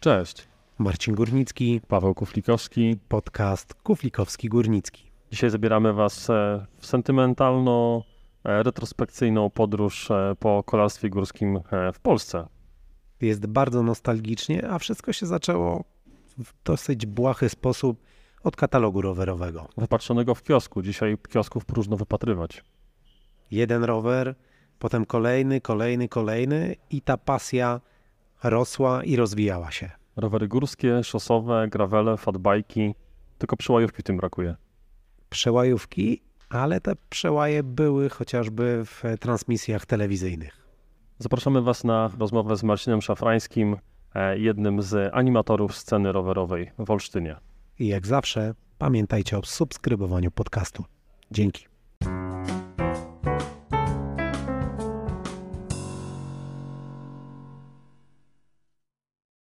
Cześć. Marcin Górnicki. Paweł Kuflikowski. Podcast Kuflikowski-Górnicki. Dzisiaj zabieramy Was e, w sentymentalną, e, retrospekcyjną podróż e, po kolarstwie górskim w Polsce. Jest bardzo nostalgicznie, a wszystko się zaczęło w dosyć błahy sposób od katalogu rowerowego. Wypatrzonego w kiosku. Dzisiaj kiosków próżno wypatrywać. Jeden rower, potem kolejny, kolejny, kolejny i ta pasja rosła i rozwijała się. Rowery górskie, szosowe, gravele, fatbajki, tylko przełajówki w tym brakuje. Przełajówki, ale te przełaje były chociażby w transmisjach telewizyjnych. Zapraszamy Was na rozmowę z Marcinem Szafrańskim, e, jednym z animatorów sceny rowerowej w Olsztynie. I jak zawsze, pamiętajcie o subskrybowaniu podcastu. Dzięki.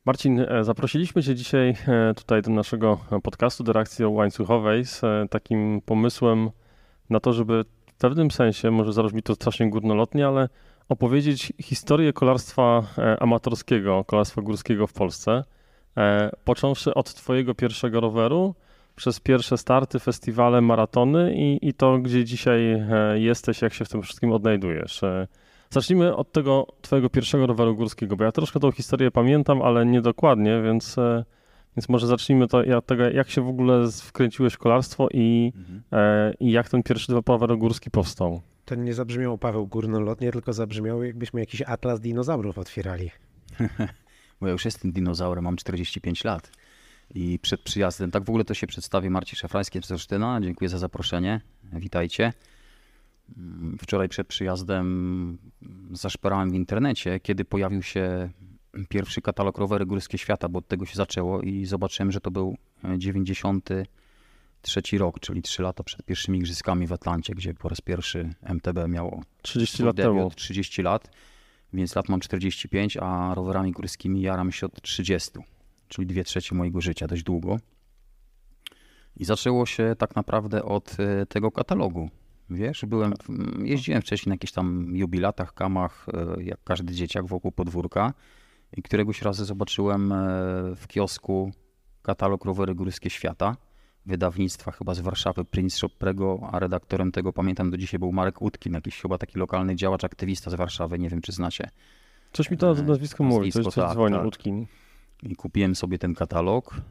Marcin, e, zaprosiliśmy Cię dzisiaj e, tutaj do naszego podcastu, do reakcji łańcuchowej z e, takim pomysłem na to, żeby w pewnym sensie, może zabrzmi to strasznie górnolotnie, ale opowiedzieć historię kolarstwa amatorskiego, kolarstwa górskiego w Polsce, począwszy od Twojego pierwszego roweru, przez pierwsze starty, festiwale, maratony i, i to, gdzie dzisiaj jesteś, jak się w tym wszystkim odnajdujesz. Zacznijmy od tego twojego pierwszego roweru górskiego, bo ja troszkę tą historię pamiętam, ale niedokładnie, więc, e, więc może zacznijmy to, od tego, jak się w ogóle wkręciłeś w kolarstwo i, mhm. e, i jak ten pierwszy rower górski powstał. Ten nie zabrzmiał Paweł Górnolotnie, tylko zabrzmiał jakbyśmy jakiś atlas dinozaurów otwierali. bo ja już jestem dinozaurem, mam 45 lat i przed przyjazdem. Tak w ogóle to się przedstawię Marcin Szafrański z Olsztyna. Dziękuję za zaproszenie. Witajcie wczoraj przed przyjazdem zaszperałem w internecie, kiedy pojawił się pierwszy katalog rowery Górskie Świata, bo od tego się zaczęło i zobaczyłem, że to był 93 e, rok, czyli 3 lata przed pierwszymi igrzyskami w Atlancie, gdzie po raz pierwszy MTB miało 30 lat debiut, temu. 30 lat, więc lat mam 45, a rowerami górskimi jaram się od 30, czyli 2 trzecie mojego życia, dość długo. I zaczęło się tak naprawdę od e, tego katalogu Wiesz, byłem, tak. jeździłem wcześniej na jakichś tam jubilatach, kamach, e, jak każdy dzieciak wokół podwórka i któregoś razu zobaczyłem e, w kiosku katalog Rowery Górskie Świata, wydawnictwa chyba z Warszawy, Prince Shoprego, a redaktorem tego pamiętam do dzisiaj był Marek Utkin, jakiś chyba taki lokalny działacz, aktywista z Warszawy, nie wiem czy znacie. Coś mi to nazwisko, e, nazwisko mówi, coś, coś tak, dzwoni, tak. Utkin. I kupiłem sobie ten katalog.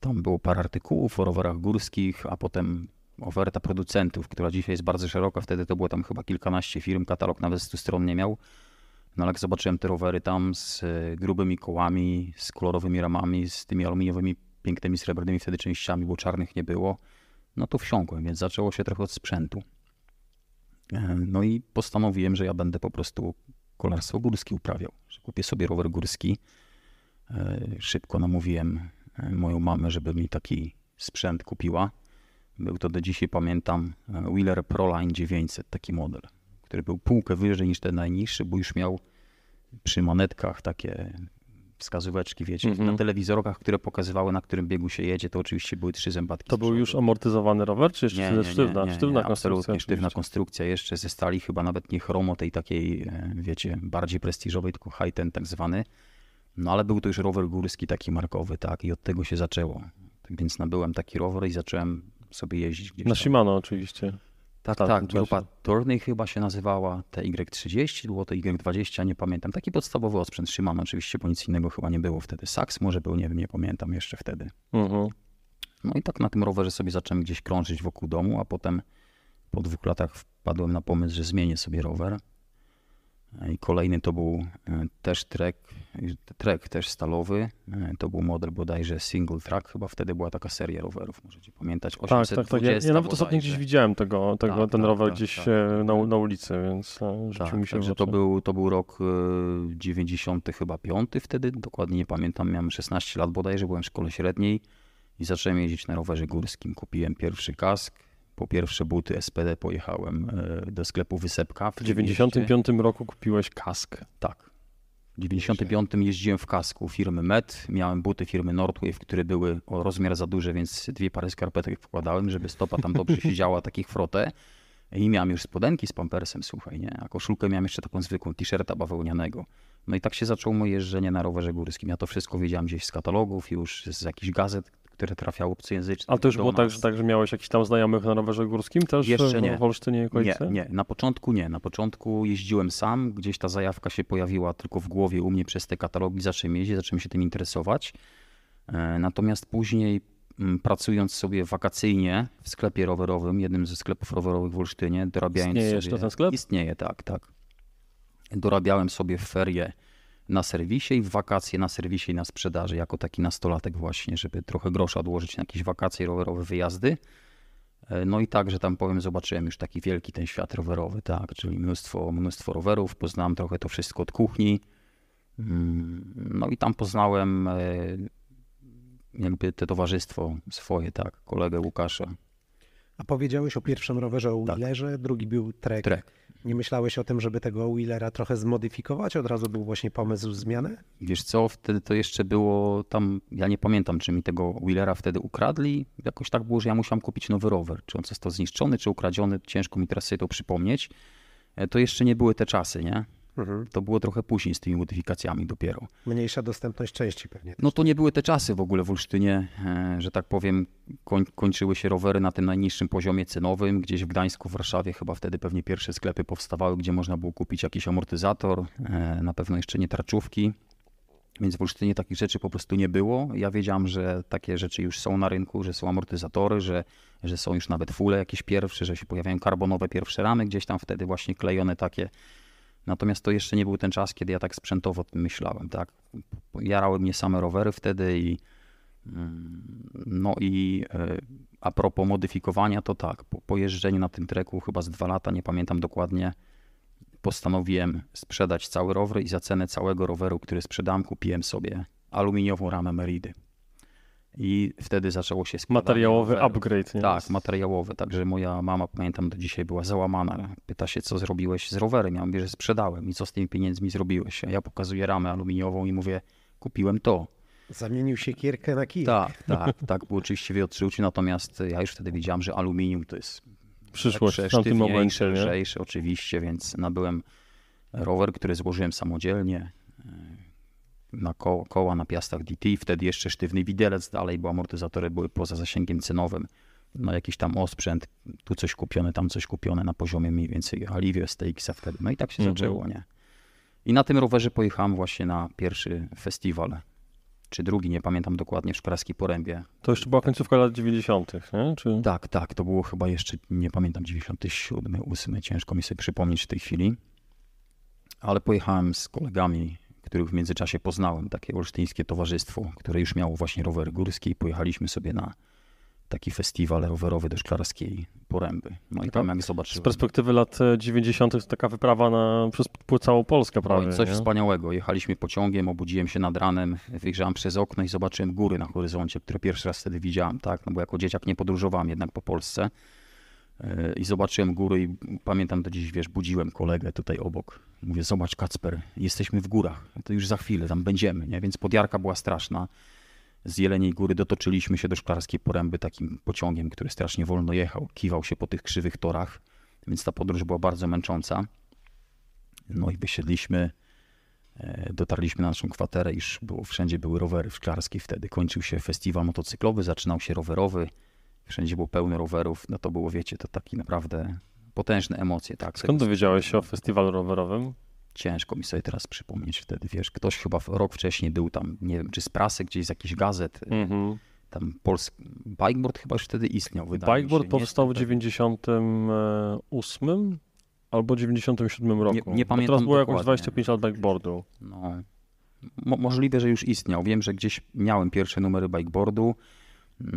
Tam było parę artykułów o rowerach górskich, a potem oferta producentów, która dzisiaj jest bardzo szeroka. Wtedy to było tam chyba kilkanaście firm, katalog nawet 100 stron nie miał. No ale jak zobaczyłem te rowery tam z e, grubymi kołami, z kolorowymi ramami, z tymi aluminiowymi, pięknymi, srebrnymi wtedy częściami, bo czarnych nie było, no to wsiąkłem, więc zaczęło się trochę od sprzętu. E, no i postanowiłem, że ja będę po prostu kolarstwo górskie uprawiał. Że kupię sobie rower górski. E, szybko namówiłem moją mamę, żeby mi taki sprzęt kupiła. Był to do dzisiaj, pamiętam, e, Wheeler Proline 900, taki model, który był półkę wyżej niż ten najniższy, bo już miał przy monetkach takie wskazóweczki, wiecie, mm -hmm. na telewizorkach, które pokazywały, na którym biegu się jedzie, to oczywiście były trzy zębatki. To był już amortyzowany rower, czy jeszcze nie, nie, sztywna? Nie, nie, sztywna nie, absolutnie sztywna konstrukcja, jeszcze ze stali chyba nawet nie chromo, tej takiej, e, wiecie, bardziej prestiżowej, tylko high-ten tak zwany. No ale był to już rower górski, taki markowy, tak, i od tego się zaczęło. Tak więc nabyłem taki rower i zacząłem sobie jeździć gdzieś. Na tam. Shimano oczywiście. Tak, tak, tak grupa Turnej chyba się nazywała, TY30, było to Y20, nie pamiętam. Taki podstawowy osprzęt Shimano, oczywiście, bo nic innego chyba nie było wtedy. Saks może był, nie wiem, nie pamiętam jeszcze wtedy. Mhm. No i tak na tym rowerze sobie zacząłem gdzieś krążyć wokół domu, a potem po dwóch latach wpadłem na pomysł, że zmienię sobie rower. I kolejny to był e, też trek, trek też stalowy. E, to był model bodajże single track, chyba wtedy była taka seria rowerów, możecie pamiętać. 820 tak, tak, tak. Ja, ja nawet ostatnio gdzieś widziałem tego, tego tak, ten tak, rower tak, gdzieś tak. E, na, na ulicy, więc tak, mi się także to był, to był rok 90 chyba 5 wtedy, dokładnie nie pamiętam, miałem 16 lat bodajże, byłem w szkole średniej i zacząłem jeździć na rowerze górskim. Kupiłem pierwszy kask, po pierwsze buty SPD pojechałem e, do sklepu Wysepka. W 1995 roku kupiłeś kask. Tak. W 95 jeździłem w kasku firmy Met, miałem buty firmy Nordwave, które były o rozmiar za duże, więc dwie pary skarpetek wkładałem, żeby stopa tam dobrze siedziała, takich frotę. I miałem już spodenki z pampersem, słuchaj, nie? A koszulkę miałem jeszcze taką zwykłą, t-shirta bawełnianego. No i tak się zacząło moje jeżdżenie na rowerze górskim. Ja to wszystko wiedziałem gdzieś z katalogów, już z jakichś gazet, które trafiały obcojęzyczne. A to już było tak że, tak, że miałeś jakiś tam znajomych na rowerze górskim też Jeszcze nie. w Holsztynie i Nie, nie, na początku nie. Na początku jeździłem sam, gdzieś ta zajawka się pojawiła tylko w głowie u mnie przez te katalogi, zacząłem jeździć, zacząłem się tym interesować. E, natomiast później mm, pracując sobie wakacyjnie w sklepie rowerowym, jednym ze sklepów rowerowych w Olsztynie, dorabiając istnieje sobie... Istnieje ten sklep? Istnieje, tak, tak. Dorabiałem sobie w ferie na serwisie i w wakacje na serwisie i na sprzedaży, jako taki nastolatek właśnie, żeby trochę grosza odłożyć na jakieś wakacje, rowerowe wyjazdy. E, no i także tam powiem, zobaczyłem już taki wielki ten świat rowerowy, tak, czyli mnóstwo, mnóstwo rowerów, poznałem trochę to wszystko od kuchni. Mm, no i tam poznałem e, jakby to towarzystwo swoje, tak, kolegę Łukasza. A powiedziałeś o pierwszym rowerze o tak. drugi był Trek. Trek. Nie myślałeś o tym, żeby tego Willera trochę zmodyfikować? Od razu był właśnie pomysł zmiany? Wiesz co, wtedy to jeszcze było tam, ja nie pamiętam, czy mi tego Willera wtedy ukradli. Jakoś tak było, że ja musiałem kupić nowy rower. Czy on został zniszczony, czy ukradziony, ciężko mi teraz sobie to przypomnieć. E, to jeszcze nie były te czasy, nie? Mhm. To było trochę później z tymi modyfikacjami dopiero. Mniejsza dostępność części pewnie. Też. No to tak? nie były te czasy w ogóle w Olsztynie, e, że tak powiem, koń, kończyły się rowery na tym najniższym poziomie cenowym. Gdzieś w Gdańsku, w Warszawie chyba wtedy pewnie pierwsze sklepy powstawały, gdzie można było kupić jakiś amortyzator, e, na pewno jeszcze nie tarczówki. Więc w Olsztynie takich rzeczy po prostu nie było. Ja wiedziałam, że takie rzeczy już są na rynku, że są amortyzatory, że, że są już nawet fule jakieś pierwsze, że się pojawiają karbonowe pierwsze ramy gdzieś tam wtedy właśnie klejone takie Natomiast to jeszcze nie był ten czas, kiedy ja tak sprzętowo myślałem, tak. Jarały mnie same rowery wtedy i mm, no i e, a propos modyfikowania, to tak, po, po jeżdżeniu na tym treku chyba z dwa lata, nie pamiętam dokładnie, postanowiłem sprzedać cały rower i za cenę całego roweru, który sprzedam, kupiłem sobie aluminiową ramę Meridy. I wtedy zaczęło się składanie. Materiałowy ofer. upgrade. Nie? Tak, materiałowy. Także moja mama, pamiętam, do dzisiaj była załamana. Pyta się, co zrobiłeś z rowerem. Ja mówię, że sprzedałem i co z tymi pieniędzmi zrobiłeś. Ja pokazuję ramę aluminiową i mówię, kupiłem to. Zamienił się kierkę na kijek. Tak, tak, tak było oczywiście odczucie, natomiast ja już wtedy wiedziałem, że aluminium to jest przyszłość w tamtym momencie. Lżejsze, oczywiście, więc nabyłem rower, który złożyłem samodzielnie na ko koła na piastach DT, wtedy jeszcze sztywny widelec dalej, bo amortyzatory były poza zasięgiem cenowym. No jakiś tam osprzęt, tu coś kupione, tam coś kupione na poziomie mniej więcej Alivio STX wtedy. No i tak się mhm. zaczęło, nie? I na tym rowerze pojechałem właśnie na pierwszy festiwal czy drugi, nie pamiętam dokładnie, w Szklarskiej Porębie. To jeszcze była końcówka lat 90., nie? Czy... Tak, tak, to było chyba jeszcze, nie pamiętam, 97, 8, ciężko mi sobie przypomnieć w tej chwili. Ale pojechałem z kolegami których w międzyczasie poznałem, takie olsztyńskie towarzystwo, które już miało właśnie rower górski i pojechaliśmy sobie na taki festiwal rowerowy do Szklarskiej Poręby. No i tak. tam jak zobaczyłem... Z perspektywy lat 90. E, taka wyprawa na, przez całą Polskę prawie. coś nie? wspaniałego. Jechaliśmy pociągiem, obudziłem się nad ranem, wyjrzałem przez okno i zobaczyłem góry na horyzoncie, które pierwszy raz wtedy widziałem, tak? No bo jako dzieciak nie podróżowałem jednak po Polsce. E, I zobaczyłem góry i pamiętam to dziś, wiesz, budziłem kolegę tutaj obok, Mówię, zobacz Kacper, jesteśmy w górach, to już za chwilę, tam będziemy, nie? Więc podjarka była straszna. Z Jeleniej Góry dotoczyliśmy się do Szklarskiej Poręby takim pociągiem, który strasznie wolno jechał, kiwał się po tych krzywych torach, więc ta podróż była bardzo męcząca. No i wysiedliśmy, e, dotarliśmy na naszą kwaterę, już było, wszędzie były rowery w Szklarskiej wtedy. Kończył się festiwal motocyklowy, zaczynał się rowerowy, wszędzie było pełno rowerów, no to było, wiecie, to taki naprawdę potężne emocje. Tak, Skąd dowiedziałeś się o festiwalu rowerowym? Ciężko mi sobie teraz przypomnieć wtedy, wiesz, ktoś chyba rok wcześniej był tam, nie wiem, czy z prasy, gdzieś z jakichś gazet. E, mhm. Tam polski bikeboard chyba już wtedy istniał, Bikeboard się. powstał w 98 e, albo 97 roku. Nie, nie pamiętam. teraz było dokładnie. 25 lat bikeboardu. No. Mo możliwe, że już istniał. Wiem, że gdzieś miałem pierwsze numery bikeboardu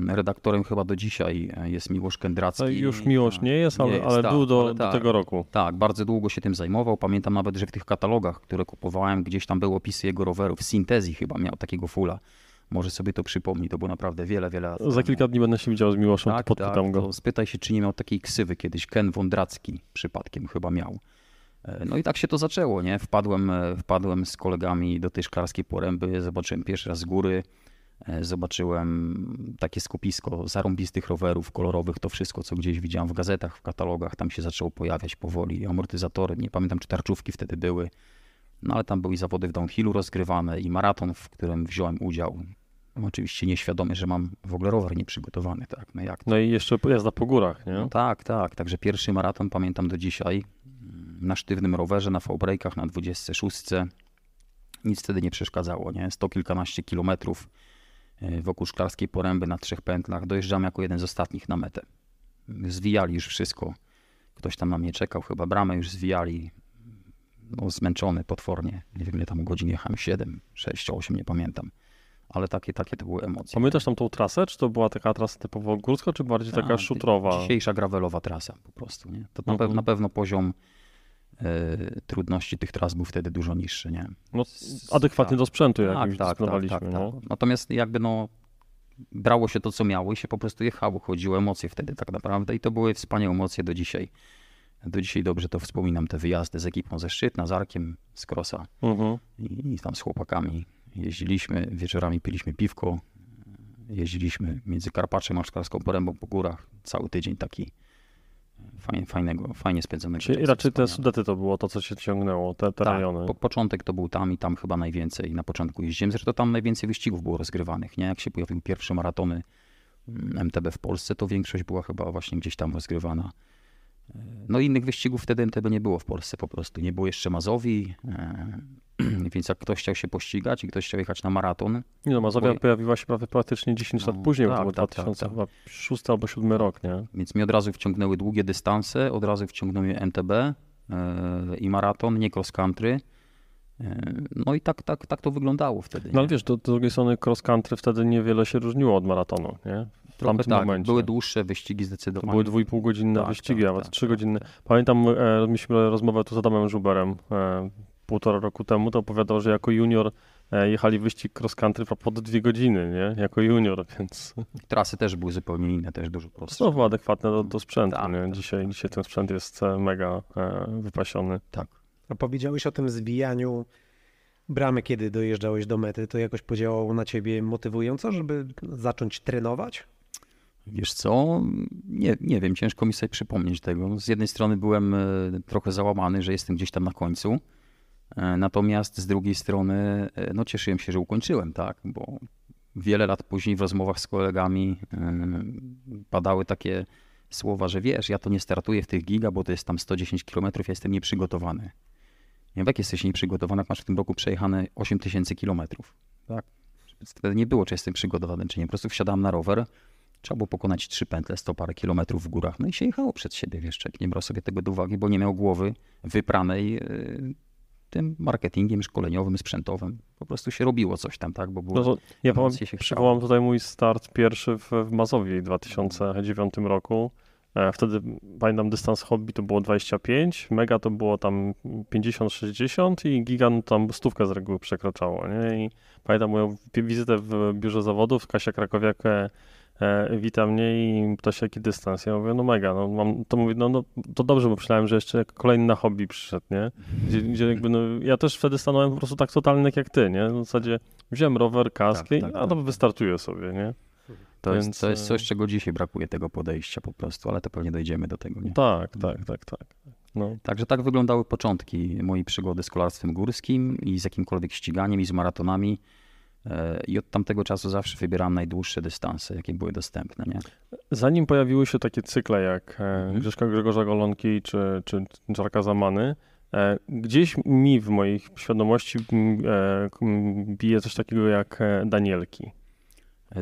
redaktorem chyba do dzisiaj e, jest Miłosz Kędracki. No już Miłosz e, nie jest, ale, nie jest, ale tak, był do, ale tak, do, tego roku. Tak, bardzo długo się tym zajmował. Pamiętam nawet, że w tych katalogach, które kupowałem, gdzieś tam były opisy jego rowerów. W Syntezji chyba miał takiego fula. Może sobie to przypomni, to było naprawdę wiele, wiele lat. Za kilka dni będę się widział z Miłoszem, tak, to podpytam tak, go. To spytaj się, czy nie miał takiej ksywy kiedyś. Ken Wądracki przypadkiem chyba miał. E, no i tak się to zaczęło, nie? Wpadłem, wpadłem z kolegami do tej szklarskiej poręby, zobaczyłem pierwszy raz z góry. E, zobaczyłem takie skupisko zarąbistych rowerów kolorowych, to wszystko, co gdzieś widziałem w gazetach, w katalogach, tam się zaczęło pojawiać powoli amortyzatory, nie pamiętam czy tarczówki wtedy były, no ale tam były zawody w downhillu rozgrywane i maraton, w którym wziąłem udział. oczywiście nieświadomy, że mam w ogóle rower nieprzygotowany, tak, no jak No i jeszcze jazda po górach, nie? No tak, tak, także pierwszy maraton pamiętam do dzisiaj, mm, na sztywnym rowerze, na fałbrejkach, na 26. Nic wtedy nie przeszkadzało, nie? Sto kilkanaście kilometrów Y, wokół szklarskiej poręby na trzech pętlach. Dojeżdżam jako jeden z ostatnich na metę. Zwijali już wszystko. Ktoś tam na mnie czekał, chyba bramę już zwijali. No, zmęczony potwornie. Nie wiem, ile tam godzin jechałem, 7, 6, 8, nie pamiętam. Ale takie, takie to były emocje. Pamiętasz tam tą trasę? Czy to była taka trasa typowo górska, czy bardziej taka szutrowa? Dzisiejsza gravelowa trasa po prostu, nie? To na, no, pe no. na pewno poziom Y, trudności tych tras był wtedy dużo niższy, nie? No, adekwatny tak. do sprzętu, jak tak, już tak, tak, tak, no. Tak. Natomiast jakby no, brało się to, co miało i się po prostu jechało, chodziło emocje wtedy tak naprawdę i to były wspaniałe emocje do dzisiaj. Do dzisiaj dobrze to wspominam, te wyjazdy z ekipą ze Szczytna, z Arkiem, z Krosa mhm. I, i tam z chłopakami. Jeździliśmy, wieczorami piliśmy piwko, jeździliśmy między Karpaczem a Szklarską Porębą po górach, cały tydzień taki fajnie, fajnego, fajnie spędzonego Czyli czasu. raczej te Sudety to było to, co się ciągnęło, te, te tak, rejony. Po, początek to był tam i tam chyba najwięcej na początku jeździłem, zresztą tam najwięcej wyścigów było rozgrywanych, nie? Jak się pojawiły pierwsze maratony MTB mm, w Polsce, to większość była chyba właśnie gdzieś tam rozgrywana no innych wyścigów wtedy MTB nie było w Polsce po prostu. Nie było jeszcze Mazowi, e, więc jak ktoś chciał się pościgać i ktoś chciał jechać na maraton. Nie no, Mazowia bo... pojawiła się prawie praktycznie 10 no, lat później, tak, bo to tak, 2006 tak. tak, tak. albo 7 rok, nie? Więc mi od razu wciągnęły długie dystanse, od razu wciągnął mnie MTB yy, e, i maraton, nie cross country. E, no i tak, tak, tak to wyglądało wtedy. No ale wiesz, do, do drugiej strony cross country wtedy niewiele się różniło od maratonu, nie? Tamte, tak, momencie. były dłuższe wyścigi zdecydowanie. To były dwójpółgodzinne tak, wyścigi, tak, nawet tak, trzygodzinne. Tak, tak. Pamiętam, e, mieliśmy rozmowę tu z Adamem Żuberem e, półtora roku temu, to opowiadał, że jako junior e, jechali wyścig cross country pod dwie godziny, nie? Jako junior, więc... Trasy też były zupełnie inne, też dużo prostsze. Znowu adekwatne do, do sprzętu, tak, nie? Dzisiaj, tak. dzisiaj ten sprzęt jest e, mega e, wypasiony. Tak. A powiedziałeś o tym zbijaniu bramy, kiedy dojeżdżałeś do mety, to jakoś podziałało na ciebie motywująco, żeby zacząć trenować? Wiesz co, nie, nie wiem, ciężko mi sobie przypomnieć tego. Z jednej strony byłem e, trochę załamany, że jestem gdzieś tam na końcu, e, natomiast z drugiej strony e, no, cieszyłem się, że ukończyłem, tak, bo wiele lat później w rozmowach z kolegami padały takie słowa, że wiesz, ja to nie startuję w tych giga, bo to jest tam 110 km, ja jestem nieprzygotowany. Nie wiem, jak jesteś nieprzygotowany, jak masz w tym roku przejechane 8000 km, tak? Wtedy nie było, czy jestem przygotowany, czy nie. Po prostu wsiadałem na rower, Trzeba było pokonać trzy pętle, sto parę kilometrów w górach. No i się jechało przed siebie, jeszcze. nie brał sobie tego do uwagi, bo nie miał głowy wypranej e, tym marketingiem szkoleniowym, sprzętowym. Po prostu się robiło coś tam, tak? Bo było, no to ja powiem, się przywołam tutaj mój start pierwszy w, w Mazowie w 2009 roku. E, wtedy pamiętam dystans hobby to było 25, mega to było tam 50-60 i gigant tam stówkę z reguły przekraczało. Nie? I pamiętam moją wizytę w biurze zawodów, Kasia Krakowiak e, E, witam wita mnie i to się jaki dystans. Ja mówię, no mega, no mam, to mówię, no, no to dobrze, bo przynajmniej, że jeszcze kolejny na hobby przyszedł, nie? Gdzie, gdzie jakby, no, ja też wtedy stanąłem po prostu tak totalny jak ty, nie? W zasadzie wziąłem rower, kask tak, i tak, a tak. to tak. sobie, nie? To, Więc... jest, to jest e, coś, czego dzisiaj brakuje tego podejścia po prostu, ale to pewnie dojdziemy do tego, nie? Tak, tak, tak, tak. No. Także tak wyglądały początki mojej przygody z kolarstwem górskim i z jakimkolwiek ściganiem i z maratonami. I od tamtego czasu zawsze wybierałem najdłuższe dystanse, jakie były dostępne. Nie? Zanim pojawiły się takie cykle jak e, mhm. Grzeszka Grzegorza Golonki czy, czy Czarka Zamany, e, Gdzieś mi w moich świadomości mm, e, mm, bije coś takiego jak Danielki.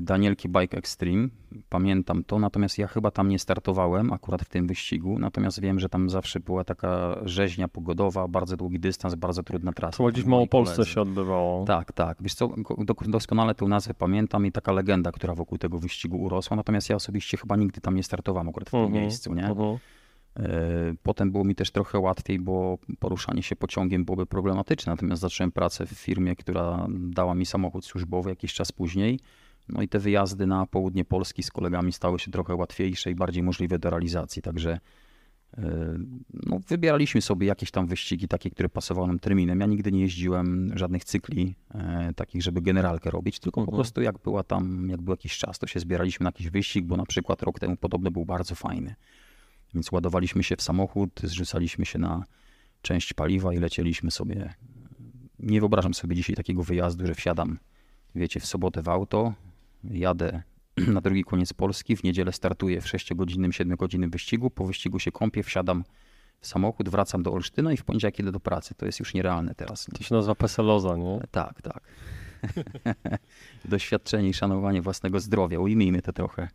Danielki Bike Extreme. Pamiętam to, natomiast ja chyba tam nie startowałem akurat w tym wyścigu. Natomiast wiem, że tam zawsze była taka rzeźnia pogodowa, bardzo długi dystans, bardzo trudna trasa. Chyba gdzieś w Małopolsce się odbywało. Tak, tak. Wiesz co, doskonale tę nazwę pamiętam i taka legenda, która wokół tego wyścigu urosła. Natomiast ja osobiście chyba nigdy tam nie startowałem akurat w tym uh mhm, -huh, miejscu, nie? Uh mhm. -huh. E, potem było mi też trochę łatwiej, bo poruszanie się pociągiem byłoby problematyczne. Natomiast zacząłem pracę w firmie, która dała mi samochód służbowy jakiś czas później. No i te wyjazdy na południe Polski z kolegami stały się trochę łatwiejsze i bardziej możliwe do realizacji. Także e, no, wybieraliśmy sobie jakieś tam wyścigi, takie, które pasowały nam terminem. Ja nigdy nie jeździłem żadnych cykli e, takich, żeby generalkę robić, tylko po mhm. prostu jak była tam, jak był jakiś czas, to się zbieraliśmy na jakiś wyścig, bo na przykład rok temu podobny był bardzo fajny. Więc ładowaliśmy się w samochód, zrzucaliśmy się na część paliwa i lecieliśmy sobie. Nie wyobrażam sobie dzisiaj takiego wyjazdu, że wsiadam, wiecie, w sobotę w auto, jadę na drugi koniec Polski, w niedzielę startuję w 6-godzinnym, 7-godzinnym wyścigu, po wyścigu się kąpię, wsiadam w samochód, wracam do Olsztyna i w poniedziałek idę do pracy. To jest już nierealne teraz. To się nazywa peseloza, nie? Tak, tak. Doświadczenie i szanowanie własnego zdrowia. Ujmijmy to trochę.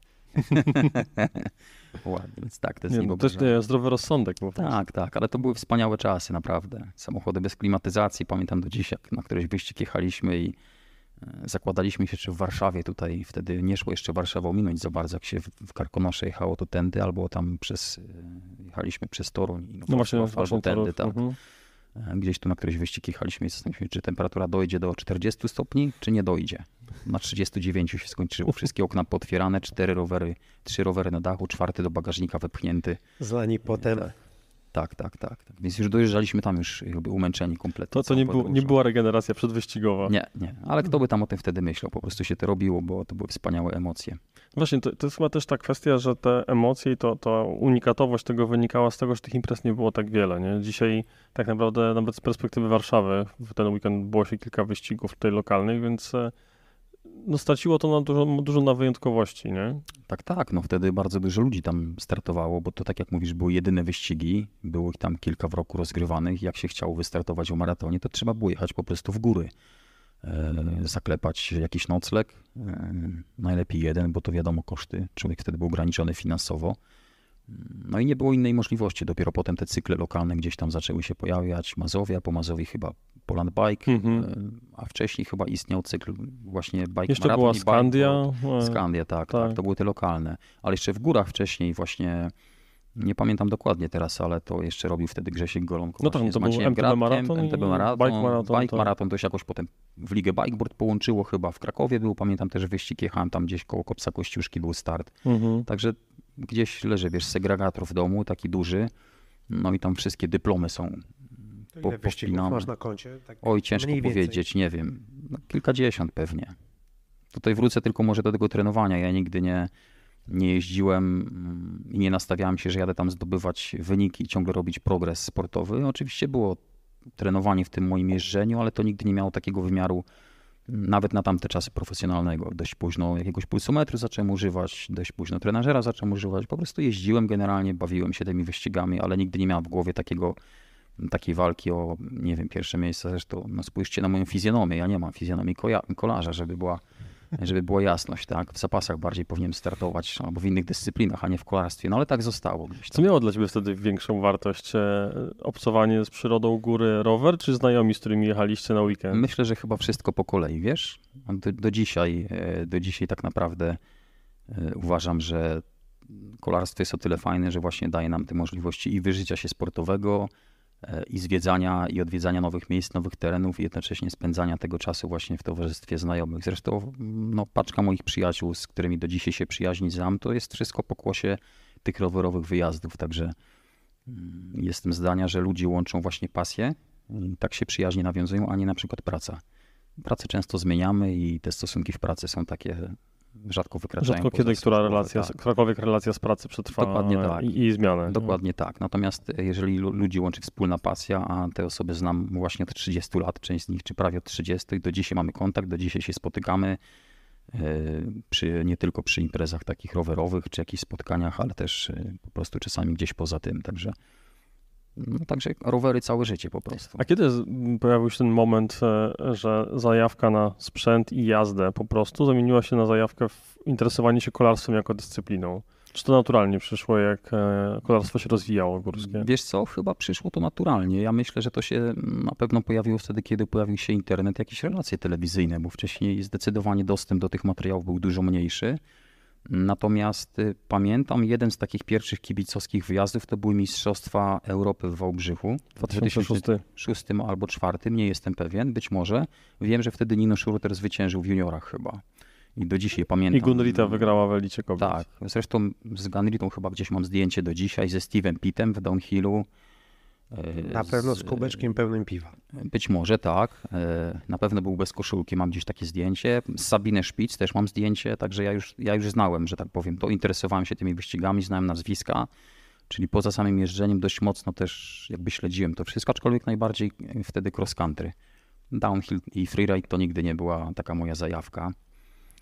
Ładnie, więc tak, to jest nie, no, też nie, zdrowy rozsądek. Po no tak, tak, ale to były wspaniałe czasy, naprawdę. Samochody bez klimatyzacji, pamiętam do dziś, jak na któryś wyścig jechaliśmy i zakładaliśmy się, czy w Warszawie tutaj wtedy nie szło jeszcze Warszawa ominąć za bardzo, jak się w Karkonosze jechało to tędy, albo tam przez, e, jechaliśmy przez Toruń no, no właśnie, albo właśnie tędy, tak. Mhm. E, gdzieś tu na któryś wyścig jechaliśmy i zastanawialiśmy się, czy temperatura dojdzie do 40 stopni, czy nie dojdzie. Na 39 się skończyło. Wszystkie okna potwierane, cztery rowery, trzy rowery na dachu, czwarty do bagażnika wepchnięty. Zlani potem. Tak. Tak, tak, tak, tak. Więc już dojeżdżaliśmy tam już jakby umęczeni kompletnie. To co nie, nie była regeneracja przedwyścigowa. Nie, nie. Ale kto by tam o tym wtedy myślał? Po prostu się to robiło, bo to były wspaniałe emocje. Właśnie, to, to jest chyba też ta kwestia, że te emocje i to, to unikatowość tego wynikała z tego, że tych imprez nie było tak wiele. Nie? Dzisiaj tak naprawdę nawet z perspektywy Warszawy w ten weekend było się kilka wyścigów tutaj lokalnych, więc e, no straciło to na dużo, dużo na wyjątkowości, nie? Tak, tak. No wtedy bardzo dużo ludzi tam startowało, bo to tak jak mówisz, były jedyne wyścigi, było ich tam kilka w roku rozgrywanych. Jak się chciało wystartować o maratonie, to trzeba było jechać po prostu w góry. E, zaklepać jakiś nocleg, e, najlepiej jeden, bo to wiadomo koszty. Człowiek wtedy był ograniczony finansowo. No i nie było innej możliwości. Dopiero potem te cykle lokalne gdzieś tam zaczęły się pojawiać. Mazowia, po Mazowie chyba Poland Bike, mm-hmm. a wcześniej chyba istniał cykl właśnie Bike Jeszcze Marathon była Skandia. E, Skandia, tak, tak, tak, to były te lokalne. Ale jeszcze w górach wcześniej właśnie, nie pamiętam dokładnie teraz, ale to jeszcze robił wtedy Grzesiek Golonko. No tak, no to był MTB Gradkiem, Maraton, MTB Maraton, Bike Maraton. Bike tak. to się jakoś potem w Ligę Bikeboard połączyło chyba, w Krakowie był, pamiętam też wyścig, jechałem tam gdzieś koło Kopca Kościuszki był start. Mm-hmm. Także gdzieś leży, wiesz, segregator w domu, taki duży, no i tam wszystkie dyplomy są po, powpinamy. Tak Oj, ciężko powiedzieć, nie wiem. No, kilkadziesiąt pewnie. Tutaj wrócę tylko może do tego trenowania. Ja nigdy nie, nie jeździłem mm, i nie nastawiałem się, że jadę tam zdobywać wyniki i ciągle robić progres sportowy. Oczywiście było trenowanie w tym moim jeżdżeniu, ale to nigdy nie miało takiego wymiaru mm, nawet na tamte czasy profesjonalnego. Dość późno jakiegoś pulsometru zacząłem używać, dość późno trenażera zacząłem używać. Po prostu jeździłem generalnie, bawiłem się tymi wyścigami, ale nigdy nie miałem w głowie takiego takiej walki o, nie wiem, pierwsze miejsce. Zresztą no spójrzcie na moją fizjonomię. Ja nie mam fizjonomii koja- kolarza, żeby była, żeby była jasność. Tak? W zapasach bardziej powinienem startować albo w innych dyscyplinach, a nie w kolarstwie. No ale tak zostało. Gdzieś tam. Co miało dla ciebie wtedy większą wartość? E, obcowanie z przyrodą, góry, rower, czy znajomi, z którymi jechaliście na weekend? Myślę, że chyba wszystko po kolei, wiesz? Do, do dzisiaj, e, do dzisiaj tak naprawdę e, uważam, że kolarstwo jest o tyle fajne, że właśnie daje nam te możliwości i wyżycia się sportowego, i zwiedzania i odwiedzania nowych miejsc, nowych terenów i jednocześnie spędzania tego czasu właśnie w towarzystwie znajomych. Zresztą no, paczka moich przyjaciół, z którymi do dzisiaj się przyjaźni znam, to jest wszystko pokłosie tych rowerowych wyjazdów, także mm, jestem zdania, że ludzie łączą właśnie pasje, mm, tak się przyjaźnie nawiązują, a nie na przykład praca. Pracę często zmieniamy i te stosunki w pracy są takie rzadko wykraczają. Rzadko kiedy, która relacja, tak. którakolwiek relacja z pracy przetrwa Dokładnie tak. i, i Dokładnie no. tak. Natomiast e, jeżeli ludzi łączy wspólna pasja, a te osoby znam właśnie od 30 lat, część z nich, czy prawie od 30, do dzisiaj mamy kontakt, do dzisiaj się spotykamy, e, przy, nie tylko przy imprezach takich rowerowych, czy jakichś spotkaniach, ale też e, po prostu czasami gdzieś poza tym. Także no, także rowery całe życie po prostu. A kiedy pojawił się ten moment, e, że zajawka na sprzęt i jazdę po prostu zamieniła się na zajawkę w interesowanie się kolarstwem jako dyscypliną? Czy to naturalnie przyszło, jak e, kolarstwo się rozwijało górskie? Wiesz co, chyba przyszło to naturalnie. Ja myślę, że to się na pewno pojawiło wtedy, kiedy pojawił się internet, jakieś relacje telewizyjne, bo wcześniej zdecydowanie dostęp do tych materiałów był dużo mniejszy. Natomiast y, pamiętam jeden z takich pierwszych kibicowskich wyjazdów to były Mistrzostwa Europy w Wałbrzychu w 2006 albo 2004, nie jestem pewien, być może. Wiem, że wtedy Nino Schurter zwyciężył w juniorach chyba. I do dzisiaj pamiętam. I Gunrita wygrała w Elicie Kobiet. Tak, zresztą z Gunritą chyba gdzieś mam zdjęcie do dzisiaj, ze Steve'em Pittem w downhillu. E, na pewno z kubeczkiem pełnym piwa. Być może tak. E, na pewno był bez koszulki, mam gdzieś takie zdjęcie. Z Sabinę Szpic też mam zdjęcie, także ja już, ja już znałem, że tak powiem. To interesowałem się tymi wyścigami, znałem nazwiska, czyli poza samym jeżdżeniem dość mocno też jakby śledziłem to wszystko, aczkolwiek najbardziej e, wtedy cross country. Downhill i freeride to nigdy nie była taka moja zajawka.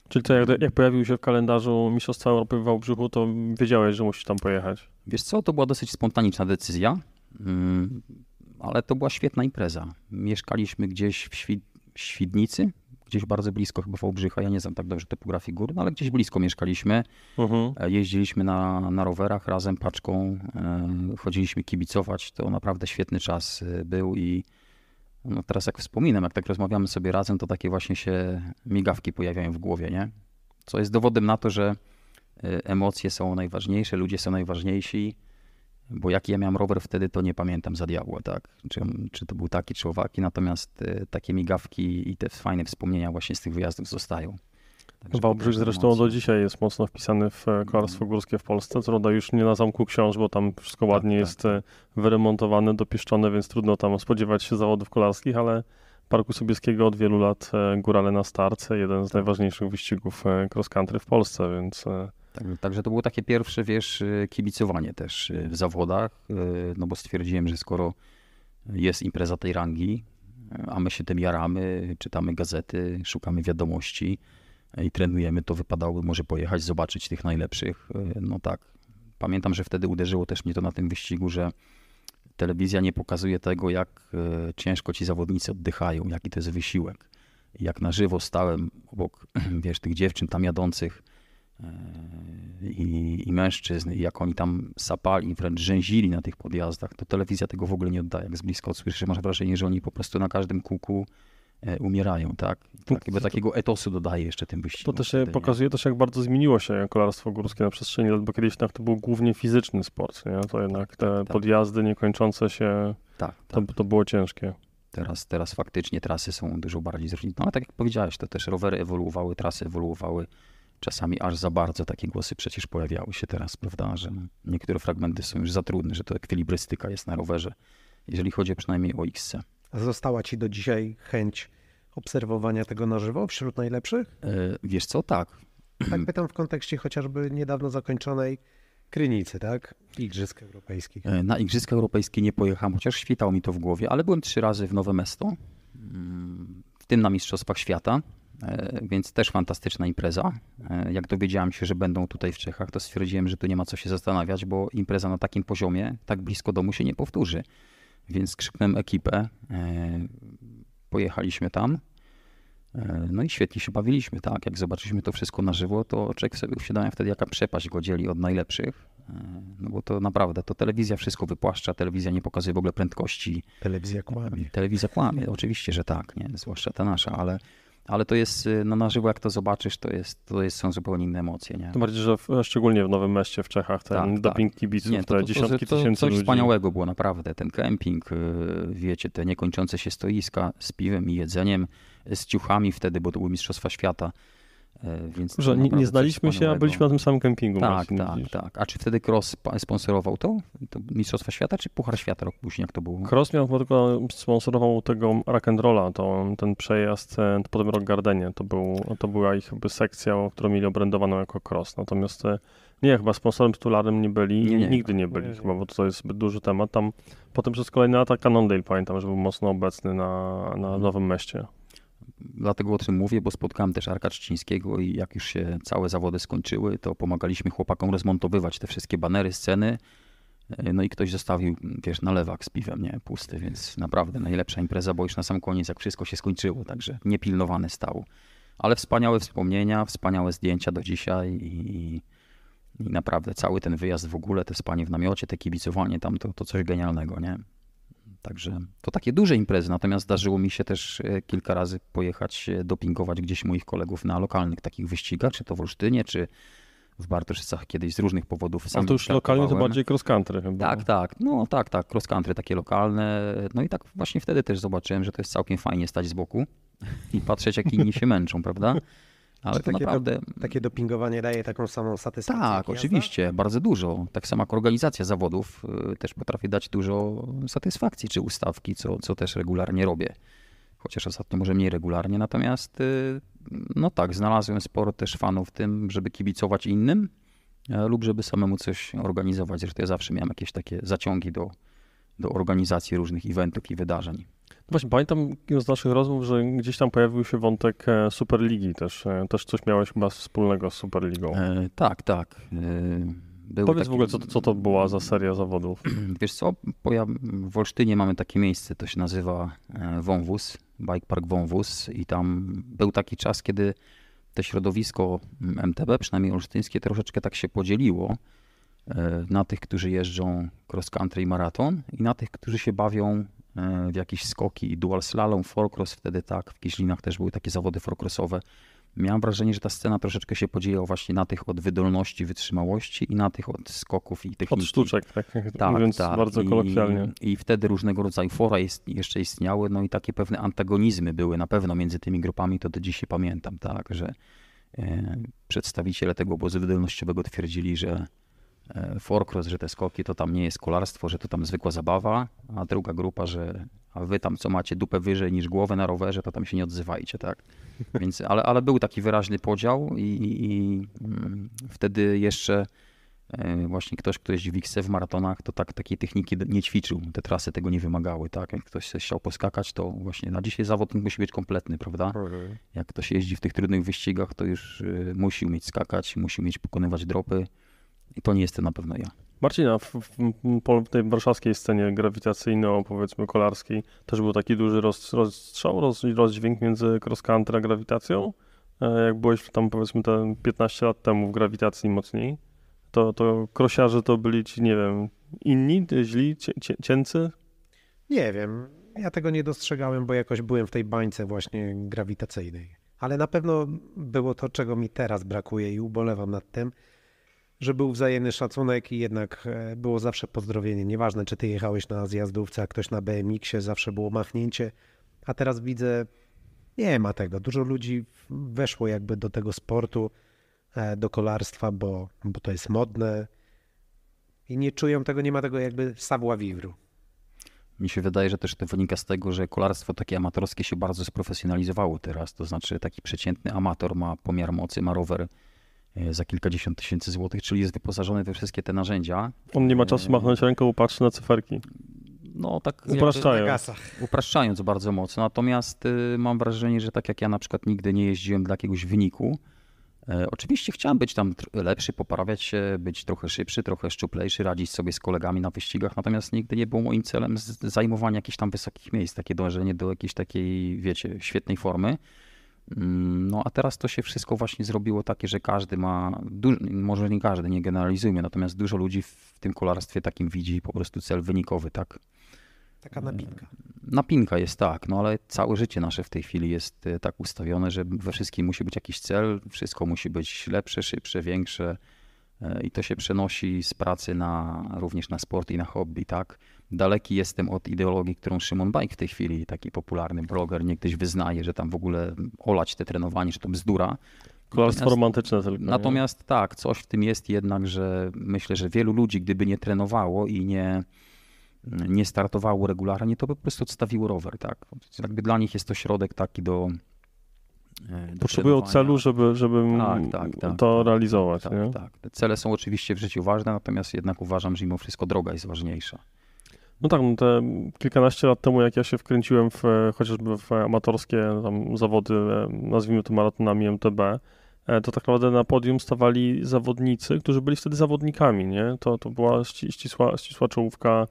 Czyli to jak, jak, pojawił się w kalendarzu Mistrzostwa Europy w Wałbrzychu, to wiedziałeś, że musisz tam pojechać? Wiesz co, to była dosyć spontaniczna decyzja. Mm, ale to była świetna impreza. Mieszkaliśmy gdzieś w Świdnicy, gdzieś bardzo blisko chyba Wałbrzycha, ja nie znam tak dobrze topografii gór, no ale gdzieś blisko mieszkaliśmy. Uh mhm. -huh. E, jeździliśmy na, na rowerach razem, paczką, e, chodziliśmy kibicować, to naprawdę świetny czas e, był i no teraz jak wspominam, jak tak rozmawiamy sobie razem, to takie właśnie się migawki pojawiają w głowie, nie? Co jest dowodem na to, że emocje są najważniejsze, ludzie są najważniejsi, bo jaki ja miałem rower wtedy, to nie pamiętam za diabła, tak? Czy, czy to był taki, czy owaki, natomiast e, takie migawki i te fajne wspomnienia właśnie z tych wyjazdów zostają. Także Wałbrzych zresztą do dzisiaj jest mocno wpisany w e, kolarstwo mhm. górskie w Polsce, co prawda już nie na Zamku Książ, bo tam wszystko tak, ładnie tak. jest e, tak. wyremontowane, dopieszczone, więc trudno tam spodziewać się zawodów kolarskich, ale Parku Sobieskiego od wielu lat górale na starce, jeden z tak. najważniejszych wyścigów cross country w Polsce, więc Także, także to było takie pierwsze, wiesz, y, kibicowanie też y, w zawodach, y, no bo stwierdziłem, że skoro jest impreza tej rangi, a my się tym jaramy, czytamy gazety, szukamy wiadomości e, i trenujemy, to wypadałoby może pojechać, zobaczyć tych najlepszych. E, no tak. Pamiętam, że wtedy uderzyło też mnie to na tym wyścigu, że telewizja nie pokazuje tego, jak e, ciężko ci zawodnicy oddychają, jaki to jest wysiłek. Jak na żywo stałem obok, wiesz, tych dziewczyn tam jadących, E, i, i mężczyzn, i jak oni tam sapali, wręcz rzęzili na tych podjazdach, to telewizja tego w ogóle nie oddaje. Jak z blisko odsłyszysz, masz wrażenie, że oni po prostu na każdym kuku e, umierają, tak? Takiego, tak, to, takiego etosu dodaje jeszcze tym wyścigom. To też wtedy, pokazuje nie? też, jak bardzo zmieniło się kolarstwo górskie na przestrzeni lat, bo kiedyś tak to był głównie fizyczny sport, nie? To jednak te tak, podjazdy niekończące się, tak, tak. To, to było ciężkie. Teraz, teraz faktycznie trasy są dużo bardziej zróżnicowane. No, ale tak jak powiedziałeś, to też rowery ewoluowały, trasy ewoluowały czasami aż za bardzo takie głosy przecież pojawiały się teraz, prawda, że niektóre fragmenty są już za trudne, że to ekwilibrystyka jest na rowerze, jeżeli chodzi przynajmniej o XC. A została ci do dzisiaj chęć obserwowania tego na żywo wśród najlepszych? E, wiesz co, tak. Tak pytam w kontekście chociażby niedawno zakończonej Krynicy, tak? Igrzysk Europejskich. E, na Igrzyska Europejskie nie pojechałem, chociaż świtało mi to w głowie, ale byłem trzy razy w Nowe Mesto, mm, w tym na Mistrzostwach Świata E, więc też fantastyczna impreza. E, jak dowiedziałem się, że będą tutaj w Czechach, to stwierdziłem, że tu nie ma co się zastanawiać, bo impreza na takim poziomie, tak blisko domu się nie powtórzy. Więc krzyknąłem ekipę, e, pojechaliśmy tam. No i świetnie się bawiliśmy, tak? Jak zobaczyliśmy to wszystko na żywo, to człowiek sobie uświadamia wtedy, jaka przepaść go dzieli od najlepszych. No bo to naprawdę, to telewizja wszystko wypłaszcza, telewizja nie pokazuje w ogóle prędkości. Telewizja kłamie. Telewizja kłamie, oczywiście, że tak, nie? Zwłaszcza ta nasza, ale ale to jest y, no, na żywo, jak to zobaczysz, to, jest, to jest, są zupełnie inne emocje. Nie? To bardziej, że w, szczególnie w Nowym Mieście w Czechach ten tak, tak. doping tak. kibiców, nie, to, to, dziesiątki to, to, tysięcy coś ludzi. wspaniałego było naprawdę, ten kemping, y, wiecie, te niekończące się stoiska z piwem i jedzeniem, z ciuchami wtedy, bo to były Mistrzostwa Świata. E, więc Że nie, nie znaliśmy się, a byliśmy na tym samym kempingu. Tak, tak, tak. A czy wtedy Cross sponsorował to? to? Mistrzostwa Świata, czy Puchar Świata rok później, jak to było? Cross miał tylko sponsorował tego rock'n'rolla, to ten przejazd, e, potem Rock Gardenie, to, był, to była ich jakby sekcja, którą mieli obrędowaną jako Cross. Natomiast e, nie, chyba sponsorem tytularnym nie byli, nie, nie, nigdy nie byli chyba, bo to jest zbyt duży temat. Tam potem przez kolejne lata Cannondale pamiętam, że był mocno obecny na, na mhm. Nowym Mieście. Dlatego o tym mówię, bo spotkałem też Arka Trzcińskiego i jak już się całe zawody skończyły, to pomagaliśmy chłopakom rozmontowywać te wszystkie banery, sceny. E, no i ktoś zostawił, wiesz, nalewak z piwem, nie, pusty, więc naprawdę najlepsza impreza, bo już na sam koniec, jak wszystko się skończyło, także niepilnowany stał, Ale wspaniałe wspomnienia, wspaniałe zdjęcia do dzisiaj i, i naprawdę cały ten wyjazd w ogóle, te spanie w namiocie, te kibicowanie tam, to, to coś genialnego, nie? Także to takie duże imprezy, natomiast zdarzyło mi się też e, kilka razy pojechać e, dopingować gdzieś moich kolegów na lokalnych takich wyścigach, czy to w Olsztynie, czy w Bartoszycach kiedyś z różnych powodów. A to już lokalnie to bardziej cross country chyba. Tak, tak, no tak, tak, cross country takie lokalne. No i tak właśnie wtedy też zobaczyłem, że to jest całkiem fajnie stać z boku i patrzeć jak inni się męczą, prawda? Ale tak to takie naprawdę. Do, takie dopingowanie daje taką samą satysfakcję? Tak, oczywiście, jazda? bardzo dużo. Tak samo jak organizacja zawodów y, też potrafi dać dużo satysfakcji czy ustawki, co, co też regularnie robię. Chociaż ostatnio może mniej regularnie, natomiast y, no tak, znalazłem sporo też fanów w tym, żeby kibicować innym e, lub żeby samemu coś organizować. Zresztą ja zawsze miałem jakieś takie zaciągi do, do organizacji różnych eventów i wydarzeń. Właśnie pamiętam z naszych rozmów, że gdzieś tam pojawił się wątek e, Superligi też. E, też coś miałeś chyba wspólnego z Superligą. E, tak, tak. E, Powiedz taki... w ogóle, co, co, to była za seria zawodów? Wiesz co, ja, w Olsztynie mamy takie miejsce, to się nazywa e, Wąwóz, Bike Park Wąwóz i tam był taki czas, kiedy to środowisko MTB, mm, przynajmniej olsztyńskie, troszeczkę tak się podzieliło na tych, którzy jeżdżą cross country i maraton i na tych, którzy się bawią w jakieś skoki, i dual slalom, forecross wtedy tak, w Kiślinach też były takie zawody forecrossowe. Miałem wrażenie, że ta scena troszeczkę się podzieliła właśnie na tych od wydolności, wytrzymałości i na tych od skoków i techniki. Od sztuczek, tak, tak mówiąc tak. bardzo I, kolokwialnie. I wtedy różnego rodzaju fora jest, jeszcze istniały, no i takie pewne antagonizmy były na pewno między tymi grupami, to do dzisiaj pamiętam, tak, że e, przedstawiciele tego obozu wydolnościowego twierdzili, że E, Forkros, że te skoki to tam nie jest kolarstwo, że to tam zwykła zabawa, a druga grupa, że a wy tam co macie dupę wyżej niż głowę na rowerze, to tam się nie odzywajcie, tak? Więc, ale, ale był taki wyraźny podział i, i, i mm, wtedy jeszcze e, właśnie ktoś, kto jeździł w XC w maratonach, to tak takiej techniki nie ćwiczył, te trasy tego nie wymagały, tak? Jak ktoś chciał poskakać, to właśnie na dzisiaj zawodnik musi być kompletny, prawda? Mhm. Jak ktoś jeździ w tych trudnych wyścigach, to już y, musi umieć skakać, musi umieć pokonywać dropy, i to nie jestem na pewno ja. Marcin, na w, w, tej warszawskiej scenie grawitacyjno, powiedzmy kolarskiej, też był taki duży roz, rozstrzał, roz, rozdźwięk między cross country a grawitacją. E, jak byłeś tam powiedzmy te 15 lat temu w grawitacji mocniej, to, to krosiarze to byli ci, nie wiem, inni, źli, cie, cięcy? Nie wiem. Ja tego nie dostrzegałem, bo jakoś byłem w tej bańce właśnie grawitacyjnej. Ale na pewno było to, czego mi teraz brakuje i ubolewam nad tym, że był wzajemny szacunek i jednak e, było zawsze pozdrowienie. Nieważne, czy ty jechałeś na zjazdówce, a ktoś na BMX-ie, zawsze było machnięcie. A teraz widzę, nie ma tego. Dużo ludzi weszło jakby do tego sportu, e, do kolarstwa, bo, bo to jest modne i nie czują tego, nie ma tego jakby savoir vivre. Mi się wydaje, że też to wynika z tego, że kolarstwo takie amatorskie się bardzo sprofesjonalizowało teraz. To znaczy taki przeciętny amator ma pomiar mocy, ma rower, E, za kilkadziesiąt tysięcy złotych, czyli jest wyposażony we wszystkie te narzędzia. On nie ma czasu e, machnąć ręką, patrzy na cyferki. No tak upraszczając. upraszczając bardzo mocno. Natomiast y, mam wrażenie, że tak jak ja na przykład nigdy nie jeździłem dla jakiegoś wyniku, e, Oczywiście chciałem być tam lepszy, poprawiać się, być trochę szybszy, trochę szczuplejszy, radzić sobie z kolegami na wyścigach, natomiast nigdy nie było moim celem zajmowanie jakichś tam wysokich miejsc, takie dążenie do jakiejś takiej, wiecie, świetnej formy. Mm, no a teraz to się wszystko właśnie zrobiło takie, że każdy ma, może nie każdy, nie generalizujmy, natomiast dużo ludzi w tym kolarstwie takim widzi po prostu cel wynikowy, tak? Taka napinka. Mm, napinka jest tak, no ale całe życie nasze w tej chwili jest e, tak ustawione, że we wszystkim musi być jakiś cel, wszystko musi być lepsze, szybsze, większe e, i to się przenosi z pracy na, również na sport i na hobby, tak? daleki jestem od ideologii, którą Szymon Bajk w tej chwili, taki popularny bloger, niegdyś wyznaje, że tam w ogóle olać te trenowanie, że to bzdura. Kolarstwo romantyczne tylko. Natomiast nie? tak, coś w tym jest jednak, że myślę, że wielu ludzi, gdyby nie trenowało i nie, nie startowało regularnie, to by po prostu odstawiło rower. Tak? Jakby dla nich jest to środek taki do. E, do Potrzebują celu, żeby, żeby tak, tak, tak, to tak, realizować. Tak, nie? tak. Te tak. cele są oczywiście w życiu ważne, natomiast jednak uważam, że mimo wszystko droga jest ważniejsza. No tak, no te kilkanaście lat temu, jak ja się wkręciłem w, e, chociażby w amatorskie e, zawody, e, nazwijmy to maratonami MTB, to tak naprawdę na podium stawali zawodnicy, którzy byli wtedy zawodnikami, nie? To, to była ścisła, ścisła czołówka,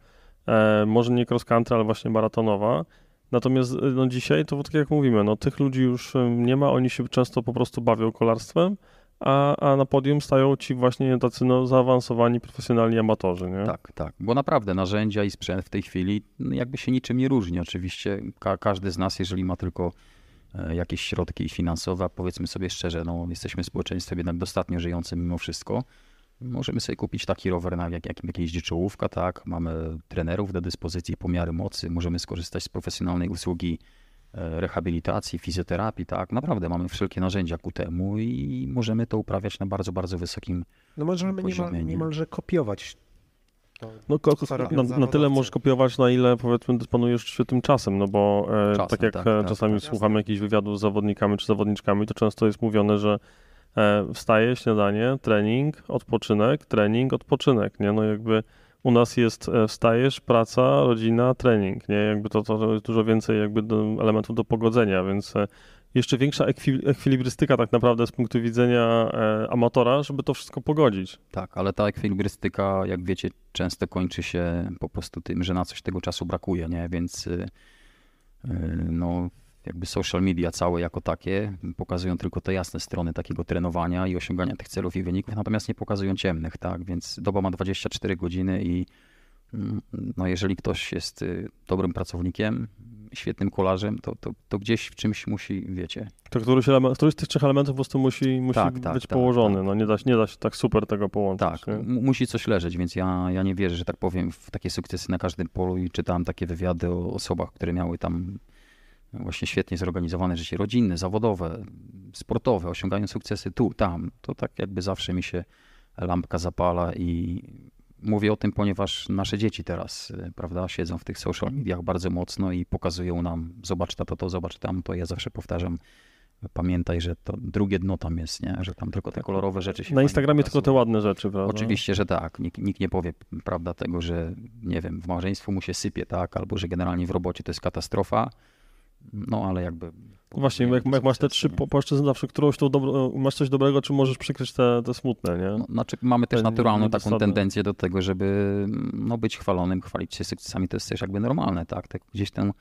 może nie cross country, ale właśnie maratonowa. Natomiast no dzisiaj to tak jak mówimy, no tych ludzi już nie ma, oni się często po prostu bawią kolarstwem, a, a na podium stają ci właśnie tacy no, zaawansowani, profesjonalni amatorzy, nie? Tak, tak, bo naprawdę narzędzia i sprzęt w tej chwili no, jakby się niczym nie różni. Oczywiście ka każdy z nas, jeżeli ma tylko e, jakieś środki finansowe, powiedzmy sobie szczerze, no jesteśmy społeczeństwem jednak dostatnio żyjącym mimo wszystko, Możemy sobie kupić taki rower, na jak, jakim jeździ czołówka, tak? Mamy trenerów do dyspozycji, pomiary mocy, możemy skorzystać z profesjonalnej usługi E, rehabilitacji, fizjoterapii, tak. Naprawdę mamy wszelkie narzędzia ku temu i możemy to uprawiać na bardzo, bardzo wysokim No możemy poziomie, niemal, niemalże kopiować no, ko- na, na, tyle możesz kopiować, na ile powiedzmy dysponujesz się tym czasem, no bo e, czasem, tak jak tak, e, tak czasami tak, słuchamy tak. jakichś wywiadów z zawodnikami czy zawodniczkami, to często jest mówione, że e, wstaje, śniadanie, trening, odpoczynek, trening, odpoczynek, nie? No jakby u nas jest e, wstajesz, praca, rodzina, trening, nie? Jakby to, to jest dużo więcej jakby do, elementów do pogodzenia, więc e, jeszcze większa ekwilibrystyka tak naprawdę z punktu widzenia e, amatora, żeby to wszystko pogodzić. Tak, ale ta ekwilibrystyka, jak wiecie, często kończy się po prostu tym, że na coś tego czasu brakuje, nie? Więc y, y, no jakby social media całe jako takie pokazują tylko te jasne strony takiego trenowania i osiągania tych celów i wyników, natomiast nie pokazują ciemnych, tak? Więc doba ma 24 godziny i mm, no jeżeli ktoś jest y, dobrym pracownikiem, świetnym kolarzem, to, to, to gdzieś w czymś musi, wiecie. To któryś, element, któryś z tych trzech elementów po prostu musi, musi tak, tak, być tak, położony. Tak. No nie da, się, nie da się tak super tego połączyć. Tak, musi coś leżeć, więc ja, ja nie wierzę, że tak powiem, w takie sukcesy na każdym polu i czytałem takie wywiady o osobach, które miały tam właśnie świetnie zorganizowane życie rodzinne, zawodowe, sportowe, osiągają sukcesy tu, tam, to tak jakby zawsze mi się lampka zapala i mówię o tym, ponieważ nasze dzieci teraz, y, prawda, siedzą w tych social mediach bardzo mocno i pokazują nam, zobacz to, to, to zobacz tam, to ja zawsze powtarzam, pamiętaj, że to drugie dno tam jest, nie? że tam tylko te tak. kolorowe rzeczy się Na Instagramie pokazują. tylko te ładne rzeczy, prawda? Oczywiście, że tak. Nikt, nikt, nie powie, prawda, tego, że nie wiem, w małżeństwu mu się sypie, tak, albo że generalnie w robocie to jest katastrofa, no ale jakby. No właśnie, jak, jak masz te trzy płaszczyzny, zawsze którąś tą dobro, masz coś dobrego, czy możesz przykryć te, te smutne, nie? No, znaczy mamy też naturalną taką tendencję do tego, żeby no, być chwalonym, chwalić się sukcesami, to jest też jakby normalne, tak? tak? Gdzieś ten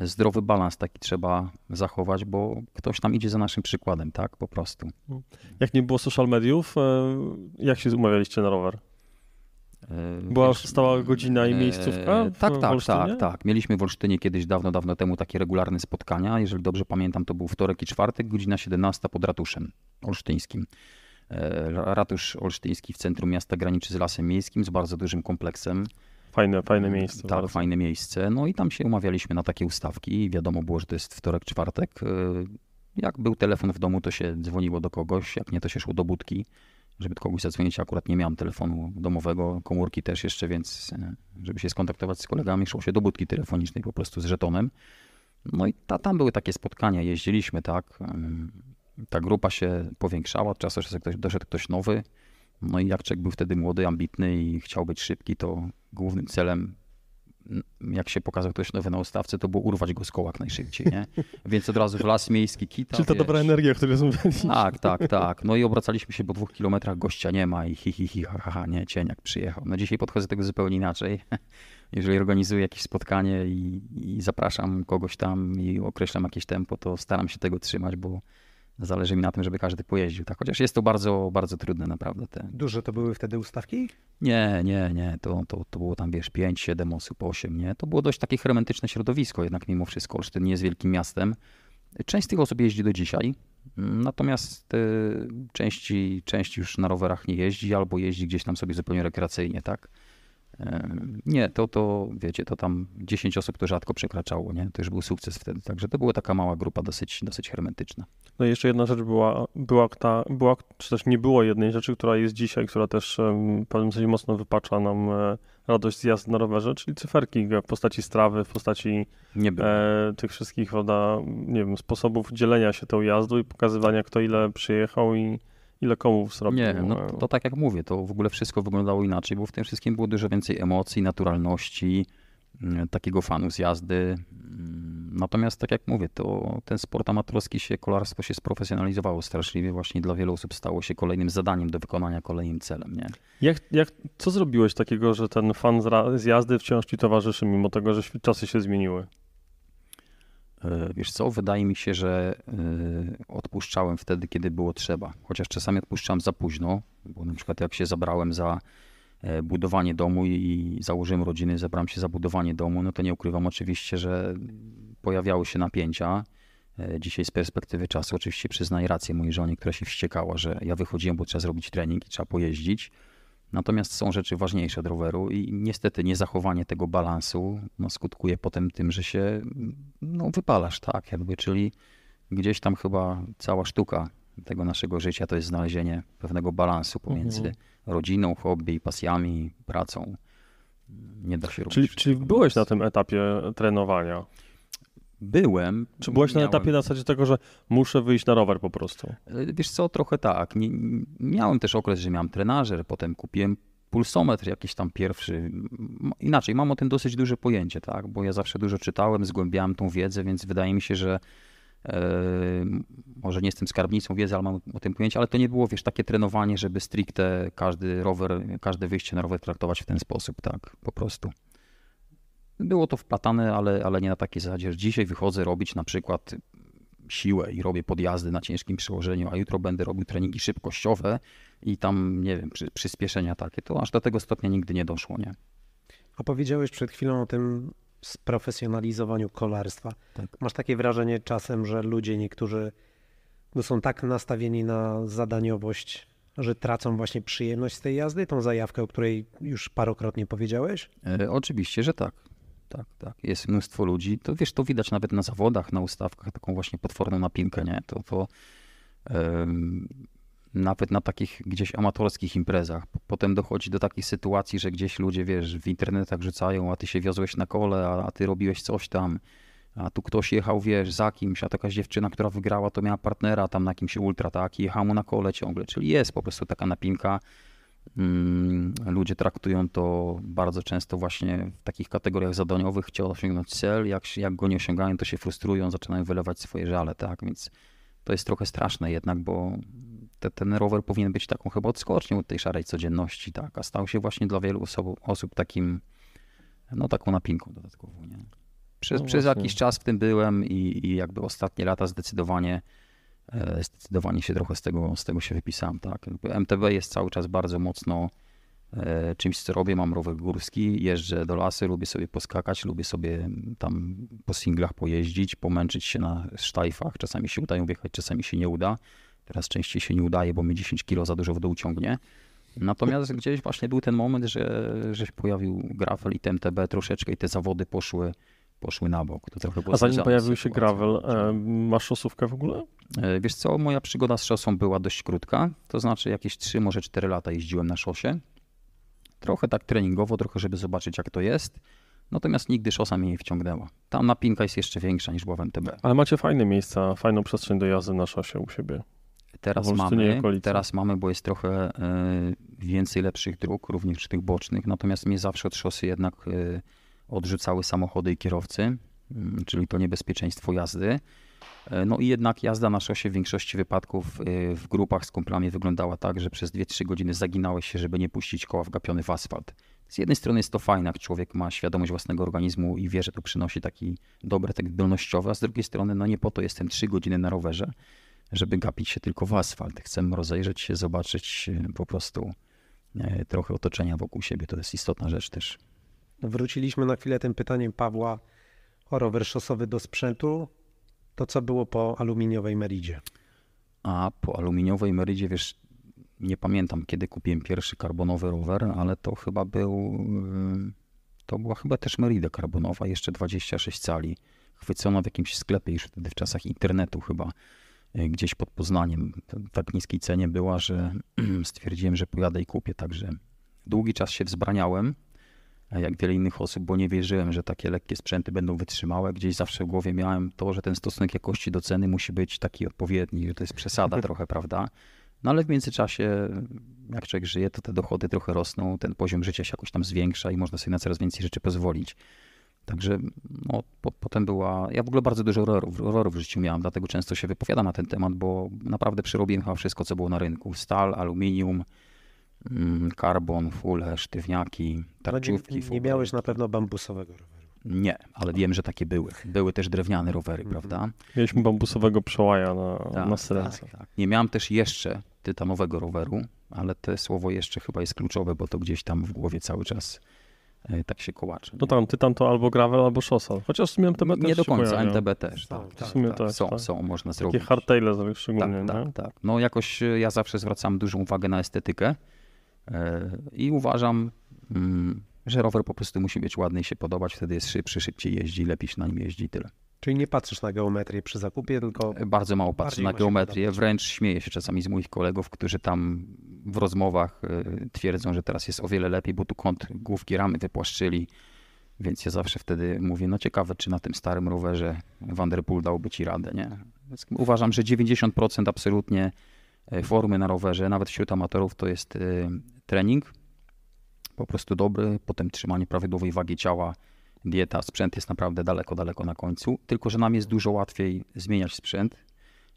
zdrowy balans taki trzeba zachować, bo ktoś tam idzie za naszym przykładem, tak? Po prostu. Jak nie było social mediów, e, jak się umawialiście na rower? Yy, Była Wiesz, stała godzina i miejscówka? Yy, w, tak, tak, tak, tak. Mieliśmy w Olsztynie kiedyś dawno, dawno temu takie regularne spotkania. Jeżeli dobrze pamiętam, to był wtorek i czwartek, godzina 17 pod ratuszem olsztyńskim. Yy, ratusz olsztyński w centrum miasta graniczy z lasem miejskim, z bardzo dużym kompleksem. Fajne, fajne miejsce. Tak, bardzo. fajne miejsce. No i tam się umawialiśmy na takie ustawki. Wiadomo było, że to jest wtorek, czwartek. Jak był telefon w domu, to się dzwoniło do kogoś, jak nie, to się szło do budki żeby do kogoś zadzwonić. Akurat nie miałem telefonu domowego, komórki też jeszcze, więc e, żeby się skontaktować z kolegami, szło się do budki telefonicznej po prostu z żetonem. No i ta, tam były takie spotkania, jeździliśmy, tak. Ta grupa się powiększała, od czasu ktoś, doszedł ktoś nowy. No i Jakczek był wtedy młody, ambitny i chciał być szybki, to głównym celem jak się pokazał ktoś nowy na ustawce, to było urwać go z kołak najszybciej, nie? Więc od razu w las miejski kita. Czy ta wiesz. dobra energia, o której rozmawialiśmy. Tak, tak, tak. No i obracaliśmy się po dwóch kilometrach, gościa nie ma i hi, hi, hi, ha, ha, ha nie, cieniak przyjechał. No dzisiaj podchodzę do tego zupełnie inaczej. Jeżeli organizuję jakieś spotkanie i, i zapraszam kogoś tam i określam jakieś tempo, to staram się tego trzymać, bo zależy mi na tym, żeby każdy pojeździł. Tak? Chociaż jest to bardzo, bardzo trudne naprawdę. Te... Duże to były wtedy ustawki? Nie, nie, nie. To, to, to było tam, wiesz, 5, 7 osób, 8, nie? To było dość takie hermetyczne środowisko jednak mimo wszystko. Olsztyn nie jest wielkim miastem. Część z tych osób jeździ do dzisiaj, natomiast y, części, część już na rowerach nie jeździ albo jeździ gdzieś tam sobie zupełnie rekreacyjnie, tak? Nie, to, to wiecie, to tam 10 osób to rzadko przekraczało, nie? To już był sukces wtedy. Także to była taka mała grupa, dosyć, dosyć hermetyczna. No i jeszcze jedna rzecz była, była, ta, była, czy też nie było jednej rzeczy, która jest dzisiaj, która też w pewnym sensie mocno wypacza nam e, radość z jazdy na rowerze, czyli cyferki w postaci strawy, w postaci e, tych wszystkich, woda, nie wiem, sposobów dzielenia się tą jazdą i pokazywania, kto ile przyjechał i ile kołów zrobił. Nie, no to, e, to, tak jak mówię, to w ogóle wszystko wyglądało inaczej, bo w tym wszystkim było dużo więcej emocji, naturalności, mm, takiego fanu z jazdy. Mm, natomiast tak jak mówię, to ten sport amatorski się, kolarstwo się sprofesjonalizowało straszliwie. Właśnie dla wielu osób stało się kolejnym zadaniem do wykonania, kolejnym celem. Nie? Jak, jak, co zrobiłeś takiego, że ten fan z jazdy wciąż ci towarzyszy, mimo tego, że czasy się zmieniły? E, wiesz co, wydaje mi się, że e, odpuszczałem wtedy, kiedy było trzeba. Chociaż czasami odpuszczałem za późno, bo na przykład jak się zabrałem za e, budowanie domu i założyłem rodziny, zabrałem się za budowanie domu, no to nie ukrywam oczywiście, że pojawiały się napięcia. Dzisiaj z perspektywy czasu oczywiście przyznaję rację mojej żonie, która się wściekała, że ja wychodziłem, bo trzeba zrobić trening i trzeba pojeździć Natomiast są rzeczy ważniejsze od roweru i niestety niezachowanie tego balansu no, skutkuje potem tym, że się no, wypalasz, tak, jakby, czyli gdzieś tam chyba cała sztuka tego naszego życia to jest znalezienie pewnego balansu pomiędzy mhm. rodziną, hobby, pasjami, pracą. Nie da się czyli, robić. Czyli byłeś na tym etapie trenowania? byłem. Czy byłeś miałem... na etapie na zasadzie tego, że muszę wyjść na rower po prostu? E, wiesz co, trochę tak. Nie, miałem też okres, że miałem trenażer, potem kupiłem pulsometr jakiś tam pierwszy. Inaczej, mam o tym dosyć duże pojęcie, tak? Bo ja zawsze dużo czytałem, zgłębiałem tą wiedzę, więc wydaje mi się, że e, może nie jestem skarbnicą wiedzy, ale mam o tym pojęcie, ale to nie było, wiesz, takie trenowanie, żeby stricte każdy rower, każde wyjście na rower traktować w ten sposób, tak? Po prostu. Było to wplatane, ale, ale nie na takiej zasadzie, że dzisiaj wychodzę robić na przykład siłę i robię podjazdy na ciężkim przełożeniu, a jutro będę robił treningi szybkościowe i tam, nie wiem, przy, przyspieszenia takie, to aż do tego stopnia nigdy nie doszło, nie? A powiedziałeś przed chwilą o tym sprofesjonalizowaniu kolarstwa. Tak. Masz takie wrażenie czasem, że ludzie niektórzy no są tak nastawieni na zadaniowość, że tracą właśnie przyjemność z tej jazdy, tą zajawkę, o której już parokrotnie powiedziałeś? E, oczywiście, że tak tak, tak. Jest mnóstwo ludzi. To wiesz, to widać nawet na zawodach, na ustawkach, taką właśnie potworną napinkę, nie? To, to um, nawet na takich gdzieś amatorskich imprezach. Potem dochodzi do takich sytuacji, że gdzieś ludzie, wiesz, w internetach rzucają, a ty się wiozłeś na kole, a, a ty robiłeś coś tam a tu ktoś jechał, wiesz, za kimś, a taka dziewczyna, która wygrała, to miała partnera tam na kimś ultra, tak, i jechał mu na kole ciągle, czyli jest po prostu taka napinka Mm, ludzie traktują to bardzo często właśnie w takich kategoriach zadaniowych, chcą osiągnąć cel, jak, jak go nie osiągają, to się frustrują, zaczynają wylewać swoje żale, tak, więc to jest trochę straszne jednak, bo te, ten rower powinien być taką chyba odskocznią od tej szarej codzienności, tak, a stał się właśnie dla wielu osob, osób takim, no taką napinką dodatkowo, nie? Przez, no przez jakiś czas w tym byłem i, i jakby ostatnie lata zdecydowanie E, zdecydowanie się trochę z tego, z tego się wypisałem. Tak? MTB jest cały czas bardzo mocno e, czymś, co robię. Mam rower górski, jeżdżę do lasy, lubię sobie poskakać, lubię sobie mm, tam po singlach pojeździć, pomęczyć się na sztajfach. Czasami się udają wjechać, czasami się nie uda. Teraz częściej się nie udaje, bo mi 10 kilo za dużo w dół ciągnie. Natomiast gdzieś właśnie był ten moment, że, że się pojawił grafel i MTB troszeczkę i te zawody poszły poszły na bok. To trochę było A zanim pojawił się gravel, e, masz szosówkę w ogóle? E, wiesz co, moja przygoda z szosą była dość krótka, to znaczy jakieś 3, może 4 lata jeździłem na szosie. Trochę tak treningowo, trochę żeby zobaczyć jak to jest. Natomiast nigdy szosa mnie nie wciągnęła. Tam napinka jest jeszcze większa niż była w MTB. Ale macie fajne miejsca, fajną przestrzeń do jazdy na szosie u siebie. Teraz mamy, teraz mamy, bo jest trochę y, więcej lepszych dróg, również tych bocznych, natomiast mnie zawsze od szosy jednak y, odrzucały samochody i kierowcy, mm, czyli to niebezpieczeństwo jazdy. E, no i jednak jazda na szosie w większości wypadków e, w grupach z kumplami wyglądała tak, że przez 2-3 godziny zaginałeś się, żeby nie puścić koła wgapiony w asfalt. Z jednej strony jest to fajne, jak człowiek ma świadomość własnego organizmu i wie, że to przynosi taki dobry taki dolnościowy, a z drugiej strony no nie po to jestem 3 godziny na rowerze, żeby gapić się tylko w asfalt. Chcemy rozejrzeć się, zobaczyć e, po prostu trochę otoczenia wokół siebie. To jest istotna rzecz też. Wróciliśmy na chwilę tym pytaniem Pawła o rower szosowy do sprzętu. To co było po aluminiowej Meridzie? A po aluminiowej Meridzie, wiesz, nie pamiętam kiedy kupiłem pierwszy karbonowy rower, ale to chyba był, y, to była chyba też Merida karbonowa, jeszcze 26 cali, chwycona w jakimś sklepie już wtedy w czasach internetu chyba, y, gdzieś pod Poznaniem. Tak niskiej cenie była, że stwierdziłem, że pojadę i kupię, także długi czas się wzbraniałem, jak wiele innych osób, bo nie wierzyłem, że takie lekkie sprzęty będą wytrzymałe. Gdzieś zawsze w głowie miałem to, że ten stosunek jakości do ceny musi być taki odpowiedni, że to jest przesada mhm. trochę, prawda? No ale w międzyczasie, jak człowiek żyje, to te dochody trochę rosną, ten poziom życia się jakoś tam zwiększa i można sobie na coraz więcej rzeczy pozwolić. Także no, po, potem była. Ja w ogóle bardzo dużo horrorów, horrorów w życiu miałem, dlatego często się wypowiadam na ten temat, bo naprawdę przerobiłem chyba wszystko, co było na rynku: stal, aluminium, Mm, karbon, fule, sztywniaki, tarczówki. Nie, nie miałeś na pewno bambusowego roweru. Nie, ale wiem, że takie były. Były też drewniane rowery, mm -hmm. prawda? Mieliśmy bambusowego przełaja na, tak, na tak, tak. Nie miałem też jeszcze tytanowego roweru, ale to słowo jeszcze chyba jest kluczowe, bo to gdzieś tam w głowie cały czas e, tak się kołacze. No tam, tytan to albo gravel, albo szosal. Chociaż w sumie MTB też Nie do końca, pojawia. MTB też. Tak, tak, tak, w sumie tak, też, są, tak. są, można zrobić. Takie hardtaile szczególnie, tak, tak, tak. No jakoś e, ja zawsze zwracam dużą uwagę na estetykę. E, I uważam, mm, że rower po prostu musi być ładny i się podobać, wtedy jest szybszy, szybciej jeździ, lepiej się na nim jeździ tyle. Czyli nie patrzysz na geometrię przy zakupie, tylko. E, bardzo mało patrzę na geometrię. Wręcz śmieję się czasami z moich kolegów, którzy tam w rozmowach e, twierdzą, że teraz jest o wiele lepiej, bo tu kąt główki ramy wypłaszczyli. Więc ja zawsze wtedy mówię, no ciekawe, czy na tym starym rowerze Vanderpool dałby ci radę, nie? Więc uważam, że 90% absolutnie formy na rowerze, nawet wśród amatorów, to jest trening, po prostu dobry, potem trzymanie prawidłowej wagi ciała, dieta, sprzęt jest naprawdę daleko, daleko na końcu, tylko że nam jest dużo łatwiej zmieniać sprzęt,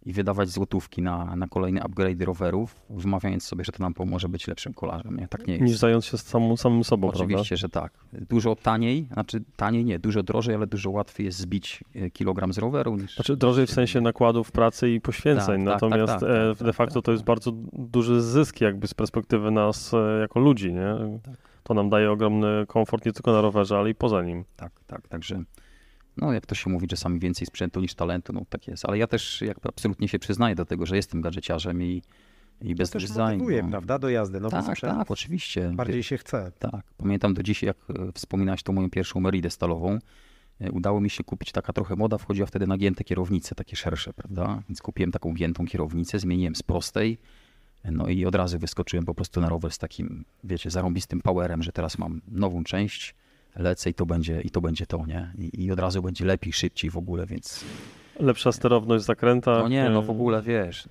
i wydawać złotówki na, na kolejne upgrade rowerów, wmawiając sobie, że to nam pomoże być lepszym kolarzem. Nie? Tak nie jest. zająć się samą, samym sobą, Oczywiście, prawda? że tak. Dużo taniej, znaczy taniej nie, dużo drożej, ale dużo łatwiej jest zbić e, kilogram z roweru. Niż... Znaczy drożej w sensie nakładów pracy i poświęceń, tak, tak, tak natomiast tak, e, tak, de tak, facto to jest bardzo duży zysk jakby z perspektywy nas e, jako ludzi, nie? To nam daje ogromny komfort nie tylko na rowerze, ale i poza nim. Tak, tak, także no jak to się mówi, czasami więcej sprzętu niż talentu, no tak jest. Ale ja też jak absolutnie się przyznaję do tego, że jestem gadżeciarzem i, i no bez to też designu. Motywuje, prawda, do jazdy, no tak, sprzęt. Tak, oczywiście. Bardziej się chce. Tak, pamiętam do dziś, jak e, wspominałeś tą moją pierwszą Meridę stalową, e, udało mi się kupić taka trochę moda, wchodziła wtedy na gięte kierownice, takie szersze, prawda, więc kupiłem taką giętą kierownicę, zmieniłem z prostej, e, no i od razu wyskoczyłem po prostu na rower z takim, wiecie, zarąbistym powerem, że teraz mam nową część, lecę i to będzie, i to, będzie to nie? I, I od razu będzie lepiej, szybciej w ogóle, więc... Lepsza sterowność zakręta. No nie, no w y- ogóle wiesz,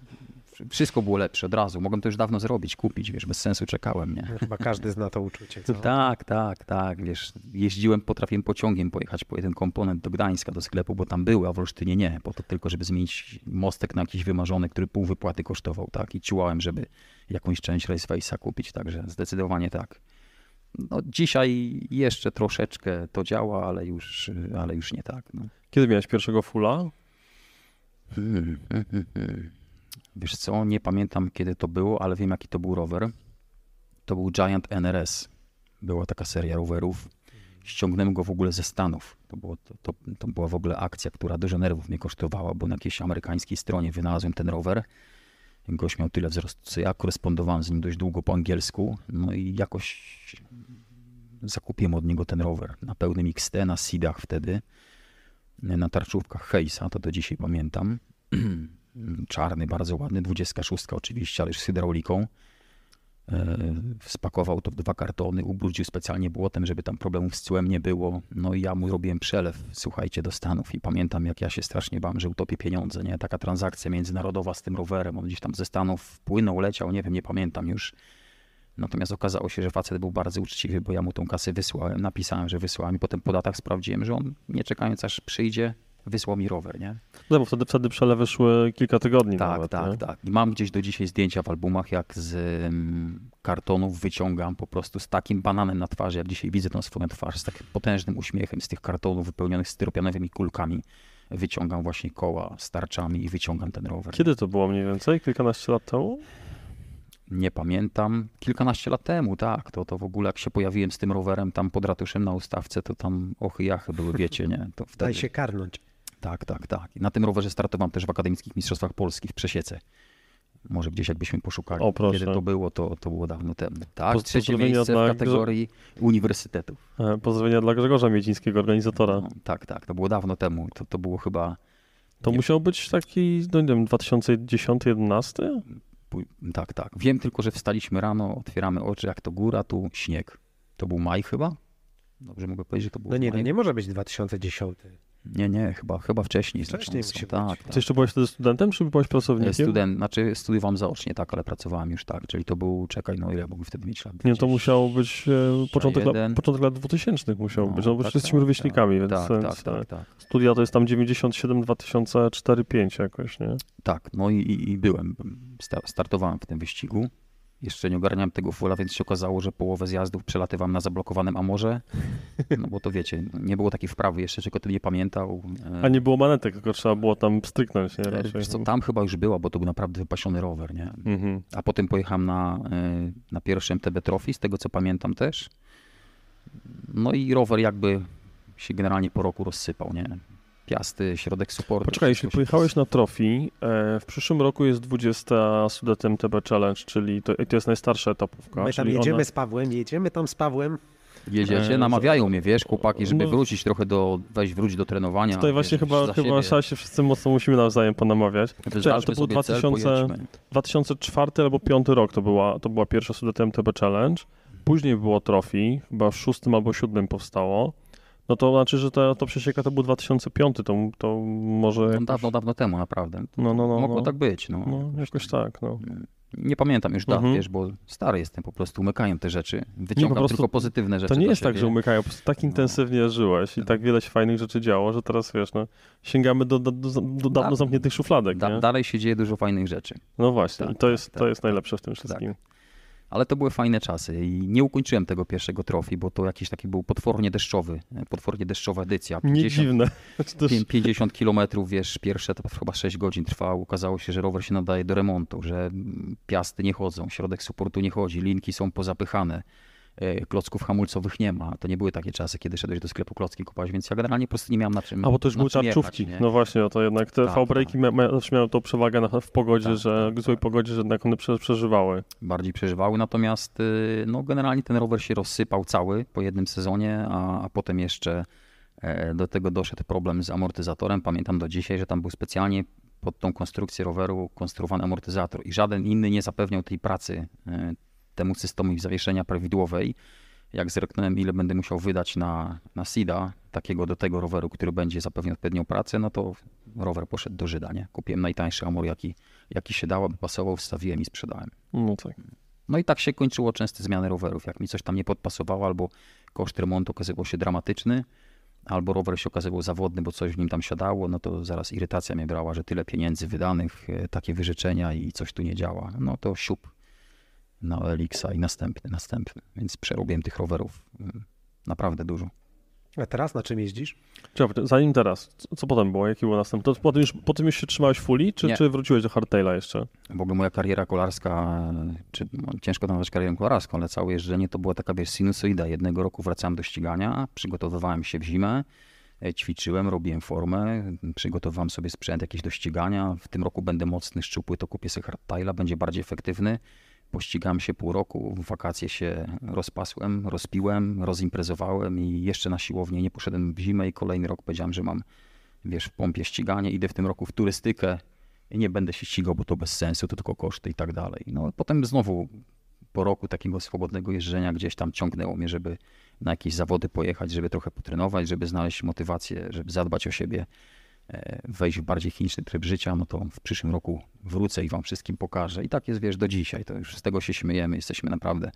wszystko było lepsze od razu. Mogłem to już dawno zrobić, kupić, wiesz, bez sensu czekałem, nie? No chyba każdy zna to uczucie, co? Tak, tak, tak, wiesz, jeździłem, potrafiłem pociągiem pojechać po jeden komponent do Gdańska, do sklepu, bo tam były, a w Olsztynie nie, po to tylko, żeby zmienić mostek na jakiś wymarzony, który pół wypłaty kosztował, tak? I ciłałem, żeby jakąś część Raceface'a kupić, także zdecydowanie tak no, dzisiaj jeszcze troszeczkę to działa, ale już, ale już nie tak. No. Kiedy miałeś pierwszego fula? Wiesz co, nie pamiętam kiedy to było, ale wiem jaki to był rower. To był Giant NRS. Była taka seria rowerów. Ściągnąłem go w ogóle ze Stanów. To, było, to, to, to była w ogóle akcja, która dużo nerwów mnie kosztowała, bo na jakiejś amerykańskiej stronie wynalazłem ten rower. Gość miał tyle wzrostu, co ja korespondowałem z nim dość długo po angielsku. No i jakoś zakupiłem od niego ten rower na pełnym XT, na SIDach wtedy, na tarczówkach Heisa, to do dzisiaj pamiętam. Czarny, bardzo ładny, 26 oczywiście, ale już z hydrauliką. E, Spakował to w dwa kartony, ubrudził specjalnie błotem, żeby tam problemów z cłem nie było. No i ja mu robiłem przelew, słuchajcie, do Stanów. I pamiętam, jak ja się strasznie bałem, że utopię pieniądze, nie? Taka transakcja międzynarodowa z tym rowerem. On gdzieś tam ze Stanów płynął, leciał, nie wiem, nie pamiętam już. Natomiast okazało się, że facet był bardzo uczciwy, bo ja mu tą kasę wysłałem, napisałem, że wysłałem i potem po datach sprawdziłem, że on nie czekając aż przyjdzie, wysłał mi rower, nie? No bo wtedy, wtedy przelewy szły kilka tygodni Tak, nawet, tak, nie? tak. I mam gdzieś do dzisiaj zdjęcia w albumach, jak z kartonów wyciągam po prostu z takim bananem na twarzy, jak dzisiaj widzę tą swoją twarz, z takim potężnym uśmiechem z tych kartonów wypełnionych styropianowymi kulkami wyciągam właśnie koła z tarczami i wyciągam ten rower. Kiedy to było mniej więcej? Kilkanaście lat temu? nie pamiętam, kilkanaście lat temu, tak, to, to w ogóle jak się pojawiłem z tym rowerem tam pod ratuszem na ustawce, to tam ochy jachy były, wiecie, nie? To wtedy... Daj się karnąć. Tak, tak, tak. I na tym rowerze startowałem też w Akademickich Mistrzostwach Polski w Przesiece. Może gdzieś jakbyśmy poszukali, o, kiedy to było, to, to było dawno temu. Tak, po, trzecie miejsce w kategorii uniwersytetów. E, pozdrowienia dla Grzegorza Miecińskiego, organizatora. No, tak, tak, to było dawno temu. To, to było chyba... To nie. musiał być taki, no nie wiem, 2010-2011? Tak, tak. Wiem tylko, że wstaliśmy rano, otwieramy oczy, jak to góra, tu śnieg. To był maj chyba? Dobrze mogę powiedzieć, że to był No nie, maj. no nie może być 2010. Nie, nie, chyba, chyba wcześniej. Wcześniej tak, tak. Ty tak. jeszcze byłeś wtedy studentem, czy byłeś pracownikiem? E, student, znaczy studiowałem zaocznie, tak, ale pracowałem już tak, czyli to był, czekaj, no ile mógłbym wtedy mieć lat? Nie, to musiał być e, początek, lat, początek lat 2000 musiał no, być, no bo tak, tak jesteśmy tak, rówieśnikami, tak, więc, tak, tak, tak, tak, studia to jest tam 97, 2004, 5 jakoś, nie? Tak, no i, i byłem, startowałem w tym wyścigu. Jeszcze nie ogarniam tego fulla, więc się okazało, że połowę zjazdów przelatywam na zablokowanym amorze. No bo to wiecie, nie było takiej wprawy jeszcze, tylko ty nie pamiętał. E, A nie było manetek, tylko trzeba było tam stryknąć, nie? E, Raczej. Wiesz co, no. tam chyba już była, bo to był naprawdę wypasiony rower, nie? Mhm. A potem pojechałem na, e, na pierwszy MTB Trophy, z tego co pamiętam też. No i rower jakby się generalnie po roku rozsypał, nie? Piasty, środek supportu. Poczekaj, jeśli pojechałeś na trofi, e, w przyszłym roku jest 20 Sudet MTB Challenge, czyli to, to jest najstarsza etapówka. My tam jedziemy ona... z Pawłem, jedziemy tam z Pawłem. Jedziecie, e, namawiają mnie, wiesz, chłopaki, żeby no. wrócić trochę do, weź wróć do trenowania. Tutaj właśnie wiesz, chyba, chyba się wszyscy mocno musimy nawzajem ponamawiać. Cześć, ale to był 2000, cel, 2004 albo 5 rok to była, to była pierwsza Sudet MTB Challenge. Później było Trofi, chyba w szóstym albo siódmym powstało. No to znaczy, że ta, to przesieka to był 2005, to, to może... No, jakoś... dawno, dawno temu naprawdę. No, no, no, Mogło no. tak być. No, no jakoś tak, no. Mm, nie pamiętam już dat, mhm. wiesz, bo stary jestem, po prostu umykają te rzeczy, wyciągam nie, po prostu, tylko pozytywne rzeczy. To nie jest siebie. tak, że umykają, po prostu tak no. intensywnie no. żyłeś i tak. tak wiele się fajnych rzeczy działo, że teraz, wiesz, no, sięgamy do, do, do, do dawno da, zamkniętych szufladek, da, Dalej się dzieje dużo fajnych rzeczy. No właśnie, tak, to, jest, tak, to jest tak, najlepsze w tym tak. wszystkim. Tak ale to były fajne czasy i nie ukończyłem tego pierwszego trofi, bo to jakiś taki był potwornie deszczowy, e, potwornie deszczowa edycja. 50, nie dziwne. 50 kilometrów, wiesz, pierwsze to chyba 6 godzin trwało, okazało się, że rower się nadaje do remontu, że piasty nie chodzą, środek suportu nie chodzi, linki są pozapychane. E, klocków hamulcowych nie ma. To nie były takie czasy, kiedy szedłeś do sklepu klocki kupować, więc ja generalnie po prostu nie miałem na czym A bo to już były tarczówki. Jechać, no właśnie, to jednak te tak, V-breaki tak. Mia miały tą przewagę na, w pogodzie, tak, że tak, w złej tak. pogodzie, że jednak one przeżywały. Bardziej przeżywały, natomiast y, no, generalnie ten rower się rozsypał cały po jednym sezonie, a, a potem jeszcze e, do tego doszedł problem z amortyzatorem. Pamiętam do dzisiaj, że tam był specjalnie pod tą konstrukcję roweru konstruowany amortyzator i żaden inny nie zapewniał tej pracy e, temu systemowi zawieszenia prawidłowej, jak zerknąłem, ile będę musiał wydać na, na SIDA, takiego do tego roweru, który będzie zapewniał odpowiednią pracę, no to rower poszedł do Żyda, nie? Kupiłem najtańszy amor, jaki, jaki się dało, by pasował, wstawiłem i sprzedałem. No tak. No i tak się kończyło częste zmiany rowerów. Jak mi coś tam nie podpasowało, albo koszt remontu okazywał się dramatyczny, albo rower się okazywał zawodny, bo coś w nim tam siadało, no to zaraz irytacja mnie brała, że tyle pieniędzy wydanych, e, takie wyrzeczenia i coś tu nie działa. No to siup na olx i następny, następny. Więc przerobiłem tych rowerów y, naprawdę dużo. A teraz na czym jeździsz? Ciekawe, zanim teraz, co, co, potem było? Jaki był następny? To po, tym już, po tym już się trzymałeś fuli, czy, czy wróciłeś do hardtaila jeszcze? W ogóle moja kariera kolarska, czy no, ciężko nazwać karierę kolarską, ale całe jeżdżenie to była taka wiesz, sinusoida. Jednego roku wracałem do ścigania, przygotowywałem się w zimę, e, ćwiczyłem, robiłem formę, przygotowywałem sobie sprzęt jakieś do ścigania. W tym roku będę mocny, szczupły, to kupię sobie hardtaila, będzie bardziej efektywny pościgam się pół roku, w wakacje się rozpasłem, rozpiłem, rozimprezowałem i jeszcze na siłownię nie poszedłem w zimę i kolejny rok powiedziałem, że mam, wiesz, w pompie ściganie, idę w tym roku w turystykę i nie będę się ścigał, bo to bez sensu, to tylko koszty i tak dalej. No potem znowu po roku takiego swobodnego jeżdżenia gdzieś tam ciągnęło mnie, żeby na jakieś zawody pojechać, żeby trochę potrenować, żeby znaleźć motywację, żeby zadbać o siebie. E, wejść w bardziej chiniczny tryb życia, no to w przyszłym roku wrócę i wam wszystkim pokażę. I tak jest, wiesz, do dzisiaj. To już z tego się śmiejemy. Jesteśmy naprawdę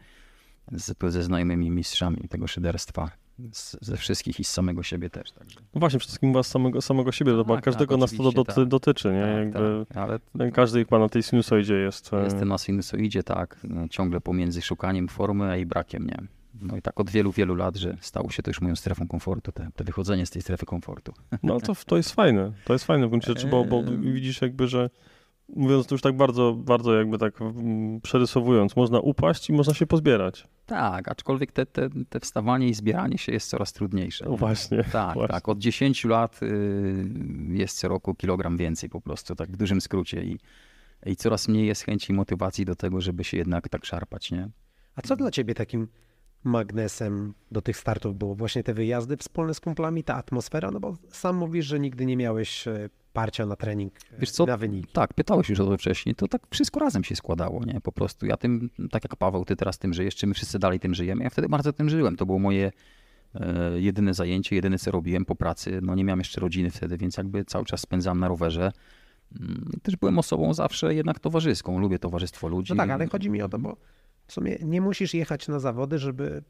z, ze znajomymi mistrzami tego szyderstwa. Z, ze wszystkich i z samego siebie też. Także. No właśnie, wszystkim was samego, samego siebie, tak, bo tak, każdego nas to tak. dotyczy, nie? Tak, Jakby tak. ale... Każdy chyba na tej sinusoidzie jest. E. Jestem na sinusoidzie, tak, no, ciągle pomiędzy szukaniem formy, a brakiem, nie? no i tak od wielu, wielu lat, że stało się to już moją strefą komfortu, te, te wychodzenie z tej strefy komfortu. No to, to jest fajne, to jest fajne w gruncie rzeczy, bo, bo eee. widzisz jakby, że mówiąc to już tak bardzo, bardzo jakby tak mm, przerysowując, można upaść i można się pozbierać. Tak, aczkolwiek te, te, te wstawanie i zbieranie się jest coraz trudniejsze. No właśnie. Tak, tak właśnie. tak. Od 10 lat y, jest co roku kilogram więcej po prostu, tak w dużym skrócie i, i coraz mniej jest chęci i motywacji do tego, żeby się jednak tak szarpać, nie? A co dla ciebie takim magnesem do tych startów było właśnie te wyjazdy wspólne z kumplami, ta atmosfera, no bo sam mówisz, że nigdy nie miałeś e, parcia na trening, e, Wiesz co? na wyniki. Tak, pytałeś już o to wcześniej, to tak wszystko razem się składało, nie? Po prostu ja tym, tak jak Paweł, ty teraz tym żyjesz, czy my wszyscy dalej tym żyjemy, ja wtedy bardzo tym żyłem, to było moje e, jedyne zajęcie, jedyne co robiłem po pracy, no nie miałem jeszcze rodziny wtedy, więc jakby cały czas spędzałem na rowerze, mm, też byłem osobą zawsze jednak towarzyską, lubię towarzystwo ludzi. No tak, ale chodzi mi o to, bo w sumie nie musisz jechać na zawody, żeby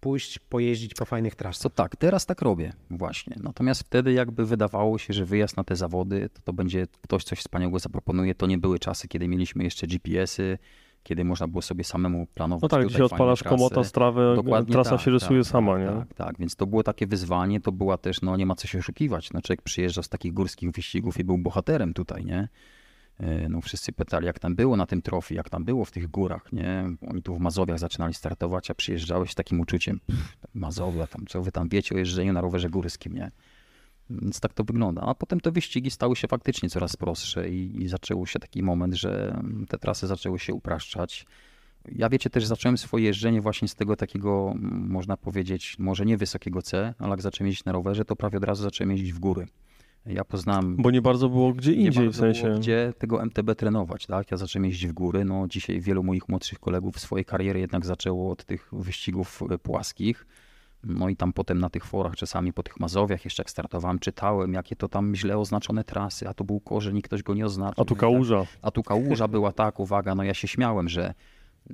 pójść, pojeździć po fajnych trasach. Co tak, teraz tak robię właśnie. Natomiast wtedy jakby wydawało się, że wyjazd na te zawody, to, to będzie ktoś coś wspaniałego zaproponuje. To nie były czasy, kiedy mieliśmy jeszcze GPS-y, kiedy można było sobie samemu planować. No tak, gdzie odpalasz komota strawę, e, Dokładnie trasa tak, się rysuje tak, sama, tak, nie? Tak, tak, więc to było takie wyzwanie, to była też, no nie ma co się oszukiwać. No, człowiek znaczy, przyjeżdża z takich górskich wyścigów i był bohaterem tutaj, nie? E, no, wszyscy pytali, jak tam było na tym trofi, jak tam było w tych górach, nie? Oni tu w Mazowiach zaczynali startować, a przyjeżdżałeś z takim uczuciem, Mazowia, tam co wy tam wiecie o jeżdżeniu na rowerze górskim, nie? Więc tak to wygląda. A potem te wyścigi stały się faktycznie coraz prostsze i, i zaczął się taki moment, że te trasy zaczęły się upraszczać. Ja wiecie, też zacząłem swoje jeżdżenie właśnie z tego takiego, można powiedzieć, może nie wysokiego C, ale jak zacząłem jeździć na rowerze, to prawie od razu zacząłem jeździć w góry. Ja poznałem. Bo nie bardzo było gdzie indziej w sensie. gdzie tego MTB trenować, tak? Ja zacząłem jeździć w góry. No, dzisiaj wielu moich młodszych kolegów swojej kariery jednak zaczęło od tych wyścigów e, płaskich. No i tam potem na tych forach, czasami po tych Mazowiach, jeszcze jak startowałem, czytałem, jakie to tam źle oznaczone trasy, a to był korzeń, ktoś go nie oznaczył. A tu no tak- kałuża. a tu kałuża była, tak, uwaga, no ja się śmiałem, że,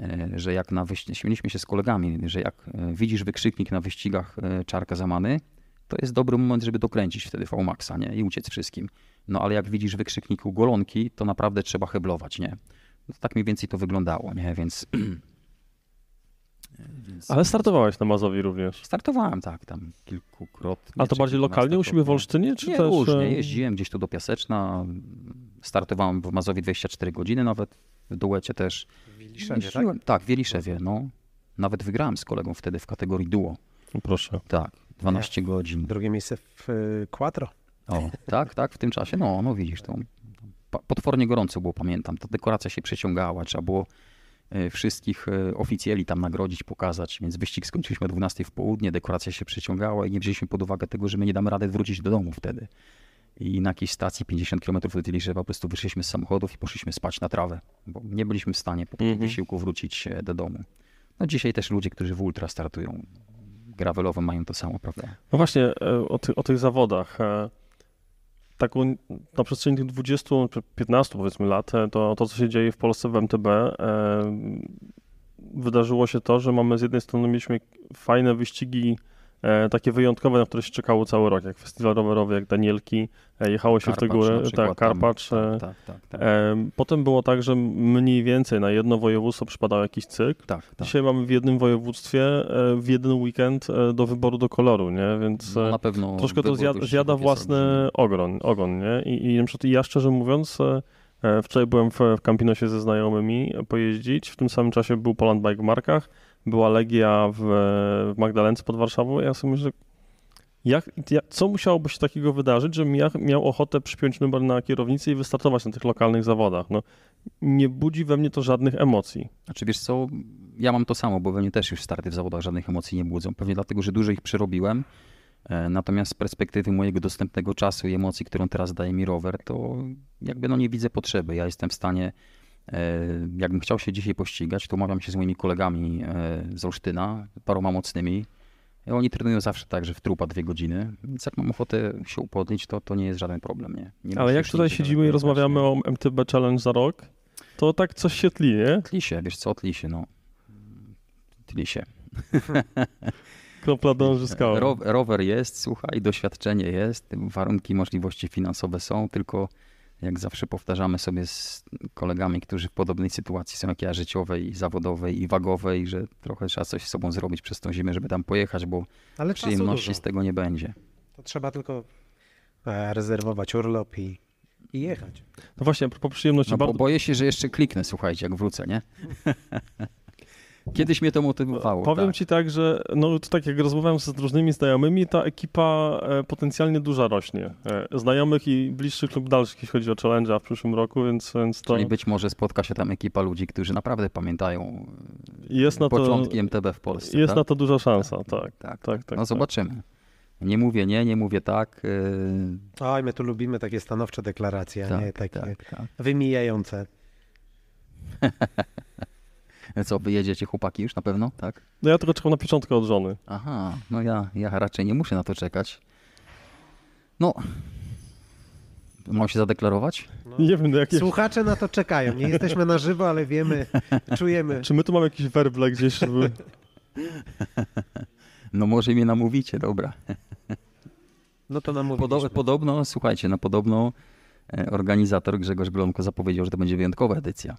e, że jak na wyścigach, śmieliśmy się z kolegami, że jak e, widzisz wykrzyknik na wyścigach Czarka Zamany, to jest dobry moment, żeby dokręcić wtedy VMAXa nie? i uciec wszystkim. No ale jak widzisz wykrzykniku golonki, to naprawdę trzeba heblować, nie? No, tak mniej więcej to wyglądało, nie? Więc... Ale startowałeś na Mazowie również. Startowałem, tak, tam kilkukrotnie. A to bardziej lokalnie u siebie w Olsztynie? Czy nie, też... różnie. Jeździłem gdzieś tu do Piaseczna, startowałem w Mazowie 24 godziny nawet, w duecie też. W Wieliszewie, tak? Tak, w Wieliszewie, no. Nawet wygrałem z kolegą wtedy w kategorii duo. proszę. Tak. 12 godzin. Drugie miejsce w y, Quattro. O, tak, tak, w tym czasie, no, no widzisz, to potwornie gorąco było, pamiętam. Ta dekoracja się przeciągała, trzeba było y, wszystkich y, oficjeli tam nagrodzić, pokazać, więc wyścig skończyliśmy o 12 w południe, dekoracja się przeciągała i nie wzięliśmy pod uwagę tego, że my nie damy rady wrócić do domu wtedy. I na jakiejś stacji 50 km do Tyliszewa po prostu wyszliśmy z samochodów i poszliśmy spać na trawę, bo nie byliśmy w stanie po mm -hmm. wysiłku wrócić e, do domu. No dzisiaj też ludzie, którzy w ultra startują, gravelowe mają to samo, prawda? No właśnie, e, o, ty, o tych zawodach. Tak na przestrzeni tych 20, 15 powiedzmy lat, e, to, to co się dzieje w Polsce w MTB, wydarzyło się to, że mamy z jednej strony mieliśmy fajne wyścigi E, takie wyjątkowe, na które się czekało cały rok, jak festiwal rowerowy, jak Danielki, e, jechało się Karpacz w te góry, tak, Karpacz. Tam, e, tak, tak, tak. Potem było tak, że mniej więcej na jedno województwo przypadał jakiś cykl. Tak, tak. Dzisiaj mamy w jednym województwie w jeden weekend do wyboru do koloru, nie? więc no, na pewno troszkę to zjada, zjada własny no. ogon, ogon. Nie? I, i na przykład ja szczerze mówiąc, wczoraj byłem w, w Campinosie ze znajomymi pojeździć, w tym samym czasie był Poland Bike w Markach, była Legia w, w Magdalence pod Warszawą. Ja sobie myślę, jak, jak, co musiałoby się takiego wydarzyć, żebym ja miał ochotę przypiąć numer na kierownicy i wystartować na tych lokalnych zawodach? No, nie budzi we mnie to żadnych emocji. Znaczy wiesz co, ja mam to samo, bo we mnie też już starty w zawodach żadnych emocji nie budzą. Pewnie dlatego, że dużo ich przerobiłem. E, natomiast z perspektywy mojego dostępnego czasu i emocji, którą teraz daje mi rower, to jakby no nie widzę potrzeby. Ja jestem w stanie E, jakbym chciał się dzisiaj pościgać, to umawiam się z moimi kolegami e, z Olsztyna, paroma mocnymi. E, oni trenują zawsze tak, że w trupa dwie godziny, więc jak mam ochotę się upodlić, to, to nie jest żaden problem. Nie? nie Ale jak tutaj siedzimy i rozmawiamy o MTB Challenge za rok, to tak coś się tli, nie? Tli się, wiesz co, tli się, no. Tli się. Kropla dąży skałą. Rower jest, słuchaj, doświadczenie jest, warunki, możliwości finansowe są, tylko jak zawsze powtarzamy sobie z kolegami, którzy w podobnej sytuacji są jak ja, życiowej, i zawodowej i wagowej, że trochę trzeba coś z sobą zrobić przez tą ziemię, żeby tam pojechać, bo Ale przyjemności z tego nie będzie. To trzeba tylko e, rezerwować urlop i, i jechać. No właśnie, po przyjemności. No, bardzo... Boję się, że jeszcze kliknę, słuchajcie, jak wrócę, nie? Kiedyś mnie to motywowało. Powiem tak. ci tak, że no to tak jak rozmawiam z różnymi znajomymi, ta ekipa e, potencjalnie duża rośnie. E, znajomych i bliższych lub dalszych, jeśli chodzi o challenge w przyszłym roku, więc, więc to... Czyli być może spotka się tam ekipa ludzi, którzy naprawdę pamiętają jest na początki to, MTB w Polsce. Jest tak? na to duża szansa, tak. tak, tak, tak, tak no tak. zobaczymy. Nie mówię nie, nie mówię tak. Yy... Oj, my tu lubimy takie stanowcze deklaracje, tak, nie takie tak, tak. wymijające. Co, wyjedziecie chłopaki już na pewno, tak? No ja tylko czekam na pieczątkę od żony. Aha, no ja, ja raczej nie muszę na to czekać. No, Mam się zadeklarować? No. Nie wiem, jakie... Słuchacze na to czekają. Nie jesteśmy na żywo, ale wiemy, czujemy. Czy my tu mamy jakiś werble gdzieś? Żeby... No może mnie namówicie, dobra. No to namówiliśmy. Podobno, podobno słuchajcie, na no podobno e, organizator Grzegorz Glonko zapowiedział, że to będzie wyjątkowa edycja.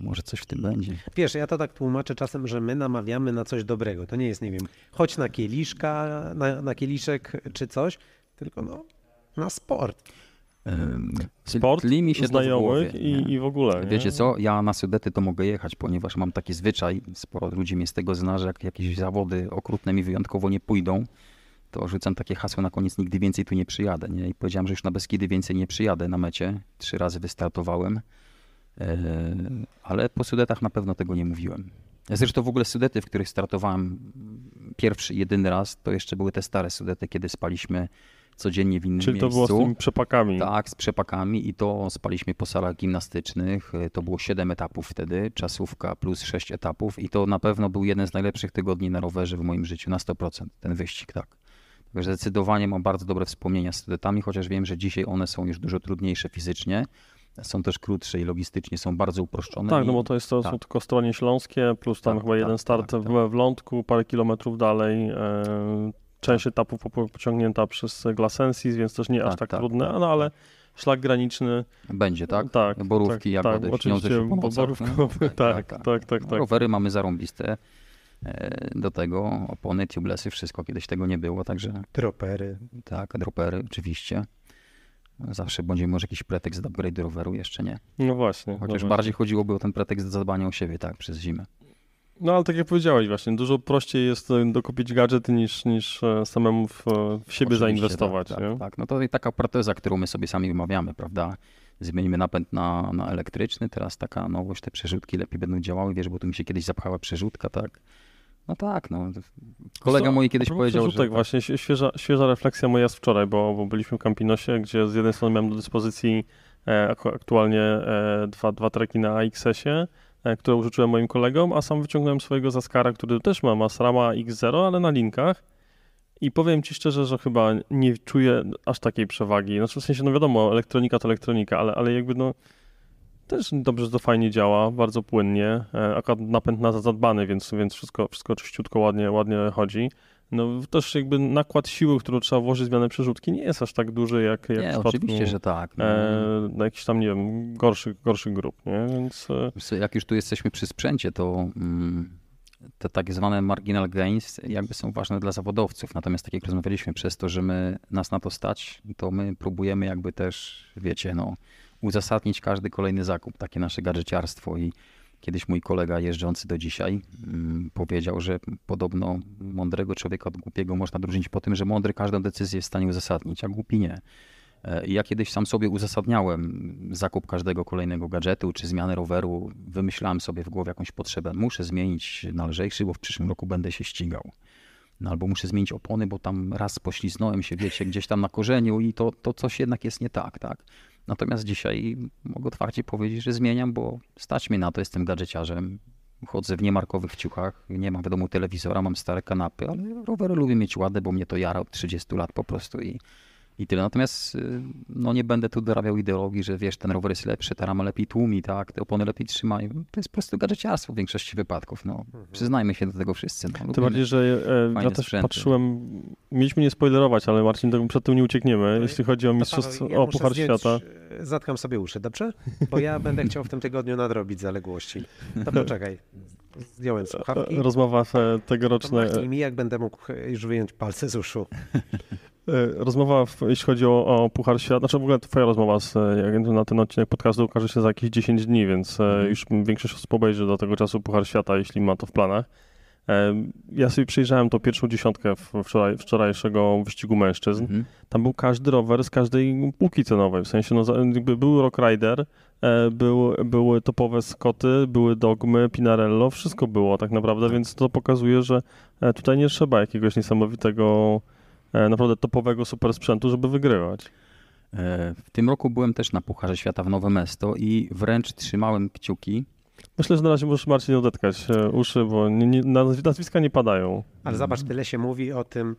Może coś w tym będzie. Wiesz, ja to tak tłumaczę czasem, że my namawiamy na coś dobrego. To nie jest, nie wiem, chodź na kieliszka, na, na kieliszek czy coś, tylko no, na sport. Sport, mi się znajomych i, i, w ogóle. Nie? Wiecie co, ja na Sudety to mogę jechać, ponieważ mam taki zwyczaj, sporo ludzi mnie z tego zna, że jak jakieś zawody okrutne mi wyjątkowo nie pójdą, to rzucam takie hasło na koniec, nigdy więcej tu nie przyjadę. Nie? I powiedziałem, że już na Beskidy więcej nie przyjadę na mecie. Trzy razy wystartowałem. Ehm, ale po Sudetach na pewno tego nie mówiłem. Zresztą w ogóle Sudety, w których startowałem pierwszy, jedyny raz, to jeszcze były te stare Sudety, kiedy spaliśmy codziennie w innym Czyli miejscu. Czyli to było z tymi przepakami. Tak, z przepakami i to spaliśmy po salach gimnastycznych. E, to było 7 etapów wtedy, czasówka plus 6 etapów i to na pewno był jeden z najlepszych tygodni na rowerze w moim życiu, na 100%, ten wyścig, tak. Zdecydowanie mam bardzo dobre wspomnienia z Sudetami, chociaż wiem, że dzisiaj one są już dużo trudniejsze fizycznie, są też krótsze i logistycznie są bardzo uproszczone. Tak, no bo to jest to, tak. tylko stronie śląskie, plus tam tak, chyba tak, jeden start tak, w, tak. w Lądku, parę kilometrów dalej. E, część etapów pociągnięta przez Glasensis, więc też nie aż tak, tak trudne, no ale szlak graniczny. Będzie, tak? Tak. Borówki, tak, jagody, tak, oczywiście, się borówkowy, tak, tak, tak, tak, no, Rowery mamy zarąbiste. E, do tego opony, tubelessy, wszystko. Kiedyś tego nie było, także... Dropery. Tak, dropery, oczywiście. Zawsze będzie może jakiś pretekst do upgrade roweru, jeszcze nie. No właśnie. Chociaż no właśnie. bardziej chodziłoby o ten pretekst zadbania o siebie, tak, przez zimę. No ale tak jak powiedziałeś właśnie, dużo prościej jest e, dokupić gadżet niż, niż e, samemu w, e, w siebie Oczywiście, zainwestować. Tak, tak, tak, no to i taka proteza, którą my sobie sami wymawiamy, prawda? Zmienimy napęd na, na elektryczny, teraz taka nowość, te przerzutki lepiej będą działały, wiesz, bo tu mi się kiedyś zapchała przerzutka, tak? No tak, no. Kolega mój kiedyś powiedział, że... Tak. właśnie, świeża, świeża refleksja moja z wczoraj, bo, bo byliśmy w Campinosie, gdzie z jednej strony miałem do dyspozycji e, aktualnie e, dwa, dwa treki na AXS-ie, e, które użyczyłem moim kolegom, a sam wyciągnąłem swojego Zaskara, który też ma Masrama X0, ale na linkach. I powiem ci szczerze, że chyba nie czuję aż takiej przewagi. Znaczy w sensie, no wiadomo, elektronika to elektronika, ale, ale jakby no też dobrze, że to fajnie działa, bardzo płynnie. E, akurat napęd na zadbany, więc, więc wszystko, wszystko czyściutko, ładnie, ładnie chodzi. No też jakby nakład siły, którą trzeba włożyć w zmianę przerzutki nie jest aż tak duży jak, jak nie, w przypadku, oczywiście, że tak. No. E, na no, jakichś tam, nie wiem, gorszych, gorszych grup, nie? E, więc... Jak już tu jesteśmy przy sprzęcie, to mm, te tak zwane marginal gains jakby są ważne dla zawodowców, natomiast tak jak rozmawialiśmy, przez to, że my, nas na to stać, to my próbujemy jakby też, wiecie, no uzasadnić każdy kolejny zakup, takie nasze gadżeciarstwo i kiedyś mój kolega jeżdżący do dzisiaj mm, powiedział, że podobno mądrego człowieka od głupiego można odróżnić po tym, że mądry każdą decyzję jest w stanie uzasadnić, a głupi nie. E, ja kiedyś sam sobie uzasadniałem zakup każdego kolejnego gadżetu czy zmianę roweru. Wymyślałem sobie w głowie jakąś potrzebę. Muszę zmienić należejszy, bo w przyszłym roku będę się ścigał. No albo muszę zmienić opony, bo tam raz pośliznąłem się, wiecie, gdzieś tam na korzeniu i to, to coś jednak jest nie tak, tak? Natomiast dzisiaj mogę twardziej powiedzieć, że zmieniam, bo stać mnie na to, jestem gadżeciarzem, chodzę w niemarkowych ciuchach, nie mam w domu telewizora, mam stare kanapy, ale rowery lubię mieć ładne, bo mnie to jara od 30 lat po prostu i i tyle. Natomiast y, no, nie będę tu dorabiał ideologii, że wiesz, ten rower jest lepszy, ta rama lepiej tłumi, tak, te opony lepiej trzymają. To jest po prostu gadżeciarstwo w większości wypadków. No. Mhm. Przyznajmy się do tego wszyscy. No, Tym bardziej, że e, ja też sprzęty. patrzyłem, mieliśmy nie spoilerować, ale Marcin, przed tym nie uciekniemy, no, jeśli chodzi o mistrzostwo, ja o Puchar Świata. E, zatkam sobie uszy, dobrze? Bo ja będę chciał w tym tygodniu nadrobić zaległości. To poczekaj. Zdjąłem słuchawki. E, e, Rozmowa tegoroczna. I mi jak będę mógł już wyjąć palce z uszu. E, rozmowa, w, jeśli chodzi o, o Puchar Świata, znaczy w ogóle twoja rozmowa z e, agentem na ten odcinek podcastu ukaże się za jakieś 10 dni, więc e, mhm. już większość osób obejrzy do tego czasu Puchar Świata, jeśli ma to w planach. Ja sobie przejrzałem tą pierwszą dziesiątkę wczoraj, wczorajszego wyścigu mężczyzn. Mhm. Tam był każdy rower z każdej półki cenowej. W sensie no, jakby był Rock Rider, był, były topowe skoty, były dogmy, Pinarello, wszystko było tak naprawdę, tak. więc to pokazuje, że tutaj nie trzeba jakiegoś niesamowitego E, naprawdę topowego super sprzętu, żeby wygrywać. E, w tym roku byłem też na Pucharze Świata w Nowe Mesto i wręcz trzymałem kciuki. Myślę, że na razie możesz Marcin odetkać e, uszy, bo nie, nie, nazwiska nie padają. Ale zobacz, tyle się mówi o tym,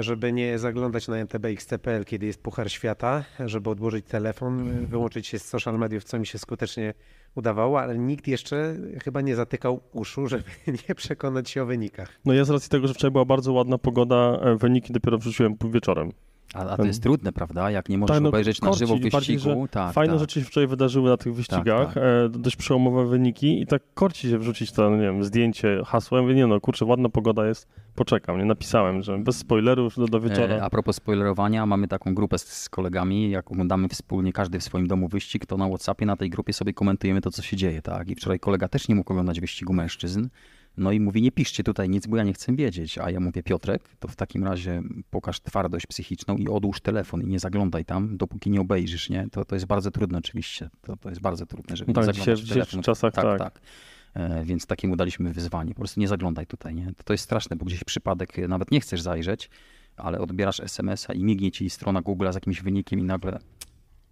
żeby nie zaglądać na mtbx.pl, kiedy jest Puchar Świata, żeby odłożyć telefon, wyłączyć się z social mediów, co mi się skutecznie udawało, ale nikt jeszcze chyba nie zatykał uszu, żeby nie przekonać się o wynikach. No ja z racji tego, że wczoraj była bardzo ładna pogoda, e, wyniki dopiero wrzuciłem wieczorem. A, a to jest trudne, prawda? Jak nie możesz tak, no, obejrzeć na żywo wyścigu. Tak, fajne tak. rzeczy się wczoraj wydarzyły na tych tak, wyścigach, tak, e, dość przełomowe wyniki i tak korci się wrzucić to, nie wiem, zdjęcie hasłem. Mówię, nie no, kurczę, ładna pogoda jest, poczekam, nie napisałem, że bez spoilerów do, do wieczora. E, a propos spoilerowania, mamy taką grupę z, z, kolegami, jak oglądamy wspólnie, każdy w swoim domu wyścig, to na Whatsappie, na tej grupie sobie komentujemy to, co się dzieje, tak? I wczoraj kolega też nie mógł oglądać wyścigu mężczyzn, no i mówi, nie piszcie tutaj nic, bo ja nie chcę wiedzieć. A ja mówię, Piotrek, to w takim razie pokaż twardość psychiczną i odłóż telefon i nie zaglądaj tam, dopóki nie obejrzysz, nie? To, to jest bardzo trudne oczywiście. To, to jest bardzo trudne, żeby no tak, zaglądać się, w telefon. W czasach tak. tak. tak. E, więc takie udaliśmy wyzwanie. Po prostu nie zaglądaj tutaj, nie? To, to jest straszne, bo gdzieś przypadek e, nawet nie chcesz zajrzeć, ale odbierasz SMS-a i mignie ci strona Google z jakimś wynikiem i nagle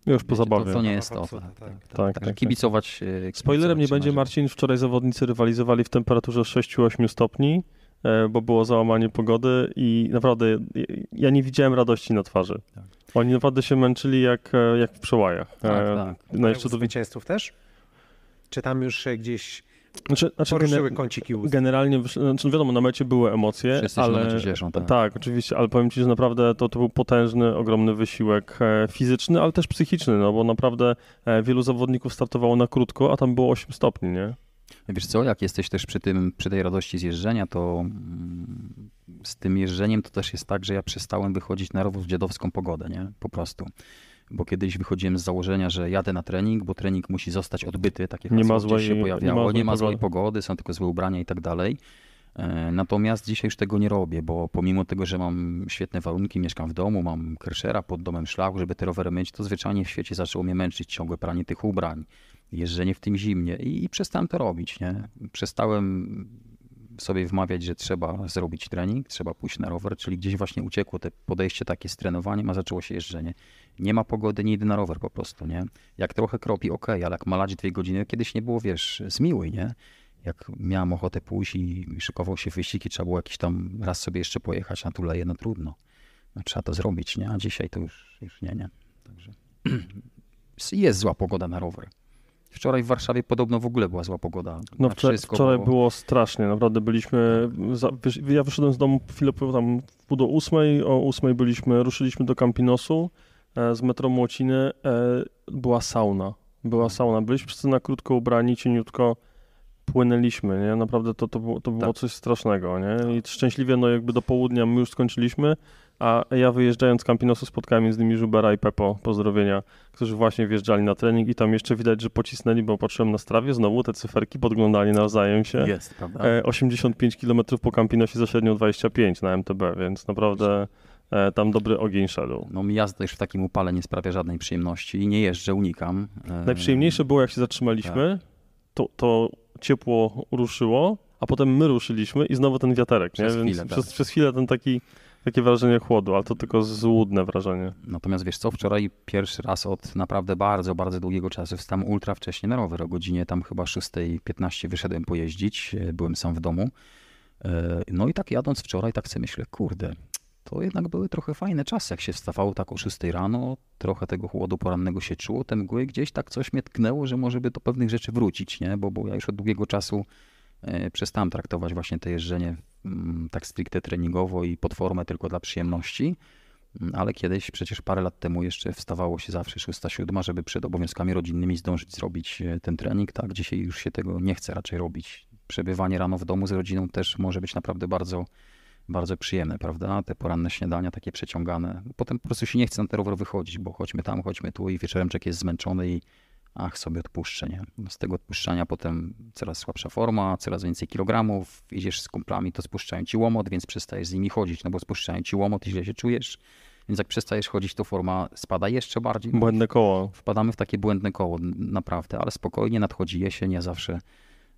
już po zabawie. To, to nie jest to. tak, tak, tak, tak, kibicować, kibicować. Spoilerem nie będzie, Marcin, wczoraj zawodnicy rywalizowali w temperaturze 6-8 stopni, bo było załamanie pogody i naprawdę ja nie widziałem radości na twarzy. Oni naprawdę się męczyli jak, jak w przełajach. Tak, tak. No jeszcze do też? Czy tam już gdzieś znaczy, znaczy poruszyły gener- kąciki ust. Generalnie, znaczy wiadomo, na mecie były emocje, Wszyscy ale... Się cieszą, tak. tak, oczywiście, ale powiem ci, że naprawdę to, to był potężny, ogromny wysiłek e, fizyczny, ale też psychiczny, no bo naprawdę e, wielu zawodników startowało na krótko, a tam było 8 stopni, nie? Wiesz co, jak jesteś też przy, tym, przy tej radości z jeżdżenia, to mm, z tym jeżdżeniem to też jest tak, że ja przestałem wychodzić na rower w dziadowską pogodę, nie? Po prostu bo kiedyś wychodziłem z założenia, że jadę na trening, bo trening musi zostać odbyty, takie nie ma złej, się pojawiało, nie ma, nie ma złej pogody, są tylko złe ubrania i tak dalej. E, natomiast dzisiaj już tego nie robię, bo pomimo tego, że mam świetne warunki, mieszkam w domu, mam kreszera pod domem szlaku, żeby te rowery mieć, to zwyczajnie w świecie zaczęło mnie męczyć ciągłe pranie tych ubrań, jeżdżenie w tym zimnie i, i przestałem to robić. Nie? Przestałem sobie wmawiać, że trzeba zrobić trening, trzeba pójść na rower, czyli gdzieś właśnie uciekło te podejście takie z trenowaniem, a zaczęło się jeżdżenie nie ma pogody, nie idę na rower po prostu, nie? Jak trochę kropi, ok, ale jak malać dwie godziny, kiedyś nie było, wiesz, zmiły, nie? Jak miałem ochotę pójść i szykował się wyścigi, trzeba było jakiś tam raz sobie jeszcze pojechać na tuleje, no trudno. No, trzeba to zrobić, nie? A dzisiaj to już, już nie, nie. Także jest zła pogoda na rower. Wczoraj w Warszawie podobno w ogóle była zła pogoda. No wczor wszystko, wczoraj bo... było strasznie, naprawdę byliśmy. Za, ja wyszedłem z domu chwilę tam do ósmej, o ósmej byliśmy, ruszyliśmy do Campinosu. E, z metrom Młociny e, była sauna. Była mhm. sauna. Byliśmy wszyscy na krótko ubrani, cieniutko płynęliśmy, nie? Naprawdę to, to, było, to było tak. coś strasznego, nie? I tak. szczęśliwie, no jakby do południa my już skończyliśmy, a ja wyjeżdżając z Campinosu spotkałem z nimi Żubera i Pepo, pozdrowienia, którzy właśnie wjeżdżali na trening i tam jeszcze widać, że pocisnęli, bo patrzyłem na strawie, znowu te cyferki podglądali nawzajem się. Jest, prawda? 85 e, km po Campinosie za średnią 25 na MTB, więc naprawdę... Jest E, tam dobry ogień szedł. No mi jazda też w takim upale nie sprawia żadnej przyjemności i nie jeżdżę, unikam. E, Najprzyjemniejsze było, jak się zatrzymaliśmy, tak. to, to ciepło ruszyło, a potem my ruszyliśmy i znowu ten wiaterek, przez nie? Chwilę, tak. przez, przez chwilę ten taki takie wrażenie chłodu, ale to tylko złudne wrażenie. Natomiast wiesz co, wczoraj pierwszy raz od naprawdę bardzo, bardzo długiego czasu wstałem ultra wcześnie na rower. O godzinie tam chyba 6.15 wyszedłem pojeździć, e, byłem sam w domu. No i tak jadąc wczoraj, tak sobie myślę, kurde, to jednak były trochę fajne czasy, jak się wstawało tak o 6 rano, trochę tego chłodu porannego się czuło, te mgły gdzieś tak coś mnie tknęło, że może by do pewnych rzeczy wrócić, nie? Bo, bo ja już od długiego czasu e, przestałem traktować właśnie to jeżdżenie m, mm, tak stricte treningowo i pod formę tylko dla przyjemności, mm, ale kiedyś, przecież parę lat temu jeszcze wstawało się zawsze 6-7, żeby przed obowiązkami rodzinnymi zdążyć zrobić e, ten trening, tak? Dzisiaj już się tego nie chce raczej robić. Przebywanie rano w domu z rodziną też może być naprawdę bardzo bardzo przyjemne, prawda? Te poranne śniadania takie przeciągane. Potem po prostu się nie chce na ten rower wychodzić, bo chodźmy tam, chodźmy tu i wieczorem człowiek jest zmęczony i ach, sobie odpuszczę, nie? No, z tego odpuszczania potem coraz słabsza forma, coraz więcej kilogramów, idziesz z kumplami, to spuszczają ci łomot, więc przestajesz z nimi chodzić, no bo spuszczają ci łomot i źle się czujesz. Więc jak przestajesz chodzić, to forma spada jeszcze bardziej. Błędne koło. Wpadamy w takie błędne koło, naprawdę, ale spokojnie nadchodzi jesień, ja zawsze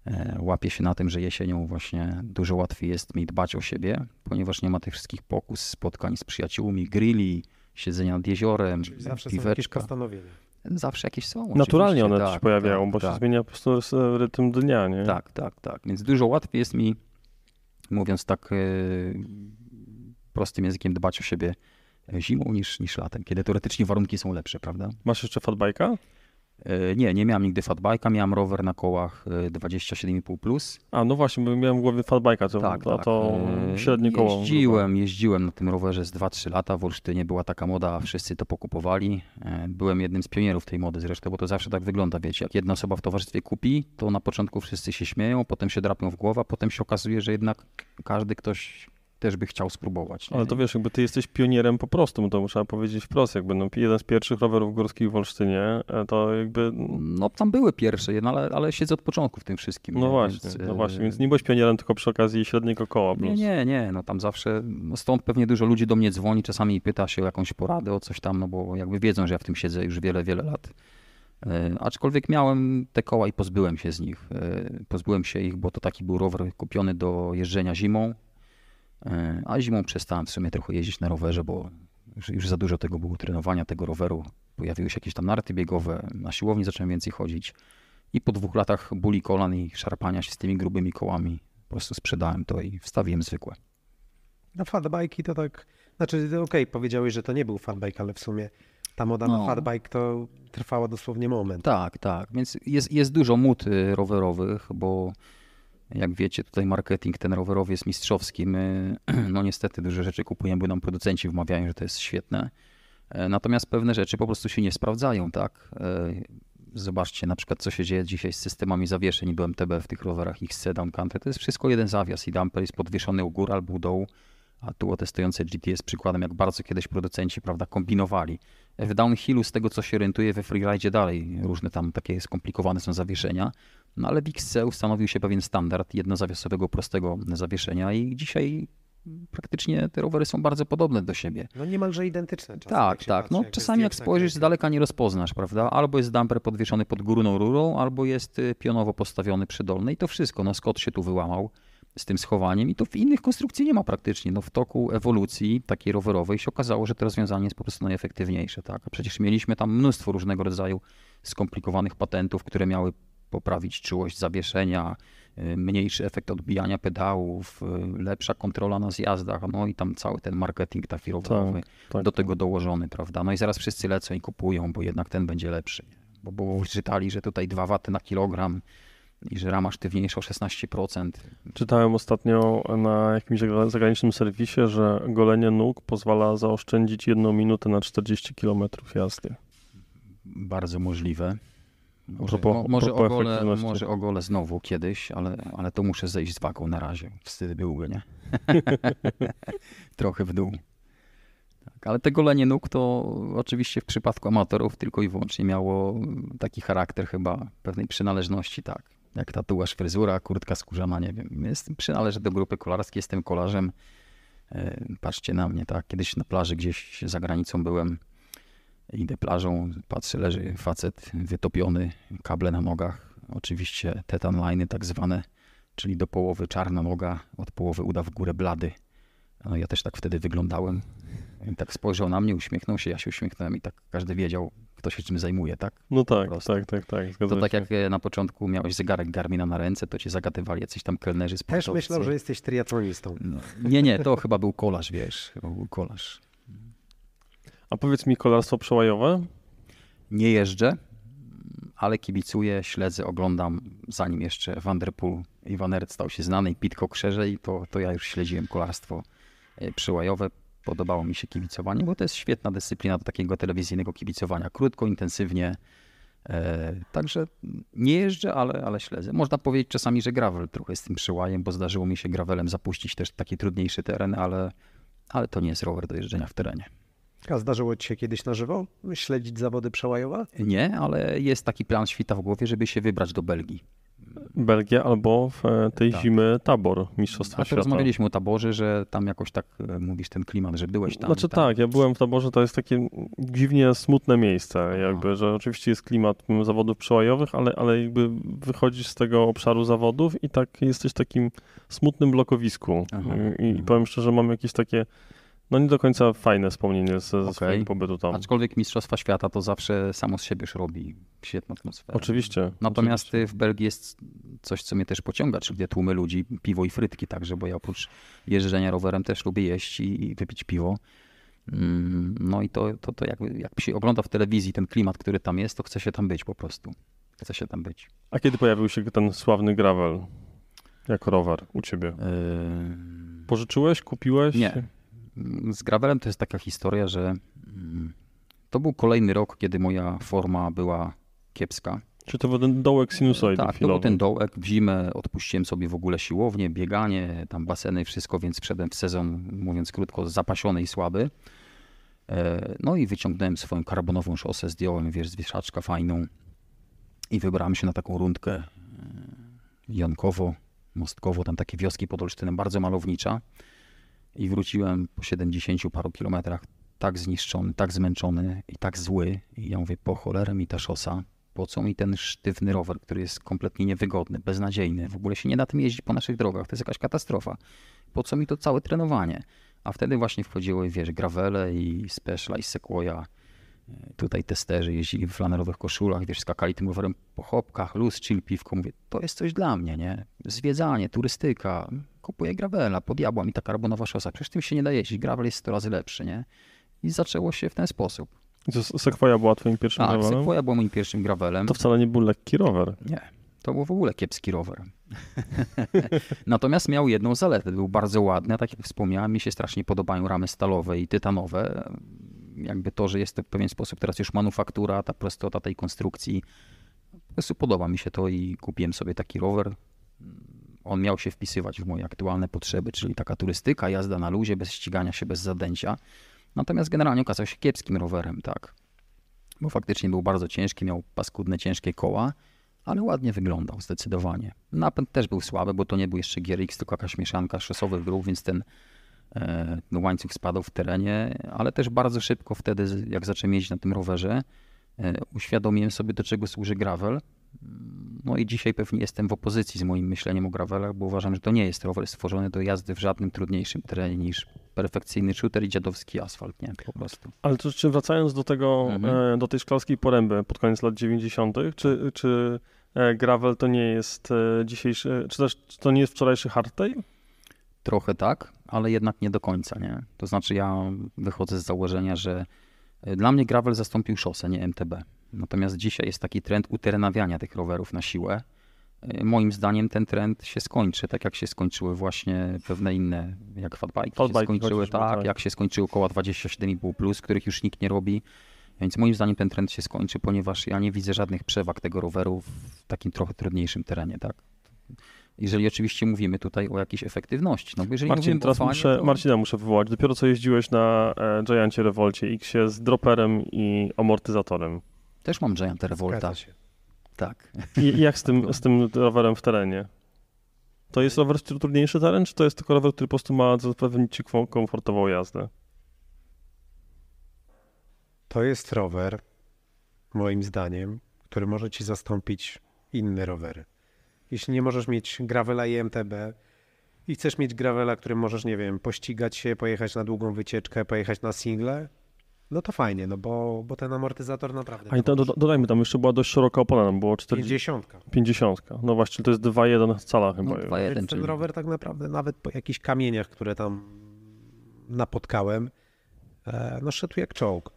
E, łapie się na tym, że jesienią właśnie dużo łatwiej jest mi dbać o siebie, ponieważ nie ma tych wszystkich pokus, spotkań z przyjaciółmi, grilli, siedzenia nad jeziorem, Czyli zawsze piweczka. jakieś postanowienia. Zawsze jakieś są. Naturalnie one tak, się pojawiają, tak, bo tak. się zmienia po prostu rytm dnia, nie? Tak, tak, tak. Więc dużo łatwiej jest mi, mówiąc tak e, prostym językiem, dbać o siebie zimą niż, niż latem, kiedy teoretycznie warunki są lepsze, prawda? Masz jeszcze fatbajka? E, nie, nie miałem nigdy fatbajka, miałem rower na kołach 27,5+. E, plus. A, no właśnie, bo miałem w głowie fatbike'a, to, tak, to, tak. to e, średnie koło. Jeździłem, jeździłem na tym rowerze z 2-3 lata, w Olsztynie była taka moda, wszyscy to pokupowali. Byłem jednym z pionierów tej mody zresztą, bo to zawsze tak wygląda, wiecie, jak jedna osoba w towarzystwie kupi, to na początku wszyscy się śmieją, potem się drapią w głowę, potem się okazuje, że jednak każdy ktoś też by chciał spróbować. Nie? Ale to wiesz, jakby ty jesteś pionierem po prostu, no to muszę powiedzieć wprost, jakby no, jeden z pierwszych rowerów górskich w Olsztynie, e, to jakby... No tam były pierwsze, ale, ale siedzę od początku w tym wszystkim. No nie? właśnie, więc, no e, właśnie, więc nie byłeś pionierem tylko przy okazji średniego koła. Plus. Nie, nie, nie, no tam zawsze, no stąd pewnie dużo ludzi do mnie dzwoni, czasami pyta się o jakąś poradę, o coś tam, no bo jakby wiedzą, że ja w tym siedzę już wiele, wiele lat. E, aczkolwiek miałem te koła i pozbyłem się z nich. Pozbyłem się ich, bo to taki był rower kupiony do jeżdżenia zimą. E, a zimą przestałem w sumie trochę jeździć na rowerze, bo już, za dużo tego było trenowania, tego roweru. Pojawiły się jakieś tam narty biegowe, na siłowni zacząłem więcej chodzić. I po dwóch latach bóli kolan i szarpania się z tymi grubymi kołami, po prostu sprzedałem to i wstawiłem zwykłe. Na farbajki to tak, znaczy no okej, okay, powiedziałeś, że to nie był farbike, ale w sumie ta moda no. na hardbike to trwała dosłownie moment. Tak, tak. Więc jest, jest dużo mód y, rowerowych, bo jak wiecie, tutaj marketing ten rowerowy jest mistrzowski. My, no niestety, duże rzeczy kupujemy, bo nam producenci wmawiają, że to jest świetne. E, natomiast pewne rzeczy po prostu się nie sprawdzają, tak? E, zobaczcie na przykład, co się dzieje dzisiaj z systemami zawieszeń BMTB w tych rowerach XC, Down Country. To jest wszystko jeden zawias i damper jest podwieszony u góry albo u dołu. A tu GT GTS przykładem, jak bardzo kiedyś producenci prawda, kombinowali. W downhillu, z tego co się orientuje, we freeride dalej różne tam takie skomplikowane są zawieszenia. No ale w XC ustanowił się pewien standard jednozawiasowego prostego zawieszenia i dzisiaj praktycznie te rowery są bardzo podobne do siebie. No niemalże identyczne. tak, tak. no, jak czasami jak spojrzysz z daleka nie rozpoznasz, prawda? Albo jest damper podwieszony pod górną rurą, albo jest y, pionowo postawiony przy dolnej i to wszystko. No Scott się tu wyłamał z tym schowaniem i to w innych konstrukcji nie ma praktycznie. No w toku ewolucji takiej rowerowej się okazało, że to rozwiązanie jest po prostu najefektywniejsze, tak? A przecież mieliśmy tam mnóstwo różnego rodzaju skomplikowanych patentów, które miały poprawić czułość zawieszenia, y, mniejszy efekt odbijania pedałów, y, lepsza kontrola na zjazdach, no i tam cały ten marketing taki rowerowy tak, tak, do tego dołożony, prawda? No i zaraz wszyscy lecą i kupują, bo jednak ten będzie lepszy. Bo, bo czytali, że tutaj 2 waty na kilogram i że rama sztywniejsza o 16%. Czytałem ostatnio na jakimś zagranicznym serwisie, że golenie nóg pozwala zaoszczędzić jedną minutę na 40 km jazdy. Bardzo możliwe. Może, po, mo, może, ogolę znowu kiedyś, ale, ale to muszę zejść z waką na razie. Wstyd byłby, nie? Trochę w dół. Tak, ale te golenie nóg to oczywiście w przypadku amatorów tylko i wyłącznie miało taki charakter chyba pewnej przynależności, tak. Jak tatuaż, fryzura, kurtka skórzana, nie wiem. Jestem, przynależę do grupy kolarskiej, jestem kolarzem. E, patrzcie na mnie, tak. Kiedyś na plaży gdzieś za granicą byłem Idę plażą, patrzę, leży facet wytopiony, kable na nogach. Oczywiście tetan liny tak zwane, czyli do połowy czarna noga, od połowy uda w górę blady. No ja też tak wtedy wyglądałem. I tak spojrzał na mnie, uśmiechnął się, ja się uśmiechnąłem i tak każdy wiedział, kto się czym zajmuje, tak? No tak, tak, tak, tak. To tak jak e, na początku miałeś zegarek Garmina na ręce, to cię zagadywali jacyś tam kelnerzy z Też myślał, że jesteś triatlonistą. No. Nie, nie, to chyba był kolarz, wiesz, chyba był kolarz. A powiedz mi, kolarstwo przełajowe? Nie jeżdżę, ale kibicuję, śledzę, oglądam, zanim jeszcze Vanderpool i Van Aert stał się znany i Pitcock szerzej, to, to ja już śledziłem kolarstwo e, przełajowe. Podobało mi się kibicowanie, bo to jest świetna dyscyplina do takiego telewizyjnego kibicowania. Krótko, intensywnie. E, także nie jeżdżę, ale, ale śledzę. Można powiedzieć czasami, że gravel trochę z tym przyłajem, bo zdarzyło mi się gravelem zapuścić też takie trudniejsze tereny, ale, ale to nie jest rower do jeżdżenia w terenie. A zdarzyło ci się kiedyś na żywo śledzić zawody przełajowe? Nie, ale jest taki plan świta w głowie, żeby się wybrać do Belgii. Belgia albo w e, tej tak. zimy tabor Mistrzostwa A Świata. rozmawialiśmy o taborze, że tam jakoś tak e, mówisz ten klimat, że byłeś tam. Znaczy tam. tak, ja byłem w taborze, to jest takie dziwnie smutne miejsce jakby, że oczywiście jest klimat zawodów przełajowych, ale, ale jakby wychodzisz z tego obszaru zawodów i tak jesteś w takim smutnym blokowisku. Aha. I, i mhm. powiem szczerze, mam jakieś takie no nie do końca fajne wspomnienie ze, okay. swojego pobytu tam. Aczkolwiek Mistrzostwa Świata to zawsze samo z siebie robi świetną atmosferę. Oczywiście. Natomiast oczywiście. w Belgii jest coś, co mnie też pociąga, czyli gdzie tłumy ludzi, piwo i frytki także, bo ja oprócz jeżdżenia rowerem też lubię jeść i, i wypić piwo. Mm, no i to, to, to jak, jak się ogląda w telewizji ten klimat, który tam jest, to chce się tam być po prostu. Chce się tam być. A kiedy pojawił się ten sławny gravel jako rower u ciebie? Yy... Pożyczyłeś, kupiłeś? Nie, z gravelem to jest taka historia, że mm, to był kolejny rok, kiedy moja forma była kiepska. Czy to był ten dołek sinusoidy? Tak, chwilowy. to był ten dołek. W zimę odpuściłem sobie w ogóle siłownię, bieganie, tam baseny, wszystko, więc wszedłem w sezon, mówiąc krótko, zapasiony i słaby. E, no i wyciągnąłem swoją karbonową szosę, zdjąłem, wiesz, fajną i wybrałem się na taką rundkę e, Jankowo, Mostkowo, tam takie wioski pod Olsztynem, bardzo malownicza i wróciłem po 70 paru kilometrach tak zniszczony, tak zmęczony i tak zły. I ja mówię, po cholerę mi ta szosa, po co mi ten sztywny rower, który jest kompletnie niewygodny, beznadziejny, w ogóle się nie da tym jeździć po naszych drogach, to jest jakaś katastrofa. Po co mi to całe trenowanie? A wtedy właśnie wchodziły, wiesz, gravele i i Sequoia, tutaj testerzy jeździli w flanerowych koszulach, wiesz, skakali tym rowerem po chopkach, luz, chill, piwko. Mówię, to jest coś dla mnie, nie? Zwiedzanie, turystyka, kupuję gravela, diabła i ta karbonowa szosa, przecież tym się nie da jeździć, gravel jest 100 razy lepszy, nie? I zaczęło się w ten sposób. Sekwoja była twoim pierwszym tak, gravelem? Sekwoja była moim pierwszym gravelem. To wcale nie był lekki rower. Nie, to był w ogóle kiepski rower. Natomiast miał jedną zaletę, był bardzo ładny, a tak jak wspomniałem, mi się strasznie podobają ramy stalowe i tytanowe. Jakby to, że jest to w pewien sposób teraz już manufaktura, ta prostota tej konstrukcji. Po prostu podoba mi się to i kupiłem sobie taki rower. On miał się wpisywać w moje aktualne potrzeby, czyli taka turystyka, jazda na luzie, bez ścigania się, bez zadęcia. Natomiast generalnie okazał się kiepskim rowerem, tak. Bo faktycznie był bardzo ciężki, miał paskudne, ciężkie koła, ale ładnie wyglądał, zdecydowanie. Napęd też był słaby, bo to nie był jeszcze GRX, tylko jakaś mieszanka, szosowy był, więc ten e, łańcuch spadał w terenie, ale też bardzo szybko wtedy, jak zacząłem jeździć na tym rowerze, e, uświadomiłem sobie, do czego służy gravel no i dzisiaj pewnie jestem w opozycji z moim myśleniem o gravelach, bo uważam, że to nie jest rower stworzony do jazdy w żadnym trudniejszym terenie niż perfekcyjny shooter i dziadowski asfalt, nie? Po prostu. Ale to czy wracając do tego, mhm. E, do tej szklarskiej poręby pod koniec lat 90., czy, czy e, gravel to nie jest e, dzisiejszy, czy też to nie jest wczorajszy hardtail? Trochę tak, ale jednak nie do końca, nie? To znaczy ja wychodzę z założenia, że dla mnie gravel zastąpił szosę, nie MTB. Natomiast dzisiaj jest taki trend uternawiania tych rowerów na siłę. E, moim zdaniem ten trend się skończy, tak jak się skończyły właśnie pewne inne, jak fatbike, fatbike się skończyły, tak, tak, jak się skończyły koła 27,5+, plus, których już nikt nie robi. Więc moim zdaniem ten trend się skończy, ponieważ ja nie widzę żadnych przewag tego roweru w takim trochę trudniejszym terenie, tak. Jeżeli oczywiście mówimy tutaj o jakiejś efektywności. No, jeżeli Marcin, teraz fanie, muszę, to... Marcina muszę wywołać. Dopiero co jeździłeś na e, Giancie Revolcie X z droperem i amortyzatorem. Też mam Giant Revolta. Tak. I jak z tym, z tym rowerem w terenie? To jest rower trudniejszy teren, czy to jest tylko rower, który po prostu ma zapewnić ci komfortową jazdę? To jest rower, moim zdaniem, który może ci zastąpić inne rowery. Jeśli nie możesz mieć gravela i MTB i chcesz mieć gravela, którym możesz, nie wiem, pościgać się, pojechać na długą wycieczkę, pojechać na single, no to fajnie, no bo, bo ten amortyzator naprawdę... A i to, do, dodajmy, tam jeszcze była dość szeroka opona, tam było 40... 50. 50. No właśnie, to jest 2,1 cala chyba. No, 2,1, Więc ten rower tak naprawdę nawet po jakichś kamieniach, które tam napotkałem, e, no szedł jak czołg.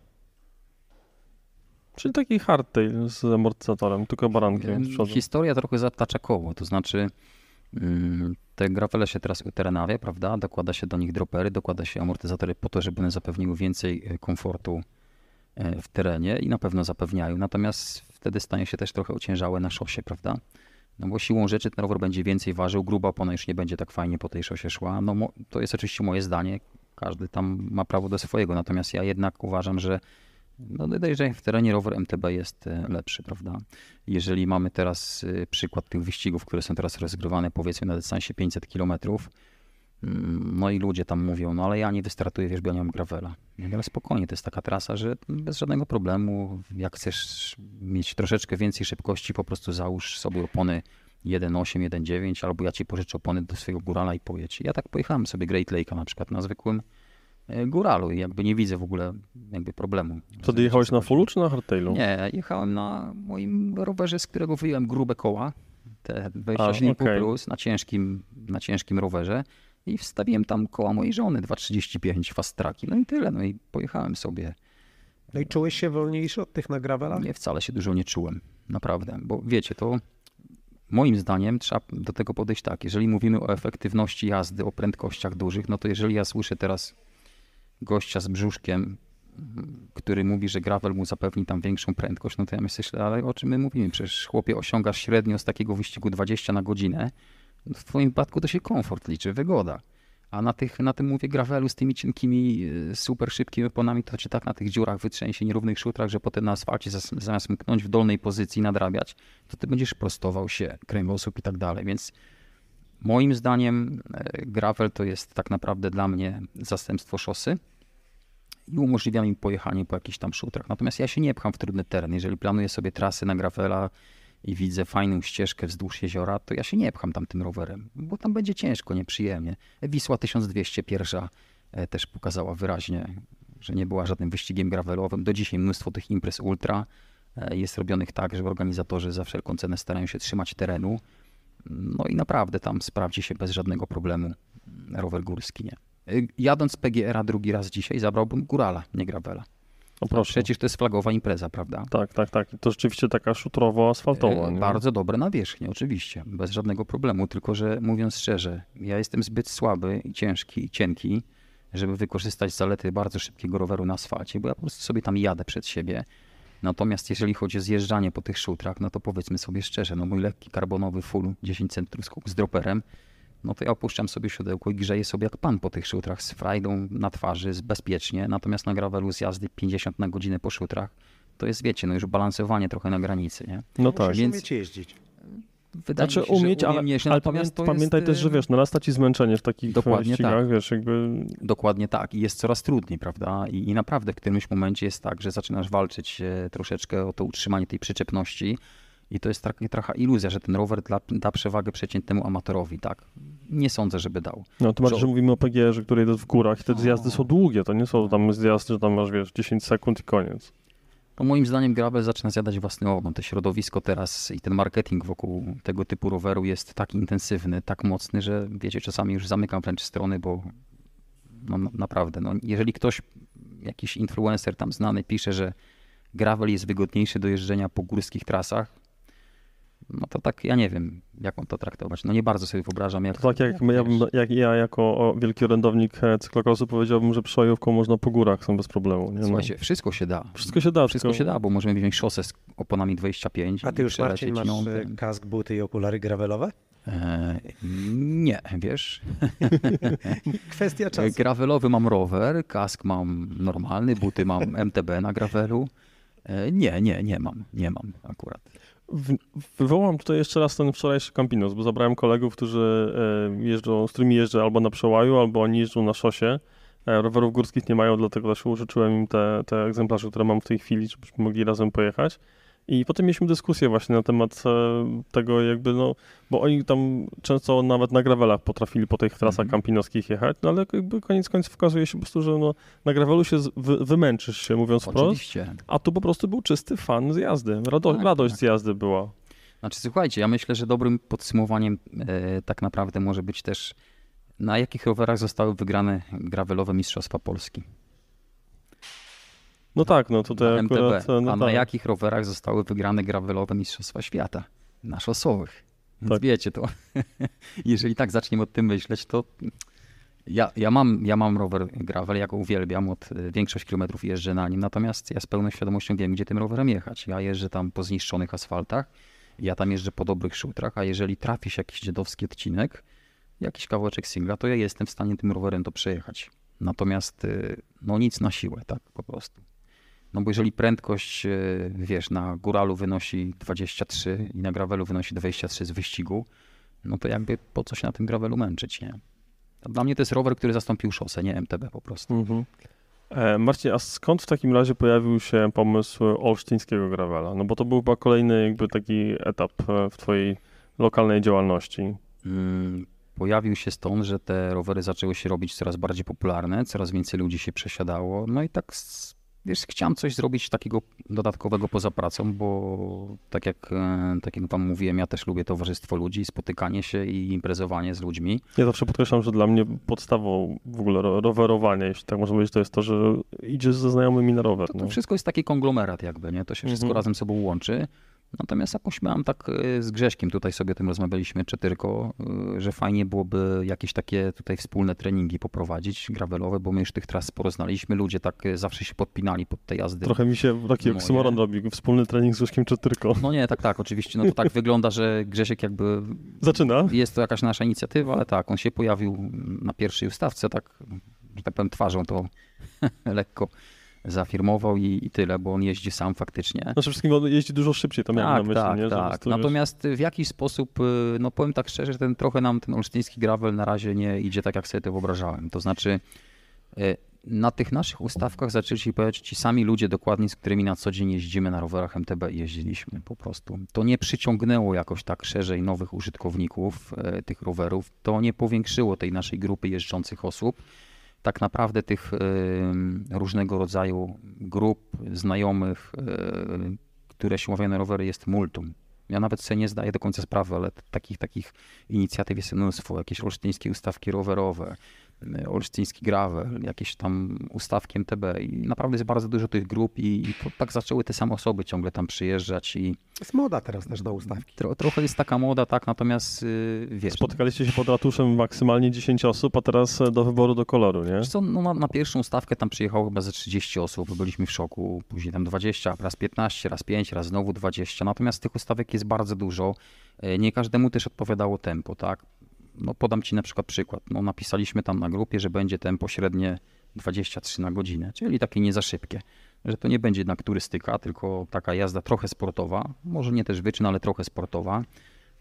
Czyli taki hardtail z amortyzatorem, tylko barankiem. Historia trochę zatacza koło, to znaczy Y, te grapele się teraz uterenawia, prawda? Dokłada się do nich dropery, dokłada się amortyzatory po to, żeby one zapewniły więcej y, komfortu y, w terenie i na pewno zapewniają. Natomiast wtedy stanie się też trochę ociężałe na szosie, prawda? No bo siłą rzeczy ten rower będzie więcej ważył, gruba opona już nie będzie tak fajnie po tej szosie szła. No to jest oczywiście moje zdanie, każdy tam ma prawo do swojego, natomiast ja jednak uważam, że no dodaj, w terenie rower MTB jest e, lepszy, prawda? Jeżeli mamy teraz e, przykład tych wyścigów, które są teraz rozgrywane powiedzmy na dystansie 500 km, no i ludzie tam mówią, no ale ja nie wystartuję, wiesz, bo nie mam gravela. Ale spokojnie, to jest taka trasa, że bez żadnego problemu, jak chcesz mieć troszeczkę więcej szybkości, po prostu załóż sobie opony 1.8, 1.9, albo ja ci pożyczę opony do swojego górala i pojedź. Ja tak pojechałem sobie Great Lake'a na przykład na zwykłym góralu i jakby nie widzę w ogóle jakby problemu. Wtedy jechałeś na fullu czy na hardtailu? Nie, jechałem na moim rowerze, z którego wyjąłem grube koła, te 27,5 okay. plus na ciężkim, na ciężkim rowerze i wstawiłem tam koła mojej żony 2,35 fast tracki, no i tyle, no i pojechałem sobie. No i czułeś się wolniejszy od tych na gravela? Nie, wcale się dużo nie czułem, naprawdę, bo wiecie, to moim zdaniem trzeba do tego podejść tak, jeżeli mówimy o efektywności jazdy, o prędkościach dużych, no to jeżeli ja słyszę teraz gościa z brzuszkiem, który mówi, że gravel mu zapewni tam większą prędkość, no to ja myślę, ale o czym my mówimy? Przecież chłopie osiągasz średnio z takiego wyścigu 20 na godzinę. No w twoim wypadku to się komfort liczy, wygoda. A na, tych, na tym mówię gravelu z tymi cienkimi, y, super szybkimi oponami, to cię tak na tych dziurach, wytrzęsie, nierównych szutrach, że potem na asfalcie zamiast mknąć w dolnej pozycji, nadrabiać, to ty będziesz prostował się, kręgosłup i tak dalej. Więc moim zdaniem e, gravel to jest tak naprawdę dla mnie zastępstwo szosy i umożliwiam im pojechanie po jakichś tam szutrach. Natomiast ja się nie pcham w trudny teren. Jeżeli planuję sobie trasy na gravela i widzę fajną ścieżkę wzdłuż jeziora, to ja się nie pcham tam tym rowerem, bo tam będzie ciężko, nieprzyjemnie. Wisła 1200 pierwsza e, też pokazała wyraźnie, że nie była żadnym wyścigiem gravelowym. Do dzisiaj mnóstwo tych imprez ultra e, jest robionych tak, że organizatorzy za wszelką cenę starają się trzymać terenu. No i naprawdę tam sprawdzi się bez żadnego problemu rower górski, nie? Y, jadąc z PGR-a drugi raz dzisiaj, zabrałbym Górala, nie Gravela. No proszę. Przecież to jest flagowa impreza, prawda? Tak, tak, tak. To rzeczywiście taka szutrowo-asfaltowa. Y, nie? Bardzo dobre nawierzchnie, oczywiście, bez żadnego problemu. Tylko, że mówiąc szczerze, ja jestem zbyt słaby i ciężki i cienki, żeby wykorzystać zalety bardzo szybkiego roweru na asfalcie, bo ja po prostu sobie tam jadę przed siebie. Natomiast jeżeli chodzi o zjeżdżanie po tych szutrach, no to powiedzmy sobie szczerze, no mój lekki karbonowy full 10 cm z droperem no to ja opuszczam sobie siodełko i grzeję sobie jak pan po tych szutrach z frajdą na twarzy, z bezpiecznie, natomiast na gravelu z jazdy 50 na godzinę po szutrach, to jest, wiecie, no już balansowanie trochę na granicy, nie? No, no tak. Musisz Więc... umieć jeździć. Wydaje znaczy, się, umieć, ale, jeździć, ale pamię pamiętaj jest... też, y, że wiesz, no, narasta ci zmęczenie w takich Dokładnie ścigach, tak. wiesz, jakby... Dokładnie tak i jest coraz trudniej, prawda? I, I, naprawdę w którymś momencie jest tak, że zaczynasz walczyć e, troszeczkę o to utrzymanie tej przyczepności, i to jest trochę, trochę iluzja, że ten rower da, da, przewagę przeciętnemu amatorowi, tak? Nie sądzę, żeby dał. No to masz, że... mówimy o PGR-ze, który jest w górach, te zjazdy są no. długie, to nie są tam zjazdy, że tam masz, wiesz, 10 sekund i koniec. No moim zdaniem Grabel zaczyna zjadać własny ogon. To środowisko teraz i ten marketing wokół tego typu roweru jest tak intensywny, tak mocny, że wiecie, czasami już zamykam wręcz strony, bo no, naprawdę, no, jeżeli ktoś, jakiś influencer tam znany pisze, że gravel jest wygodniejszy do jeżdżenia po górskich trasach, no to tak, ja nie wiem, jak mam to traktować. No nie bardzo sobie wyobrażam. Jak, to tak jak, jak, jak ja jako wielki orędownik e, cyklokrosu powiedziałbym, że przejówką można po górach, są bez problemu. Nie? No. Słuchajcie, wszystko się da. Wszystko się da. Wszystko tylko... się da, bo możemy wziąć szosę z oponami 25. A ty już, Marcin, masz no, ten... kask, buty i okulary gravelowe? E, nie, wiesz. Kwestia e, czasu. Gravelowy mam rower, kask mam normalny, buty mam MTB na gravelu. nie, nie, nie mam, nie mam akurat. Wywołam tutaj jeszcze raz ten wczorajszy Campinos, bo zabrałem kolegów, którzy e, jeżdżą, z którymi jeżdżę albo na przełaju, albo oni jeżdżą na szosie. E, rowerów górskich nie mają, dlatego też użyczyłem im te, te egzemplarze, które mam w tej chwili, żebyśmy mogli razem pojechać. I potem mieliśmy dyskusję właśnie na temat e, tego jakby, no, bo oni tam często nawet na gravelach potrafili po tych trasach mm -hmm. kampinoskich jechać, no ale jakby koniec końców okazuje się po prostu, że no, na gravelu się wy, wymęczysz się, mówiąc Oczywiście. wprost, a tu po prostu był czysty fan z jazdy, Rado, tak, radość tak. z jazdy była. Znaczy słuchajcie, ja myślę, że dobrym podsumowaniem e, tak naprawdę może być też na jakich rowerach zostały wygrane gravelowe Mistrzostwa Polski. No tak, no tutaj akurat... E, no A tak. na jakich rowerach zostały wygrane gravelowe Mistrzostwa Świata? Na szosowych. Więc tak. wiecie to. Jeżeli tak zaczniemy o tym myśleć, to ja, ja, mam, ja mam rower gravel, jako uwielbiam, od e, większość kilometrów jeżdżę na nim, natomiast ja z pełną świadomością wiem, gdzie tym rowerem jechać. Ja jeżdżę tam po zniszczonych asfaltach, ja tam jeżdżę po dobrych szutrach, a jeżeli trafi się jakiś dziadowski odcinek, jakiś kawałeczek singla, to ja jestem w stanie tym rowerem to przejechać. Natomiast e, no nic na siłę, tak po prostu. No bo jeżeli prędkość, e, wiesz, na góralu wynosi 23 i na gravelu wynosi 23 z wyścigu, no to jakby po co się na tym gravelu męczyć, nie? Dla mnie to jest rower, który zastąpił szosę, nie MTB po prostu. Mhm. E, Marcin, a skąd w takim razie pojawił się pomysł olsztyńskiego gravela? No bo to był chyba kolejny jakby taki etap e, w twojej lokalnej działalności. Mm, pojawił się stąd, że te rowery zaczęły się robić coraz bardziej popularne, coraz więcej ludzi się przesiadało, no i tak z Wiesz, chciałem coś zrobić takiego dodatkowego poza pracą, bo tak jak, e, tak jak wam mówiłem, ja też lubię towarzystwo ludzi, spotykanie się i imprezowanie z ludźmi. Ja zawsze podkreślam, że dla mnie podstawą w ogóle rowerowania, jeśli tak można powiedzieć, to jest to, że idziesz ze znajomymi na rower. To, to no. wszystko jest taki konglomerat jakby, nie? To się wszystko mhm. razem sobą łączy. Natomiast jakoś miałem tak y, z Grześkiem, tutaj sobie o tym rozmawialiśmy, czy tylko, y, że fajnie byłoby jakieś takie tutaj wspólne treningi poprowadzić, gravelowe, bo my już tych tras sporo znaliśmy, ludzie tak y, zawsze się podpinali pod te jazdy. Trochę mi się taki no oksymoron robi, wspólny trening z Grześkiem czy tylko. No nie, tak, tak, oczywiście, no to tak wygląda, że Grzesiek jakby... Zaczyna. Jest to jakaś nasza inicjatywa, ale tak, on się pojawił na pierwszej ustawce, tak, że tak powiem, twarzą to lekko zafirmował i, i, tyle, bo on jeździ sam faktycznie. No, przede wszystkim on jeździ dużo szybciej, to miałem tak, na myśli. Tak, nie? tak. Natomiast w jakiś sposób, y, no powiem tak szczerze, ten trochę nam ten olsztyński gravel na razie nie idzie tak, jak sobie to wyobrażałem. To znaczy y, na tych naszych ustawkach zaczęli się pojawiać ci sami ludzie dokładnie, z którymi na co dzień jeździmy na rowerach MTB i jeździliśmy po prostu. To nie przyciągnęło jakoś tak szerzej nowych użytkowników y, tych rowerów, to nie powiększyło tej naszej grupy jeżdżących osób tak naprawdę tych y, różnego rodzaju grup znajomych, y, które się ławiają na rowery jest multum. Ja nawet sobie nie zdaję do końca sprawy, ale takich, takich inicjatyw jest mnóstwo. Jakieś olsztyńskie ustawki rowerowe, Y, olsztyński gravel, jakieś tam ustawki MTB i naprawdę jest bardzo dużo tych grup i, i tak zaczęły te same osoby ciągle tam przyjeżdżać i... Jest moda teraz też do ustawki. Tro, trochę jest taka moda, tak, natomiast yy, wiesz... Spotkaliście się pod ratuszem maksymalnie 10 osób, a teraz e, do wyboru do koloru, nie? Co, no na, na, pierwszą stawkę tam przyjechało chyba ze 30 osób, byliśmy w szoku, później tam 20, raz 15, raz 5, raz znowu 20, natomiast tych ustawek jest bardzo dużo, e, nie każdemu też odpowiadało tempo, tak? no podam Ci na przykład przykład. No napisaliśmy tam na grupie, że będzie tempo średnie 23 na godzinę, czyli takie nie za szybkie. Że to nie będzie jednak turystyka, tylko taka jazda trochę sportowa, może nie też wyczyn, ale trochę sportowa.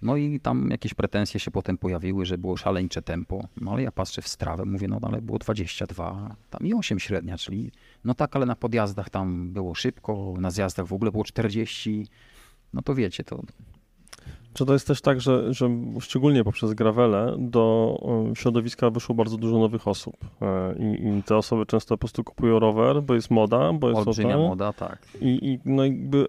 No i tam jakieś pretensje się potem pojawiły, że było szaleńcze tempo. No ale ja patrzę w strawę, mówię, no ale było 22, tam i 8 średnia, czyli no tak, ale na podjazdach tam było szybko, na zjazdach w ogóle było 40. No to wiecie, to czy to jest też tak, że, że szczególnie poprzez Gravelę do y, środowiska wyszło bardzo dużo nowych osób e, i, i te osoby często po prostu kupują rower, bo jest moda, bo jest Olbrzymia to, moda, tak. I, i no jakby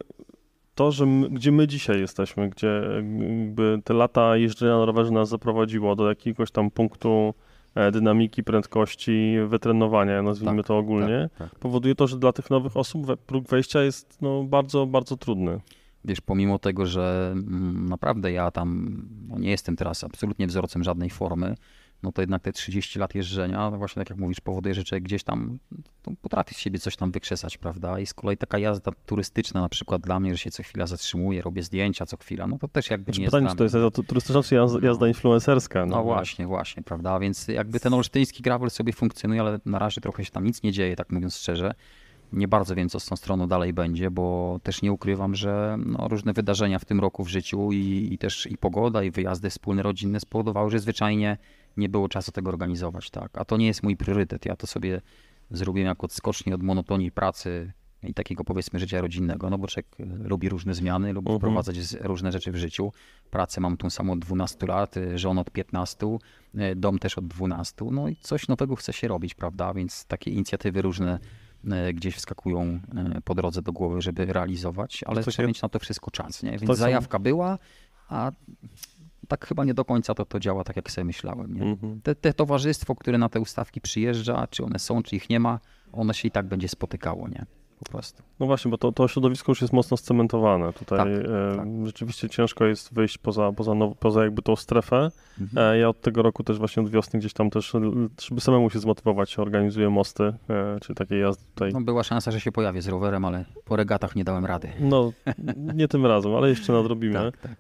to, że my, gdzie my dzisiaj jesteśmy, gdzie jakby te lata jeżdżenia na rowerze nas zaprowadziło do jakiegoś tam punktu e, dynamiki, prędkości, wytrenowania, nazwijmy tak, to ogólnie, tak, tak. powoduje to, że dla tych nowych osób próg wejścia jest no, bardzo, bardzo trudny. Wiesz, pomimo tego, że mm, naprawdę ja tam no nie jestem teraz absolutnie wzorcem żadnej formy, no to jednak te 30 lat jeżdżenia, no właśnie tak jak mówisz, powoduje, że człowiek gdzieś tam no, potrafi z siebie coś tam wykrzesać, prawda? I z kolei taka jazda turystyczna na przykład dla mnie, że się co chwila zatrzymuję, robię zdjęcia co chwila, no to też jakby znaczy, nie pytanie, jest czy to jest jazda turystyczna, czy no. jazda, jazda no. influencerska? No. no. właśnie, właśnie, prawda? Więc jakby ten olsztyński gravel sobie funkcjonuje, ale na razie trochę się tam nic nie dzieje, tak mówiąc szczerze. Nie bardzo wiem, co z tą stroną dalej będzie, bo też nie ukrywam, że no, różne wydarzenia w tym roku w życiu i, i, też i pogoda, i wyjazdy wspólne rodzinne spowodowały, że zwyczajnie nie było czasu tego organizować. Tak? A to nie jest mój priorytet. Ja to sobie zrobiłem jako odskocznie od monotonii pracy i takiego powiedzmy życia rodzinnego, no bo człowiek e, lubi różne zmiany, lubi mhm. wprowadzać różne rzeczy w życiu. Pracę mam tą samą od 12 lat, e, żonę od 15, e, dom też od 12, no i coś nowego chce się robić, prawda? Więc takie inicjatywy różne E, gdzieś wskakują e, po drodze do głowy, żeby realizować, ale trzeba się... mieć na to wszystko czas. Nie? Więc to zajawka są... była, a tak chyba nie do końca to, to działa tak, jak sobie myślałem. Nie? Mhm. Te, te, towarzystwo, które na te ustawki przyjeżdża, czy one są, czy ich nie ma, ono się i tak będzie spotykało. Nie? po prostu. No właśnie, bo to, to środowisko już jest mocno scementowane. Tutaj tak, e, tak. rzeczywiście ciężko jest wyjść poza, poza, poza jakby tą strefę. Mhm. E, ja od tego roku też właśnie od wiosny gdzieś tam też, żeby samemu się zmotywować, organizuję mosty, e, czy takie jazdy tutaj. No była szansa, że się pojawię z rowerem, ale po regatach nie dałem rady. No, nie tym razem, ale jeszcze nadrobimy. Tak, tak. E,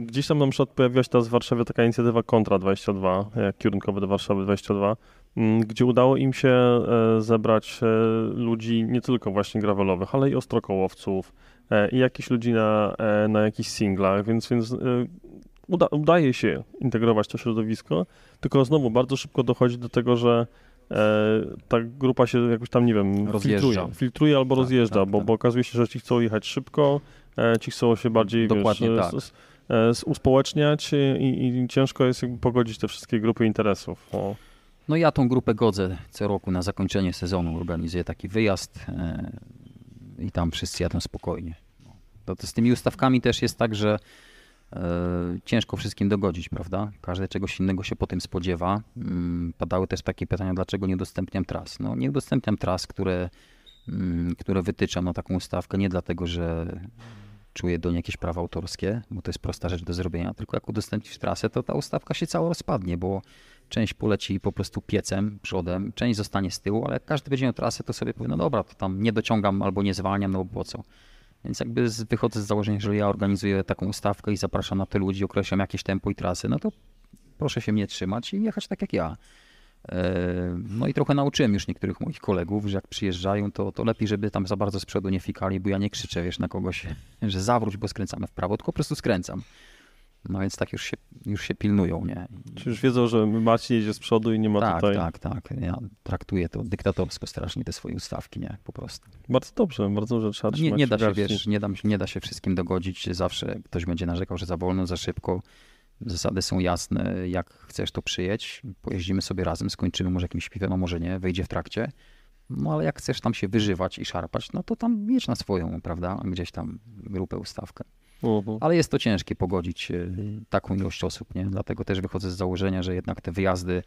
gdzieś tam na przykład pojawiła się teraz w Warszawie taka inicjatywa Kontra 22, e, kierunkowe do Warszawy 22. Mm, gdzie udało im się e, zebrać e, ludzi nie tylko właśnie gravelowych, ale i ostrokołowców e, i jakichś ludzi na, na jakichś singlach, więc, więc uda, udaje się integrować to środowisko, tylko znowu bardzo szybko dochodzi do tego, że ta grupa się jakoś tam, nie wiem, filtruje, filtruje albo tak, rozjeżdża, tak, bo, tak. bo okazuje się, że ci chcą jechać szybko, ci chcą się bardziej Dokładnie wiesz, tak. Z, z, uspołeczniać i, i, ciężko jest pogodzić te wszystkie grupy interesów. O. No ja tą grupę godzę co roku na zakończenie sezonu. Organizuję taki wyjazd e, i tam wszyscy jadą spokojnie. To, no, to z tymi ustawkami też jest tak, że e, ciężko wszystkim dogodzić, prawda? Każdy czegoś innego się po tym spodziewa. Mm, padały też takie pytania, dlaczego nie udostępniam tras? No nie udostępniam tras, które, mm, które wytyczam na taką ustawkę, nie dlatego, że czuję do niej jakieś prawa autorskie, bo to jest prosta rzecz do zrobienia, tylko jak udostępnisz trasę, to ta ustawka się cała rozpadnie, bo Część poleci po prostu piecem, przodem, część zostanie z tyłu, ale jak każdy będzie miał trasę, to sobie powie, no dobra, to tam nie dociągam albo nie zwalniam, no bo co. Więc jakby wychodzę z założenia, że ja organizuję taką stawkę i zapraszam na to ludzi, określam jakieś tempo i trasy, no to proszę się mnie trzymać i jechać tak jak ja. E, no i trochę nauczyłem już niektórych moich kolegów, że jak przyjeżdżają, to, to lepiej, żeby tam za bardzo z przodu nie fikali, bo ja nie krzyczę, wiesz, na kogoś, że zawróć, bo skręcamy w prawo, tylko po prostu skręcam. No więc tak już się, już się pilnują, nie? Czy już wiedzą, że Maciej jedzie z przodu i nie ma tak, tutaj... Tak, tak, tak. Ja traktuję to dyktatorsko strasznie, te swoje ustawki, nie? Po prostu. Bardzo dobrze, bardzo dobrze trzeba trzymać nie, nie da się, wiesz, nie da, nie da się wszystkim dogodzić. Zawsze ktoś będzie narzekał, że za wolno, za szybko. Zasady są jasne, jak chcesz to przyjedź. Pojeździmy sobie razem, skończymy może jakimś piwem, a może nie, wyjdzie w trakcie. No ale jak chcesz tam się wyżywać i szarpać, no to tam mieć na swoją, prawda? Gdzieś tam grupę, ustawkę. Mhm. Ale jest to ciężkie pogodzić e, taką ilość osób, nie? Dlatego też wychodzę z założenia, że jednak te wyjazdy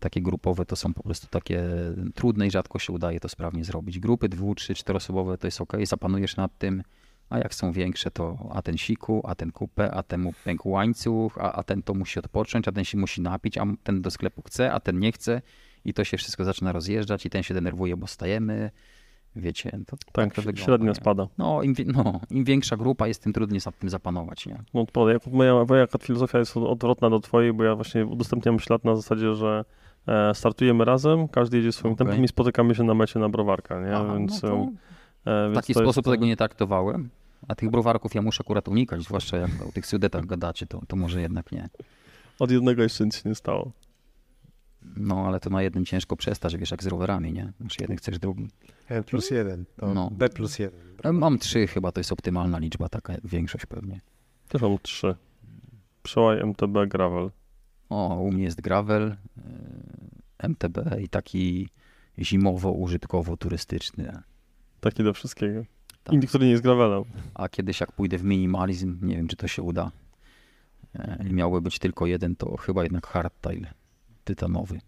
takie grupowe to są po prostu takie e, trudne i rzadko się udaje to sprawnie zrobić. Grupy dwu, trzy, czteroosobowe to jest ok, zapanujesz nad tym, a jak są większe to a ten siku, a ten kupę, a temu pękł łańcuch, a, a ten to musi odpocząć, a ten się musi napić, a ten do sklepu chce, a ten nie chce i to się wszystko zaczyna rozjeżdżać i ten się denerwuje, bo stajemy wiecie, to tak, tak wygląda, średnio nie? spada. No im, no, im większa grupa jest, tym trudniej jest nad tym zapanować, nie? No to jak moja, moja filozofia jest odwrotna do twojej, bo ja właśnie udostępniam ślad na zasadzie, że e, startujemy razem, każdy jedzie swoim okay. tempem i spotykamy się na mecie na browarka, nie? Aha, więc, no to... e, w taki sposób jest... tego nie traktowałem, a tych browarków ja muszę akurat unikać, zwłaszcza jak o tych sudetach gadacie, to, to może jednak nie. Od jednego jeszcze nic się nie stało. No, ale to na jednym ciężko przestać, wiesz, jak z rowerami, nie? Znaczy jeden chcesz drugi plus 1, mm. to no. B plus 1. E, mam 3 chyba, to jest optymalna liczba, taka większość pewnie. Też mam 3. Przełaj MTB Gravel. O, u mnie jest Gravel, e, MTB i taki zimowo-użytkowo-turystyczny. Taki do wszystkiego. Tak. Indy, który nie jest Gravelem. A kiedyś jak pójdę w minimalizm, nie wiem czy to się uda, e, i miałby być tylko jeden, to chyba jednak hardtail tytanowy.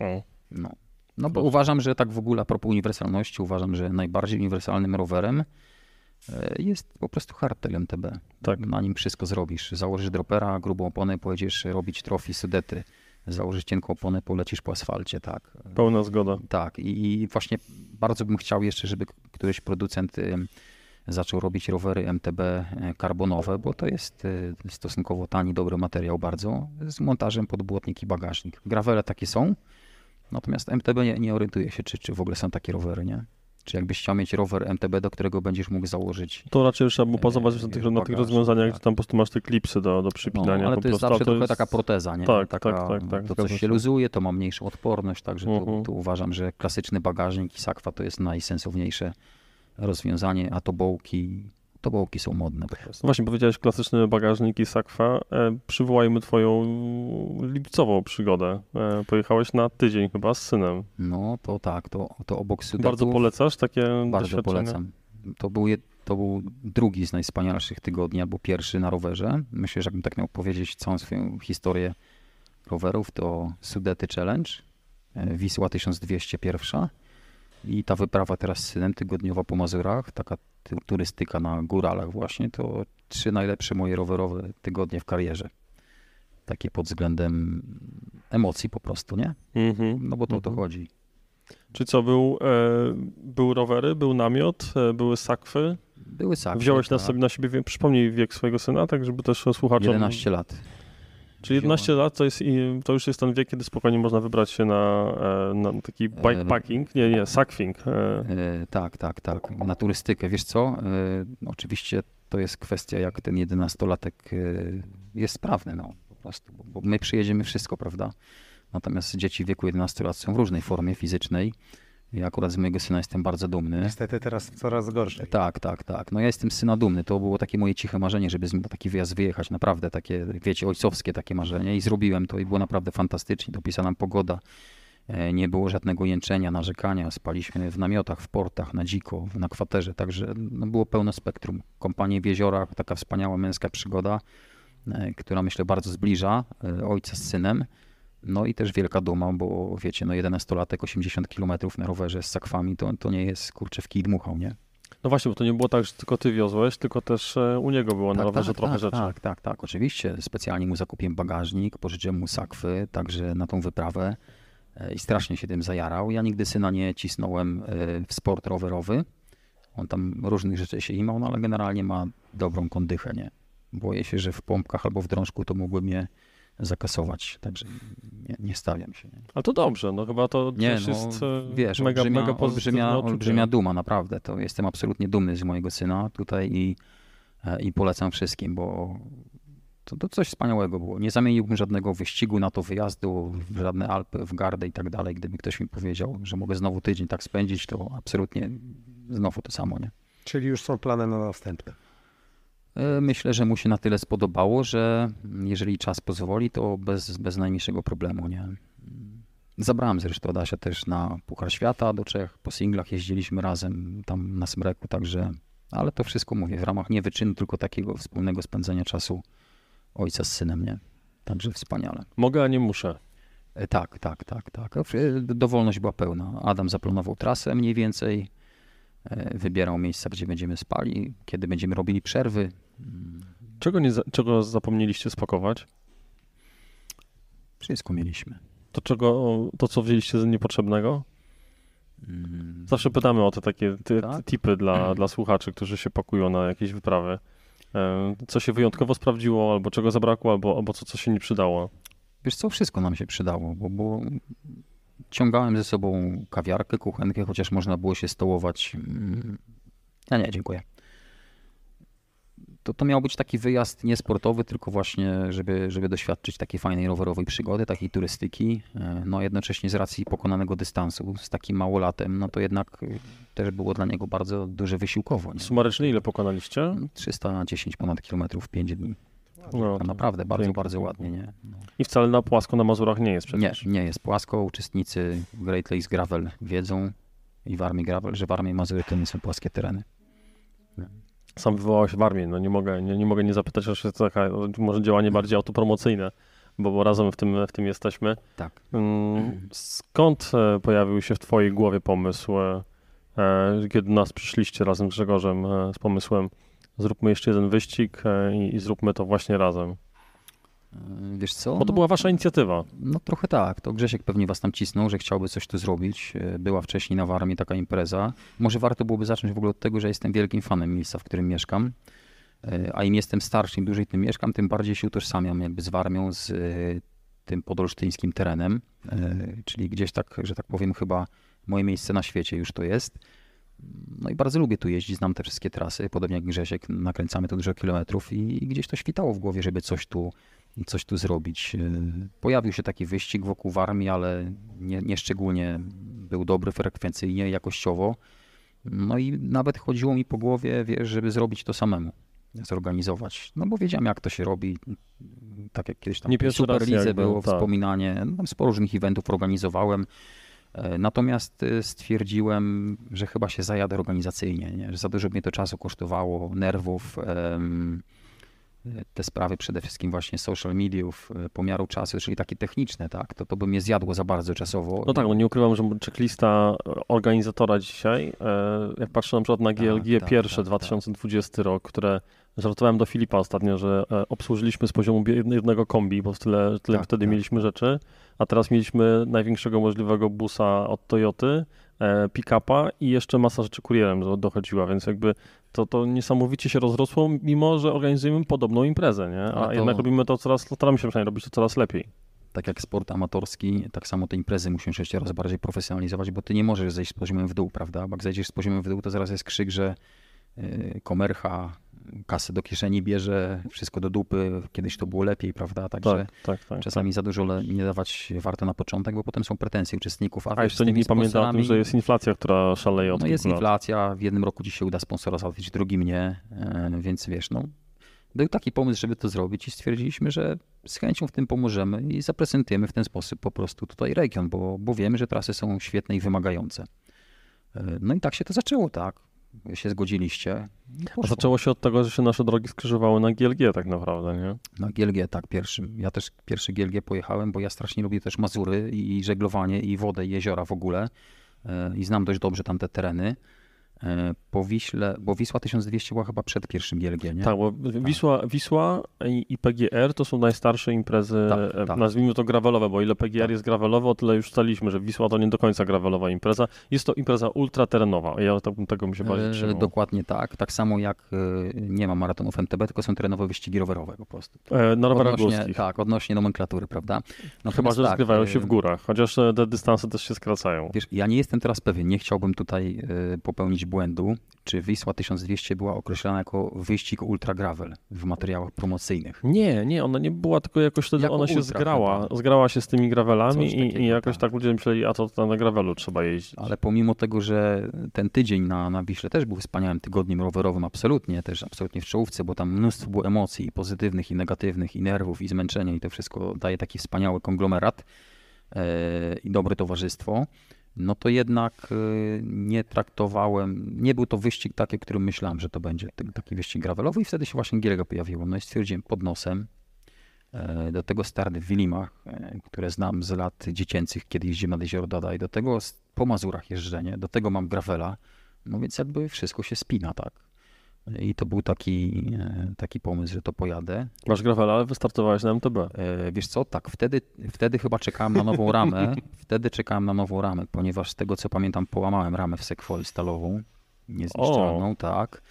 O. No. No bo uważam, że tak w ogóle a propos uniwersalności, uważam, że najbardziej uniwersalnym rowerem e, jest po prostu hardtail MTB. Tak. Na nim wszystko zrobisz. Założysz dropera, grubą oponę, pojedziesz robić trofi, sudety. Założysz cienką oponę, polecisz po asfalcie, tak. Pełna zgoda. Tak i właśnie bardzo bym chciał jeszcze, żeby któryś producent y, zaczął robić rowery MTB e, karbonowe, bo to jest y, stosunkowo tani, dobry materiał bardzo, z montażem podbłotnik i bagażnik. Grawele takie są, Natomiast MTB nie, nie orientuje się, czy, czy w ogóle są takie rowery, nie? Czy jakbyś chciał mieć rower MTB, do którego będziesz mógł założyć. To raczej trzeba było e, pozować na tych, bagaż, na tych rozwiązaniach, tak. gdzie tam po prostu masz te klipsy do, do przypinania. No, ale to jest zawsze to jest... taka proteza, nie? Tak, taka, tak, tak, no, tak. To coś się luzuje, to ma mniejszą odporność, także uh -huh. tu, tu, uważam, że klasyczny bagażnik i sakwa to jest najsensowniejsze rozwiązanie, a to bołki, tobołki są modne po prostu. Właśnie powiedziałeś klasyczny bagażnik i sakwa. E, przywołajmy twoją lipcową przygodę. E, pojechałeś na tydzień chyba z synem. No to tak, to, to obok Sudetów. Bardzo polecasz takie Bardzo polecam. To był, je, to był drugi z najwspanialszych tygodni, albo pierwszy na rowerze. Myślę, że jakbym tak miał powiedzieć całą swoją historię rowerów, to Sudety Challenge, e, Wisła 1201 i ta wyprawa teraz z synem tygodniowa po Mazurach, taka turystyka na góralach właśnie, to trzy najlepsze moje rowerowe tygodnie w karierze. Takie pod względem emocji po prostu, nie? Mm-hmm. No bo to mm-hmm. o to mhm. chodzi. Czy co, był, e, był rowery, był namiot, e, były sakwy? Były sakwy. Wziąłeś tak. na, sobie, na siebie, przypomnij wiek swojego syna, tak żeby też słuchaczom... 11 lat. Czyli 11 lat to, jest, to już jest ten wiek, kiedy spokojnie można wybrać się na, e, na taki e, bikepacking, nie, nie, sackfing. E. Tak, tak, tak, na turystykę. Wiesz co, no oczywiście to jest kwestia, jak ten 11-latek jest sprawny, no po prostu, bo my przyjedziemy wszystko, prawda? Natomiast dzieci w wieku 11 lat są w różnej formie fizycznej, ja akurat z mojego syna jestem bardzo dumny. Niestety teraz coraz gorzej. Tak, tak, tak. No ja jestem syna dumny. To było takie moje ciche marzenie, żeby z nim taki wyjazd wyjechać. Naprawdę takie, wiecie, ojcowskie takie marzenie. I zrobiłem to i było naprawdę fantastycznie. Dopisana pogoda. E, nie było żadnego jęczenia, narzekania. Spaliśmy w namiotach, w portach, na dziko, na kwaterze. Także no, było pełne spektrum. Kompanie w jeziorach, taka wspaniała męska przygoda, e, która myślę bardzo zbliża e, ojca z synem. No i też wielka duma, bo wiecie, no 11-latek 80 km na rowerze z sakwami, to, to nie jest kurczę w dmuchał, nie? No właśnie, bo to nie było tak, że tylko ty wiozłeś, tylko też e, u niego było tak, na rowerze tak, trochę tak, rzeczy. Tak, tak, tak, oczywiście. Specjalnie mu zakupiłem bagażnik, pożyczyłem mu sakwy, także na tą wyprawę e, i strasznie się tym zajarał. Ja nigdy syna nie cisnąłem e, w sport rowerowy. On tam różnych rzeczy się imał, no ale generalnie ma dobrą kondychę, nie? Boję się, że w pompkach albo w drążku to mógłby mnie zakasować, także nie, nie stawiam się. Nie. Ale to dobrze, no chyba to nie, też no, jest e, wiesz, mega, olbrzymia, mega olbrzymia, olbrzymia duma, naprawdę, to jestem absolutnie dumny z mojego syna tutaj i, e, i polecam wszystkim, bo to, to coś wspaniałego było. Nie zamieniłbym żadnego wyścigu na to wyjazdu, w żadne Alpy, w Gardę i tak dalej. Gdyby ktoś mi powiedział, że mogę znowu tydzień tak spędzić, to absolutnie znowu to samo, nie? Czyli już są plany na następne. E, myślę, że mu się na tyle spodobało, że jeżeli czas pozwoli, to bez, bez najmniejszego problemu, nie? Zabrałem zresztą Adasia też na Puchar Świata do Czech, po singlach jeździliśmy razem tam na smreku, także, ale to wszystko mówię, w ramach nie wyczynu, tylko takiego wspólnego spędzenia czasu ojca z synem, nie? Także wspaniale. Mogę, a nie muszę. E, tak, tak, tak, tak. E, dowolność była pełna. Adam zaplanował trasę mniej więcej, E, wybierał miejsca, gdzie będziemy spali, kiedy będziemy robili przerwy. Czego, nie, czego zapomnieliście spakować? Wszystko mieliśmy. To, czego, to, co wzięliście z niepotrzebnego? Mm. Zawsze pytamy o te takie ty, tak? tipy dla, dla słuchaczy, którzy się pakują na jakieś wyprawy. E, co się wyjątkowo sprawdziło, albo czego zabrakło, albo, albo co, co się nie przydało. Wiesz co, wszystko nam się przydało, bo, bo Ciągałem ze sobą kawiarkę, kuchenkę, chociaż można było się stołować. Ja mm, nie, dziękuję. To, to miał być taki wyjazd niesportowy, tylko właśnie, żeby, żeby doświadczyć takiej fajnej rowerowej przygody, takiej turystyki. E, no jednocześnie z racji pokonanego dystansu z takim małolatem, no to jednak też było dla niego bardzo duże wysiłkowo. Sumarycznie ile pokonaliście? 310 ponad kilometrów, w 5 dni. No, tak, naprawdę bardzo, bardzo ładnie. Nie? No. I wcale na płasko na Mazurach nie jest przecież. Nie, nie jest płasko. Uczestnicy Great Lakes Gravel wiedzą i w Armii Gravel, że w Armii Mazury to nie są płaskie tereny. Sam wywołałeś w Armii, no nie mogę nie, nie mogę nie zapytać, aż jest taka, może działanie bardziej autopromocyjne, bo, bo razem w tym, w tym jesteśmy. Tak. Mm, skąd e, pojawił się w twojej głowie pomysł, e, e, kiedy nas przyszliście razem z Grzegorzem z pomysłem zróbmy jeszcze jeden wyścig e, i, i zróbmy to właśnie razem. E, wiesz co? Bo to była wasza inicjatywa. No trochę tak. To Grzesiek pewnie was tam cisnął, że chciałby coś tu zrobić. E, była wcześniej na Warmii taka impreza. Może warto byłoby zacząć w ogóle od tego, że jestem wielkim fanem miejsca, w którym mieszkam. A im jestem starszy, im dłużej tym mieszkam, tym bardziej się utożsamiam jakby z Warmią, z tym podolsztyńskim terenem. Czyli gdzieś tak, że tak powiem, chyba moje miejsce na świecie już to jest. No i bardzo lubię tu jeździć, znam te wszystkie trasy, podobnie jak Grzesiek, nakręcamy tu dużo kilometrów i, gdzieś to świtało w głowie, żeby coś tu, coś tu zrobić. Y, pojawił się taki wyścig wokół Warmii, ale nie, nie szczególnie był dobry frekwencyjnie, jakościowo. No i nawet chodziło mi po głowie, wiesz, żeby zrobić to samemu, zorganizować. No bo wiedziałem, jak to się robi. Tak jak kiedyś tam nie w Superlidze było no tak. wspominanie, no, sporo różnych eventów organizowałem. E, natomiast y, stwierdziłem, że chyba się zajadę organizacyjnie, nie? że za dużo mnie to czasu kosztowało, nerwów, e, te sprawy przede wszystkim właśnie social mediów, e, pomiaru czasu, czyli takie techniczne, tak? To, to by mnie zjadło za bardzo czasowo. No tak, no nie ukrywam, że checklista organizatora dzisiaj, jak patrzę na przykład na GLG tak, tak, pierwsze tak, 2020 tak. rok, które Żartowałem do Filipa ostatnio, że e, obsłużyliśmy z poziomu jednego kombi, bo tyle, tyle tak, wtedy tak. mieliśmy rzeczy, a teraz mieliśmy największego możliwego busa od Toyoty, e, pick-upa i jeszcze masa rzeczy kurierem dochodziła, więc jakby to, to niesamowicie się rozrosło, mimo że organizujemy podobną imprezę, nie? a, to... jednak robimy to coraz, no staramy się przynajmniej robić to coraz lepiej tak jak sport amatorski, tak samo te imprezy musimy się jeszcze raz bardziej profesjonalizować, bo ty nie możesz zejść z poziomem w dół, prawda? Bo jak zejdziesz z poziomem w dół, to zaraz jest krzyk, że y, komercha, kasę do kieszeni bierze, wszystko do dupy, kiedyś to było lepiej, prawda? Tak, Także tak, tak, tak, czasami za dużo le- nie dawać warto na początek, bo potem są pretensje uczestników. A, a jeszcze nikt nie pamięta o tym, że jest inflacja, która szaleje od No jest inflacja, w jednym roku ci się uda sponsora załatwić, w drugim nie, e, no więc wiesz, no był taki pomysł, żeby to zrobić i stwierdziliśmy, że z chęcią w tym pomożemy i zaprezentujemy w ten sposób po prostu tutaj region, bo, bo wiemy, że trasy są świetne i wymagające. E, no i tak się to zaczęło, tak się zgodziliście. No A zaczęło się od tego, że się nasze drogi skrzyżowały na GLG tak naprawdę, nie? Na GLG, tak, pierwszy. Ja też pierwszy GLG pojechałem, bo ja strasznie lubię też Mazury i żeglowanie i wodę i jeziora w ogóle e, i znam dość dobrze tamte tereny po e, Wiśle, bo Wisła 1200 była chyba przed pierwszym GLG, nie? Tak, bo Wisła, tak. Wisła i, PGR to są najstarsze imprezy, tak, e, tak. nazwijmy to gravelowe, bo ile PGR tak. jest gravelowe, o tyle już staliśmy, że Wisła to nie do końca gravelowa impreza. Jest to impreza ultraterenowa, ja to, tego mi się bardziej e, Dokładnie tak, tak samo jak nie ma maratonów MTB, tylko są terenowe wyścigi rowerowe po prostu. Na rowerach odnośnie, górskich. Tak, odnośnie nomenklatury, prawda? No chyba, że skrywają tak, się w górach, chociaż te dystanse też się skracają. Wiesz, ja nie jestem teraz pewien, nie chciałbym tutaj popełnić błędu, czy Wisła 1200 była określana jako wyścig ultra gravel w materiałach promocyjnych? Nie, nie, ona nie była, tylko jakoś wtedy jako ona ultra, się zgrała. Chyba. Zgrała się z tymi gravelami takiego, i, jakoś tak. tak ludzie myśleli, a to, to na gravelu trzeba jeździć. Ale pomimo tego, że ten tydzień na, na Wiśle też był wspaniałym tygodniem rowerowym, absolutnie, też absolutnie w czołówce, bo tam mnóstwo było emocji i pozytywnych, i negatywnych, i nerwów, i zmęczenia, i to wszystko daje taki wspaniały konglomerat e, i dobre towarzystwo, no to jednak y, nie traktowałem, nie był to wyścig taki, o którym myślałem, że to będzie taki wyścig gravelowy i wtedy się właśnie Gierga pojawiło. No i stwierdziłem pod nosem, e, do tego stardy w Wilimach, e, które znam z lat dziecięcych, kiedy jeździłem na Jezioro Dada i do tego po Mazurach jeżdżenie, do tego mam gravela, no więc jakby wszystko się spina, tak. I to był taki, e, taki pomysł, że to pojadę. Masz Gravela, ale wystartowałeś na MTB. E, wiesz co, tak, wtedy, wtedy chyba czekałem na nową ramę. wtedy czekałem na nową ramę, ponieważ z tego co pamiętam połamałem ramę w sekwoli stalową, niezniszczalną, o. tak.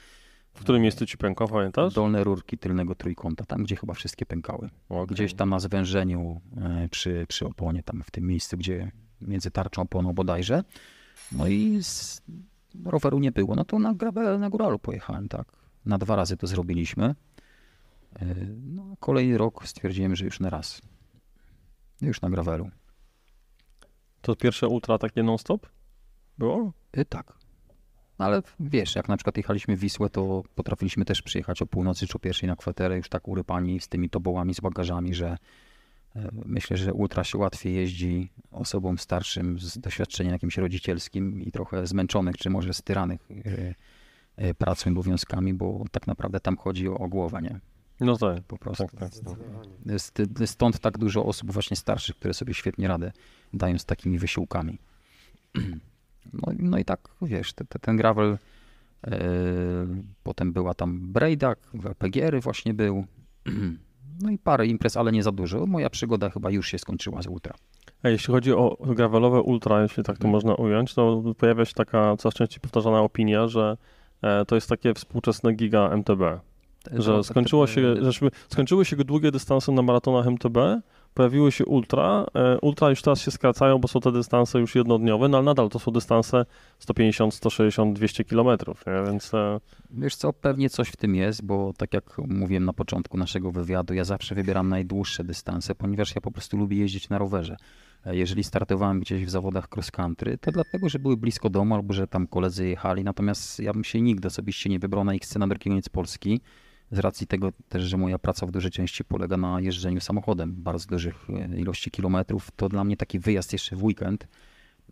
W którym miejscu ci pękła, pamiętasz? Dolne rurki tylnego trójkąta, tam gdzie chyba wszystkie pękały. Okay. Gdzieś tam na zwężeniu e, przy, przy oponie, tam w tym miejscu, gdzie między tarczą oponą bodajże. No i roweru nie było, no to na, gravel, na góralu pojechałem, tak. Na dwa razy to zrobiliśmy. E, no, kolejny rok stwierdziłem, że już na raz. Już na gravelu. To pierwsze ultra takie non-stop było? Y, tak. No, ale wiesz, jak na przykład jechaliśmy w Wisłę, to potrafiliśmy też przyjechać o północy czy o pierwszej na kwaterę, już tak urypani z tymi tobołami, z bagażami, że Myślę, że ultra się łatwiej jeździ osobom starszym z doświadczeniem jakimś rodzicielskim i trochę zmęczonych, czy może styranych y, y, pracą i obowiązkami, bo tak naprawdę tam chodzi o, o głowę, nie? No tak. Po prostu. Tak, tak, tak. Stąd tak dużo osób właśnie starszych, które sobie świetnie radę dają z takimi wysiłkami. No, no i tak, wiesz, te, te, ten gravel, y, potem była tam Brejdak, PGR właśnie był, No i parę imprez, ale nie za dużo. Moja przygoda chyba już się skończyła z Ultra. A jeśli chodzi o gravelowe Ultra, jeśli tak to tak. można ująć, to pojawia się taka coraz częściej powtarzana opinia, że e, to jest takie współczesne giga MTB. Że, skończyło się, że skończyły się długie dystanse na maratonach MTB, pojawiły się ultra. E, ultra już teraz się skracają, bo są te dystanse już jednodniowe, no ale nadal to są dystanse 150, 160, 200 kilometrów, więc... E, Wiesz co, pewnie coś w tym jest, bo tak jak mówiłem na początku naszego wywiadu, ja zawsze wybieram najdłuższe dystanse, ponieważ ja po prostu lubię jeździć na rowerze. E, jeżeli startowałem gdzieś w zawodach cross country, to dlatego, że były blisko domu albo że tam koledzy jechali, natomiast ja bym się nigdy osobiście nie wybrał na ich scenę do Polski z racji tego też, że moja praca w dużej części polega na jeżdżeniu samochodem bardzo dużych e, ilości kilometrów, to dla mnie taki wyjazd jeszcze w weekend,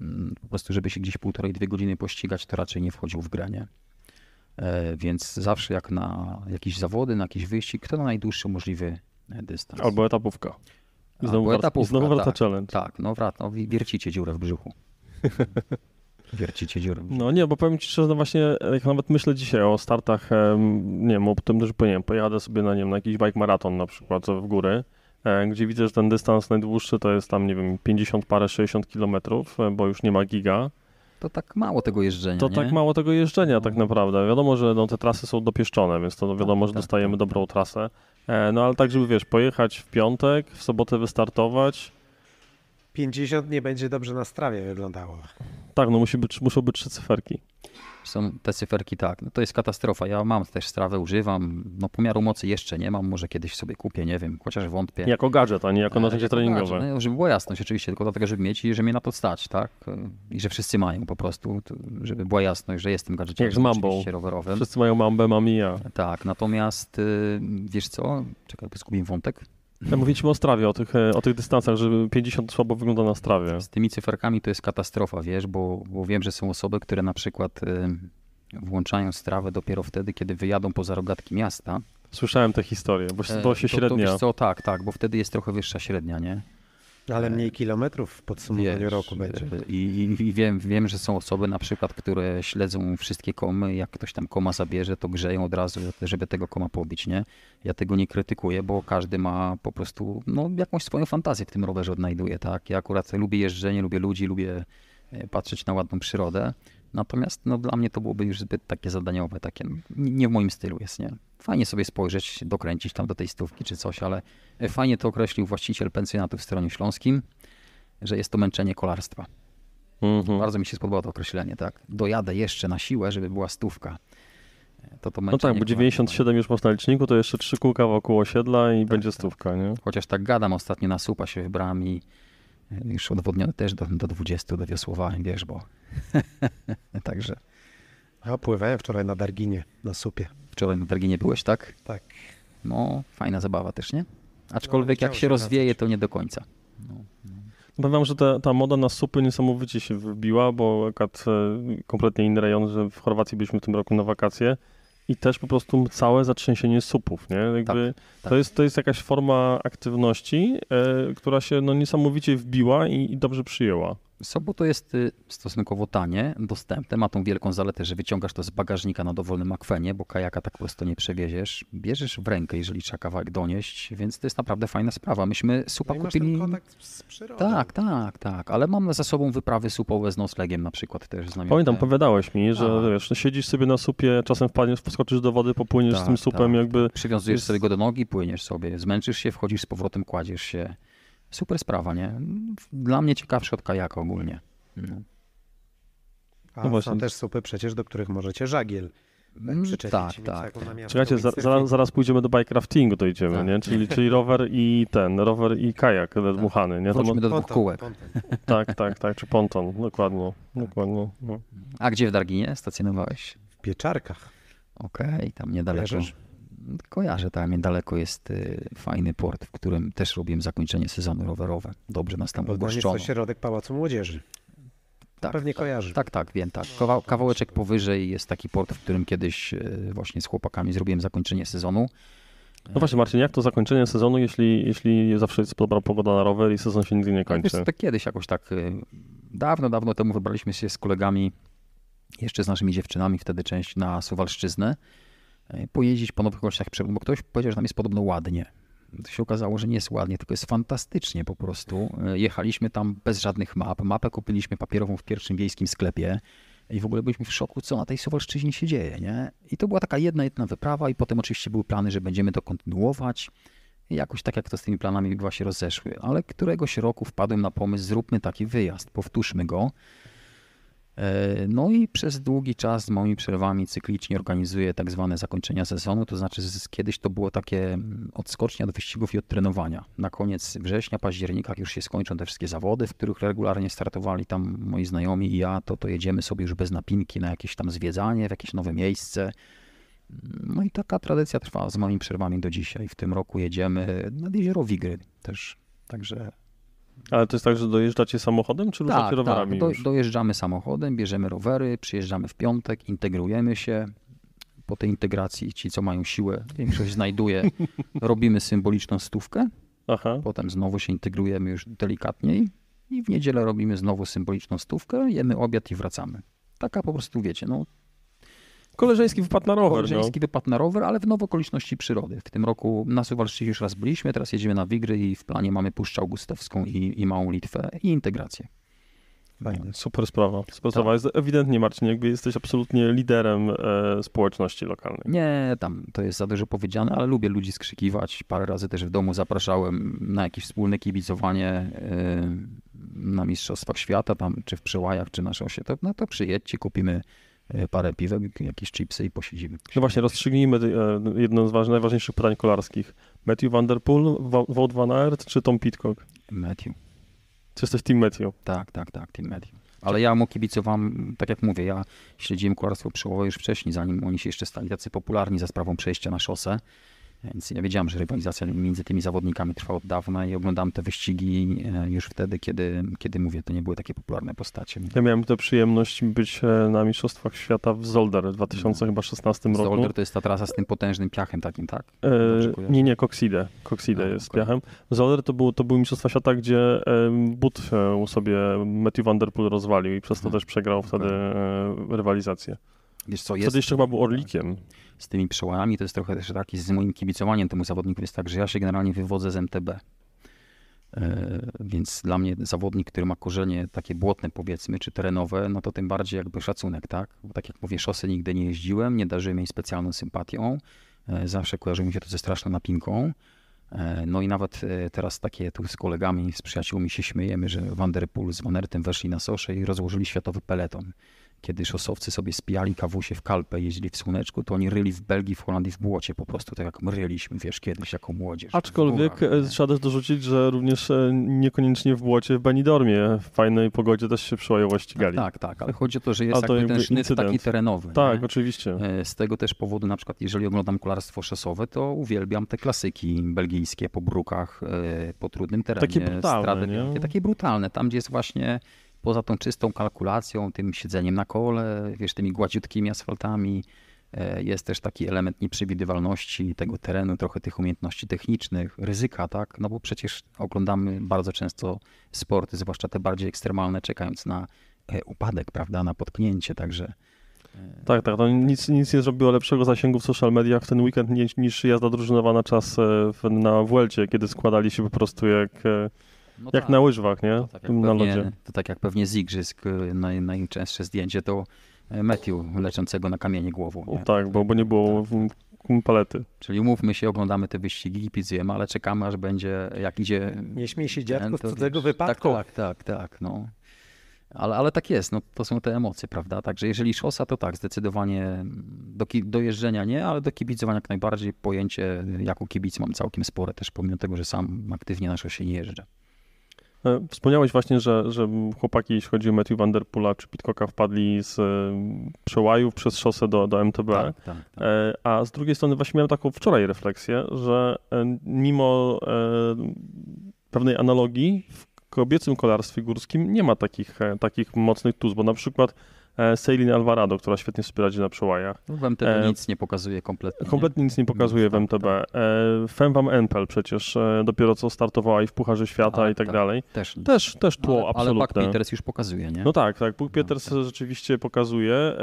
mm, po prostu żeby się gdzieś półtorej, dwie godziny pościgać, to raczej nie wchodził w grę, e, Więc zawsze jak na jakieś zawody, na jakiś wyścig, to na najdłuższy możliwy e, dystans. Albo etapówka. Znowu, Albo etapówka, znowu wrata tak, challenge. Tak, no wracam. no, wiercicie dziurę w brzuchu. Wiercicie dziurą. No nie, bo powiem ci szczerze, no właśnie, jak nawet myślę dzisiaj o startach, nie wiem, o tym, że nie wiem, pojadę sobie na, nie na jakiś bike maraton na przykład w góry, gdzie widzę, że ten dystans najdłuższy to jest tam, nie wiem, 50 parę, 60 kilometrów, bo już nie ma giga. To tak mało tego jeżdżenia. To nie? tak mało tego jeżdżenia, tak no. naprawdę. Wiadomo, że no, te trasy są dopieszczone, więc to no, wiadomo, tak, że tak, dostajemy tak, dobrą trasę. E, no ale tak, żeby wiesz, pojechać w piątek, w sobotę wystartować, 50 nie będzie dobrze na strawie wyglądało. Tak, no musi być, muszą być trzy cyferki. Są te cyferki, tak. No to jest katastrofa. Ja mam też strawę, używam. No pomiaru mocy jeszcze nie mam, może kiedyś sobie kupię, nie wiem, chociaż wątpię. Jako gadżet, a nie jako e, narzędzie jako treningowe. No, żeby była jasność oczywiście, tylko dlatego, żeby mieć i że mnie na to stać, tak? E, I że wszyscy mają po prostu, żeby była jasność, że jestem gadżetem Jak z mambą. rowerowym. Wszyscy mają mambę, mam i ja. Tak, natomiast y, wiesz co? Czekaj, zgubiłem wątek. Ja mówiliśmy o strawie, o tych, e, o tych dystansach, że 50 słabo wygląda na strawie. Z tymi cyferkami to jest katastrofa, wiesz, bo, bo wiem, że są osoby, które na przykład y, włączają strawę dopiero wtedy, kiedy wyjadą poza rogatki miasta. Słyszałem te historie, bo, bo e, się to, średnia... To, wiesz co, tak, tak, bo wtedy jest trochę wyższa średnia, nie? Ale e, mniej kilometrów w podsumowaniu Wiesz, roku będzie. E, I, I, wiem, wiem, że są osoby na przykład, które śledzą wszystkie komy. Jak ktoś tam koma zabierze, to grzeją od razu, żeby tego koma pobić, nie? Ja tego nie krytykuję, bo każdy ma po prostu no, jakąś swoją fantazję w tym rowerze odnajduje, tak? Ja akurat lubię jeżdżenie, lubię ludzi, lubię e, patrzeć na ładną przyrodę, Natomiast no, dla mnie to byłoby już zbyt takie zadaniowe, takie no, nie w moim stylu jest, nie? Fajnie sobie spojrzeć, dokręcić tam do tej stówki czy coś, ale e, fajnie to określił właściciel pensjonatu w Stronie Śląskim, że jest to męczenie kolarstwa. Mhm. Bardzo mi się spodobało to określenie, tak? Dojadę jeszcze na siłę, żeby była stówka. E, to to no tak, bo 97 no. już masz na liczniku, to jeszcze trzy kółka wokół osiedla i tak, będzie tak. stówka, nie? Chociaż tak gadam, ostatnio na supa się wybrałem i już odwodnione też do, do 20 do wiesz, bo także. Ja pływałem wczoraj na Darginie, na supie. Wczoraj na Darginie byłeś, tak? Tak. No, fajna zabawa też, nie? Aczkolwiek no, jak się, rozwieje, to nie do końca. No, no. Pamiętam, że ta, ta, moda na supy niesamowicie się wybiła, bo akurat e, kompletnie inny rejon, że w Chorwacji byliśmy w tym roku na wakacje i też po prostu całe zatrzęsienie supów, nie? Jakby tak, tak. To, jest, to jest jakaś forma aktywności, e, która się no, niesamowicie wbiła i, i dobrze przyjęła to jest y, stosunkowo tanie, dostępne, ma tą wielką zaletę, że wyciągasz to z bagażnika na dowolnym akwenie, bo kajaka tak prosto nie przewieziesz. Bierzesz w rękę, jeżeli trzeba kawałek donieść, więc to jest naprawdę fajna sprawa. Myśmy supa no kupili... Tak, tak, tak, ale mam za sobą wyprawy supowe z noclegiem na przykład też z nami. Pamiętam, opowiadałeś mi, że wiesz, no, siedzisz sobie na supie, czasem wpadniesz, poskoczysz do wody, popłyniesz tak, z tym supem tak, jakby... Przywiązujesz jest... sobie go do nogi, płyniesz sobie, zmęczysz się, wchodzisz z powrotem, kładziesz się. Super sprawa, nie? Dla mnie ciekawsze od kajaka ogólnie. No. A no właśnie. są też supy przecież, do których możecie żagiel mm, tak przyczepić. Tak, tak. tak. Czekajcie, zaraz, zaraz pójdziemy do bikecraftingu, to idziemy, tak. nie? Czyli, czyli rower i ten, rower i kajak tak. dmuchany, nie? Wróćmy do dwóch kółek. Tak, tak, tak, czy ponton, dokładnie. dokładnie no. A gdzie w Darginie stacjonowałeś? W Pieczarkach. Okej, okay, tam niedaleko. Kojarzysz? kojarzę tam niedaleko jest y, fajny port, w którym też robiłem zakończenie sezonu rowerowe. Dobrze nas tam właśnie To środek Pałacu Młodzieży. Tak, Pewnie tak, kojarzy. Tak, tak, wiem, tak. Kawał, kawałeczek powyżej jest taki port, w którym kiedyś y, właśnie z chłopakami zrobiłem zakończenie sezonu. No właśnie, Marcin, jak to zakończenie sezonu, jeśli, jeśli zawsze jest dobra pogoda na rower i sezon się nigdy nie tak, kończy? Wiesz, tak kiedyś jakoś tak y, dawno, dawno temu wybraliśmy się z kolegami, jeszcze z naszymi dziewczynami wtedy część na Suwalszczyznę. E, pojeździć po nowych kościach przewód, bo ktoś powiedział, że tam jest podobno ładnie. To się okazało, że nie jest ładnie, tylko jest fantastycznie po prostu. E, jechaliśmy tam bez żadnych map. Mapę kupiliśmy papierową w pierwszym wiejskim sklepie i w ogóle byliśmy w szoku, co na tej Suwalszczyźnie się dzieje. Nie? I to była taka jedna, jedna wyprawa i potem oczywiście były plany, że będziemy to kontynuować. I jakoś tak jak to z tymi planami właśnie się rozeszły. Ale któregoś roku wpadłem na pomysł, zróbmy taki wyjazd, powtórzmy go. E, no i przez długi czas z moimi przerwami cyklicznie organizuję tak zwane zakończenia sezonu, to znaczy kiedyś to było takie mm, odskocznia do wyścigów i od trenowania. Na koniec września, października już się skończą te wszystkie zawody, w których regularnie startowali tam moi znajomi i ja, to, to jedziemy sobie już bez napinki na jakieś tam zwiedzanie, w jakieś nowe miejsce. No i taka tradycja trwa z moimi przerwami do dzisiaj. W tym roku jedziemy nad jezioro Wigry też, także ale to jest tak, że dojeżdżacie samochodem, czy tak, ruszacie tak. rowerami? Tak, do, dojeżdżamy samochodem, bierzemy rowery, przyjeżdżamy w piątek, integrujemy się. Po tej integracji ci, co mają siłę, większość znajduje, robimy symboliczną stówkę. Aha. Potem znowu się integrujemy już delikatniej i w niedzielę robimy znowu symboliczną stówkę, jemy obiad i wracamy. Taka po prostu, wiecie, no Koleżeński wypadł na rower. No. Koleżeński no. wypadł na rower, ale w nowe okoliczności przyrody. W tym roku na Suwalszczyźnie już raz byliśmy, teraz jedziemy na Wigry i w planie mamy Puszczę Augustowską i, i Małą Litwę i integrację. Fajne. Super sprawa. Super tak. sprawa. Jest ewidentnie, Marcin, jakby jesteś absolutnie liderem e, społeczności lokalnej. Nie, tam to jest za dużo powiedziane, ale lubię ludzi skrzykiwać. Parę razy też w domu zapraszałem na jakieś wspólne kibicowanie e, na Mistrzostwach Świata, tam czy w Przełajach, czy na szosie. To, no to przyjedźcie, kupimy E, parę piwek, jakieś chipsy i posiedzimy. No właśnie, rozstrzygnijmy e, jedno z ważnych, najważniejszych pytań kolarskich. Matthew Vanderpool, Wout Van Aert czy Tom Pitcock? Matthew. Czy jesteś Team Matthew? Tak, tak, tak, Team Matthew. Ale ja mu kibicowałem, tak jak mówię, ja śledziłem kolarstwo przełomowe już wcześniej, zanim oni się jeszcze stali tacy popularni za sprawą przejścia na szosę. Więc ja wiedziałem, że rywalizacja między tymi zawodnikami trwa od dawna i oglądałem te wyścigi e, już wtedy, kiedy, kiedy mówię, to nie były takie popularne postacie. Ja miałem tę przyjemność być e, na Mistrzostwach Świata w Zolder w 2016 no. roku. Zolder to jest ta trasa z tym potężnym piachem takim, tak? E, nie, nie, Coxide. Coxide jest okay. piachem. Zolder to, był, to były Mistrzostwa Świata, gdzie But e, sobie Matthew Vanderpool rozwalił i przez to mhm. też przegrał okay. wtedy rywalizację. Wiesz co, jest... Wtedy jeszcze chyba był Orlikiem. Z tymi przełajami to jest trochę też tak, z moim kibicowaniem temu zawodnikowi jest tak, że ja się generalnie wywodzę z MTB. E, więc dla mnie zawodnik, który ma korzenie takie błotne powiedzmy, czy terenowe, no to tym bardziej jakby szacunek, tak? Bo tak jak mówię, szosy nigdy nie jeździłem, nie darzyłem jej specjalną sympatią. E, zawsze kojarzyło mi się to ze straszną napinką. E, no i nawet teraz takie tu z kolegami, z przyjaciółmi się śmiejemy, że Vanderpool z Vanertem weszli na sosze i rozłożyli światowy peleton. Kiedy szosowcy sobie spijali kawusie w kalpę, jeździli w słoneczku, to oni ryli w Belgii, w Holandii, w błocie po prostu, tak jak my ryliśmy, wiesz, kiedyś jako młodzież. Aczkolwiek e, trzeba też dorzucić, że również e, niekoniecznie w błocie, w Benidormie, w fajnej pogodzie też się przyłajowo ścigali. Tak, tak, tak, ale chodzi o to, że jest to jakby ten incydent. taki terenowy. Tak, nie? oczywiście. E, z tego też powodu, na przykład, jeżeli oglądam kolarstwo szosowe, to uwielbiam te klasyki belgijskie po brukach, po trudnym terenie. Takie brutalne, strady, takie brutalne, tam gdzie jest właśnie poza tą czystą kalkulacją, tym siedzeniem na kole, wiesz, tymi gładziutkimi asfaltami, e, jest też taki element nieprzewidywalności tego terenu, trochę tych umiejętności technicznych, ryzyka, tak? No bo przecież oglądamy bardzo często sporty, zwłaszcza te bardziej ekstremalne, czekając na e, upadek, prawda, na potknięcie, także. E, tak, tak. No nic, nic nie zrobiło lepszego zasięgu w social mediach w ten weekend niż, jazda drużynowa na czas w, na Welcie, kiedy składali się po prostu jak no jak tak. na łyżwach, nie? To tak jak, na pewnie, lodzie. to tak jak pewnie z igrzysk naj, y, najczęstsze zdjęcie to e, Matthew leczącego na kamienie głową. Nie? O tak, bo, bo nie było tak. palety. Czyli mówmy się, oglądamy te wyścigi i pizzjemy, ale czekamy aż będzie, jak idzie... Nie śmiej się dziadku z tego tak, wypadku. Tak, tak, tak, no. Ale, ale tak jest, no, to są te emocje, prawda? Także jeżeli szosa, to tak, zdecydowanie do, jeżdżenia nie, ale do kibicowania jak najbardziej. Pojęcie jako kibic mam całkiem spore też, pomimo tego, że sam aktywnie na szosie nie jeżdżę. E, wspomniałeś właśnie, że, że chłopaki, jeśli chodzi o Matthew Vanderpoola czy Pitcocka, wpadli z e, przełajów przez szosę do, do MTB. Tak, tak, tak. E, a z drugiej strony właśnie miałem taką wczoraj refleksję, że mimo pewnej analogii w kobiecym kolarstwie górskim nie ma takich, takich mocnych tuz, bo na przykład E, Celine Alvarado, która świetnie sobie radzi na przełajach. Y no, w MTB e, nic nie pokazuje kompletnie. Kompletnie nic nie pokazuje w MTB. Tak. E, Femwam Empel przecież e, dopiero co startowała i w Pucharze Świata ale, i tak, tak, dalej. Też, też, też tło ale, absolutne. Ale Buck Peters już pokazuje, nie? No tak, tak. Buck no, Peters no, tak. rzeczywiście pokazuje. E,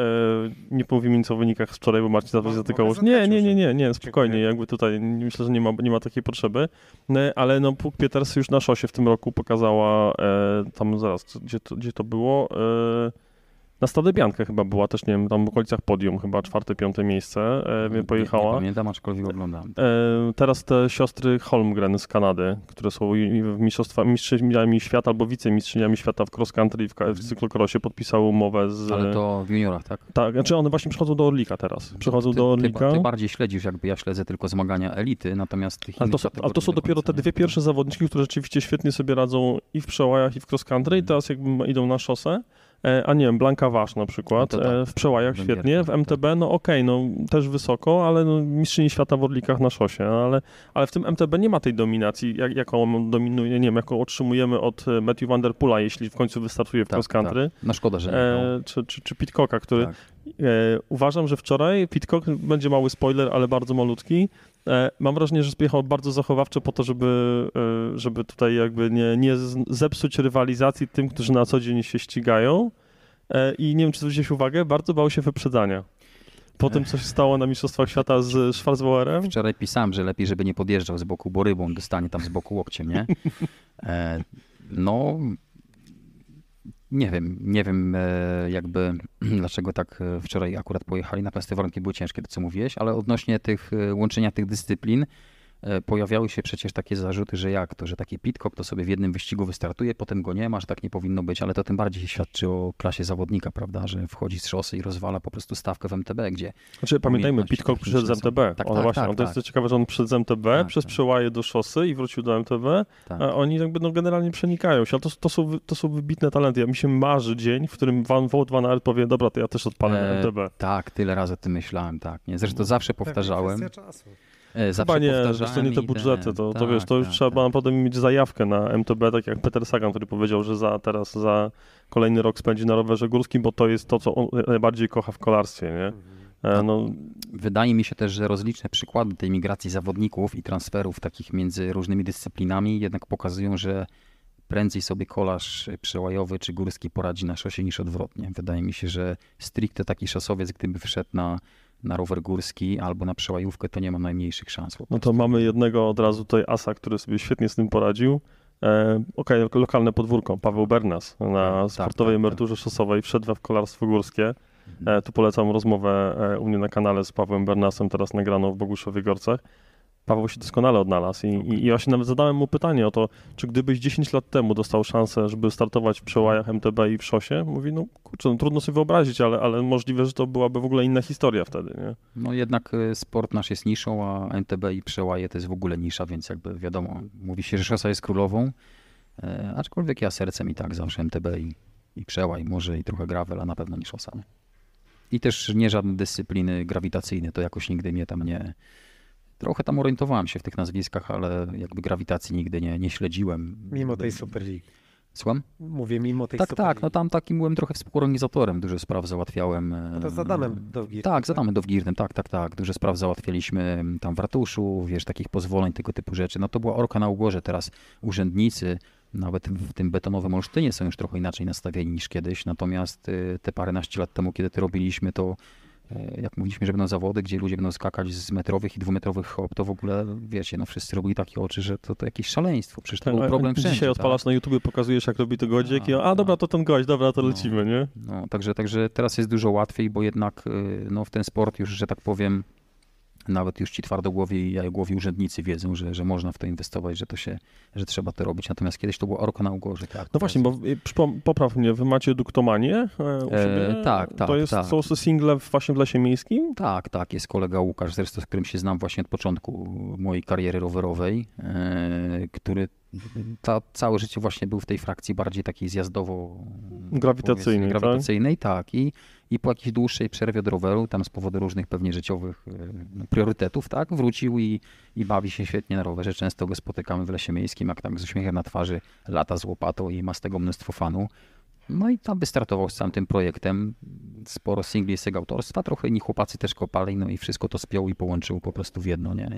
nie powiem nic o wynikach z wczoraj, bo Marcin zawsze zatykał już. Nie, nie, nie, nie, nie, spokojnie. Dziękuję. Jakby tutaj myślę, że nie ma, nie ma takiej potrzeby. No, ale no Buck Peters już na szosie w tym roku pokazała e, tam zaraz, gdzie to, gdzie to było? E, na Biankę chyba była też, nie wiem, tam w okolicach podium, chyba czwarte, piąte miejsce e, pojechała. Nie, nie pamiętam, aczkolwiek oglądam. E, teraz te siostry Holmgren z Kanady, które są mistrzostwa, mistrzyniami świata albo wicemistrzyniami świata w cross country i w, w mhm. cyklokrosie podpisały umowę z... Ale to w juniorach, tak? Tak, znaczy one właśnie przychodzą do Orlika teraz. Przychodzą ty, do Orlika. Ty, ty, bardziej śledzisz, jakby ja śledzę tylko zmagania elity, natomiast tych ale to, są, ale to są dopiero te dwie pierwsze zawodniczki, które rzeczywiście świetnie sobie radzą i w przełajach, i w cross country i mhm. teraz jakby idą na szosę. E, a nie wiem, Blanka Wasz na przykład, no tak. E, w Przełajach świetnie, w tak. MTB no okej, okay, no też wysoko, ale no, mistrzyni świata w Orlikach na szosie, no ale, ale w tym MTB nie ma tej dominacji, jak, jaką dominuje, nie wiem, jaką otrzymujemy od e, Matthew Van Der Poola, jeśli w końcu wystartuje w tak, cross country. Tak. No szkoda, że nie. E, no. czy, czy, czy Pitcocka, który tak. e, uważam, że wczoraj Pitcock będzie mały spoiler, ale bardzo malutki, E, mam wrażenie, że spiechał bardzo zachowawczo po to, żeby, e, żeby tutaj jakby nie, nie zepsuć rywalizacji tym, którzy na co dzień się ścigają. E, I nie wiem, czy zwróciłeś uwagę, bardzo bał się wyprzedzania. Po tym, co się stało na Mistrzostwach Świata z Schwarzbauerem? Wczoraj pisałem, że lepiej, żeby nie podjeżdżał z boku, bo rybą dostanie tam z boku łokciem, nie? No, nie wiem, nie wiem e, jakby dlaczego tak e, wczoraj akurat pojechali. Na pewno te warunki były ciężkie, to co mówiłeś, ale odnośnie tych e, łączenia tych dyscyplin, E, pojawiały się przecież takie zarzuty, że jak to, że taki Pitcock to sobie w jednym wyścigu wystartuje, potem go nie ma, że tak nie powinno być, ale to tym bardziej świadczy o klasie zawodnika, prawda, że wchodzi z szosy i rozwala po prostu stawkę w MTB, gdzie... Znaczy pamiętajmy, Pitcock przyszedł z MTB, tak, on tak, właśnie, tak, on to jest tak. ciekawe, że on przyszedł z MTB, tak, przez tak. przełaje do szosy i wrócił do MTB, tak. a oni jakby no, generalnie przenikają się, ale to, to, są, to są wybitne talenty, ja mi się marzy dzień, w którym Van Vogt Van Aert powie, dobra, to ja też odpalę e, MTB. Tak, tyle razy o tym myślałem, tak, nie? zresztą no, zawsze powtarzałem. Tak, E, zawsze Chyba nie, zresztą nie te budżety, to, to tak, wiesz, to już tak, trzeba tak. mieć zajawkę na MTB, tak jak Peter Sagan, który powiedział, że za teraz, za kolejny rok spędzi na rowerze górskim, bo to jest to, co on najbardziej kocha w kolarstwie, nie? Mhm. E, no. Wydaje mi się też, że rozliczne przykłady tej migracji zawodników i transferów takich między różnymi dyscyplinami jednak pokazują, że prędzej sobie kolarz przełajowy czy górski poradzi na szosie niż odwrotnie. Wydaje mi się, że stricte taki szosowiec, gdyby wszedł na na rower górski albo na przełajówkę, to nie mam najmniejszych szans. No to mamy jednego od razu tutaj asa, który sobie świetnie z tym poradził. E, Okej, okay, lokalne podwórko, Paweł Bernas na tak, tak, sportowej tak, emeryturze tak, szosowej wszedł w kolarstwo górskie. Mhm. E, tu polecam rozmowę e, u mnie na kanale z Pawłem Bernasem, teraz nagraną w Boguszowie Gorcach. Paweł się doskonale odnalazł i, okay. i, ja się nawet zadałem mu pytanie o to, czy gdybyś 10 lat temu dostał szansę, żeby startować w przełajach MTB i w szosie, mówi, no kurczę, no, trudno sobie wyobrazić, ale, ale możliwe, że to byłaby w ogóle inna historia wtedy, nie? No jednak y, sport nasz jest niszą, a MTB i przełaje to jest w ogóle nisza, więc jakby wiadomo, mówi się, że szosa jest królową, e, aczkolwiek ja sercem i tak zawsze MTB i, i przełaj, może i trochę gravel, a na pewno niż szosa. I też nie żadne dyscypliny grawitacyjne, to jakoś nigdy mnie tam nie... Trochę tam orientowałem się w tych nazwiskach, ale jakby grawitacji nigdy nie, nie śledziłem. Mimo tej Superligi. Słucham? Mówię mimo tej Tak, Superligi. tak, no tam takim byłem trochę współorganizatorem, dużo spraw załatwiałem. No to z Adamem Dowgirnym. Tak, z tak. Adamem Dowgirnym, tak, tak, tak. Dużo spraw załatwialiśmy tam w ratuszu, wiesz, takich pozwoleń, tego typu rzeczy. No to była orka na ugorze, teraz urzędnicy, nawet w tym betonowym Olsztynie są już trochę inaczej nastawieni niż kiedyś, natomiast y, te paręnaście lat temu, kiedy to robiliśmy, to E, jak mówiliśmy, że będą zawody, gdzie ludzie będą skakać z metrowych i dwumetrowych hop, to w ogóle, wiecie, no wszyscy robili takie oczy, że to, to jakieś szaleństwo, przecież to tak, był no, problem wszędzie. Dzisiaj tak? odpalasz tak? na YouTube, pokazujesz jak robi to Godzik a, i no, a, dobra, no. to ten gość, dobra, to no, lecimy, nie? No, także, także teraz jest dużo łatwiej, bo jednak y, no, w ten sport już, że tak powiem, nawet już ci twardogłowi i jajogłowi urzędnicy wiedzą, że, że można w to inwestować, że to się, że trzeba to robić. Natomiast kiedyś to było orko na ugorze. Tak, no właśnie, bo y, popraw mnie, wy macie duktomanie. u e, siebie? tak, tak. To jest, tak. są single właśnie w Lesie Miejskim? Tak, tak. Jest kolega Łukasz, zresztą z którym się znam właśnie od początku mojej kariery rowerowej, e, który ta, całe życie właśnie był w tej frakcji bardziej takiej zjazdowo mm, grawitacyjnej, tak? grawitacyjnej tak? tak. I, I po jakiejś dłuższej przerwie od roweru, tam z powodu różnych pewnie życiowych e, no, priorytetów, tak, wrócił i, i bawi się świetnie na rowerze. Często go spotykamy w lesie miejskim, jak tam z uśmiechem na twarzy lata z łopatą i ma z tego mnóstwo fanu. No i tam wystartował z całym tym projektem. Sporo singli z jego autorstwa, trochę inni chłopacy też kopali, no i wszystko to spiął i połączył po prostu w jedno, nie?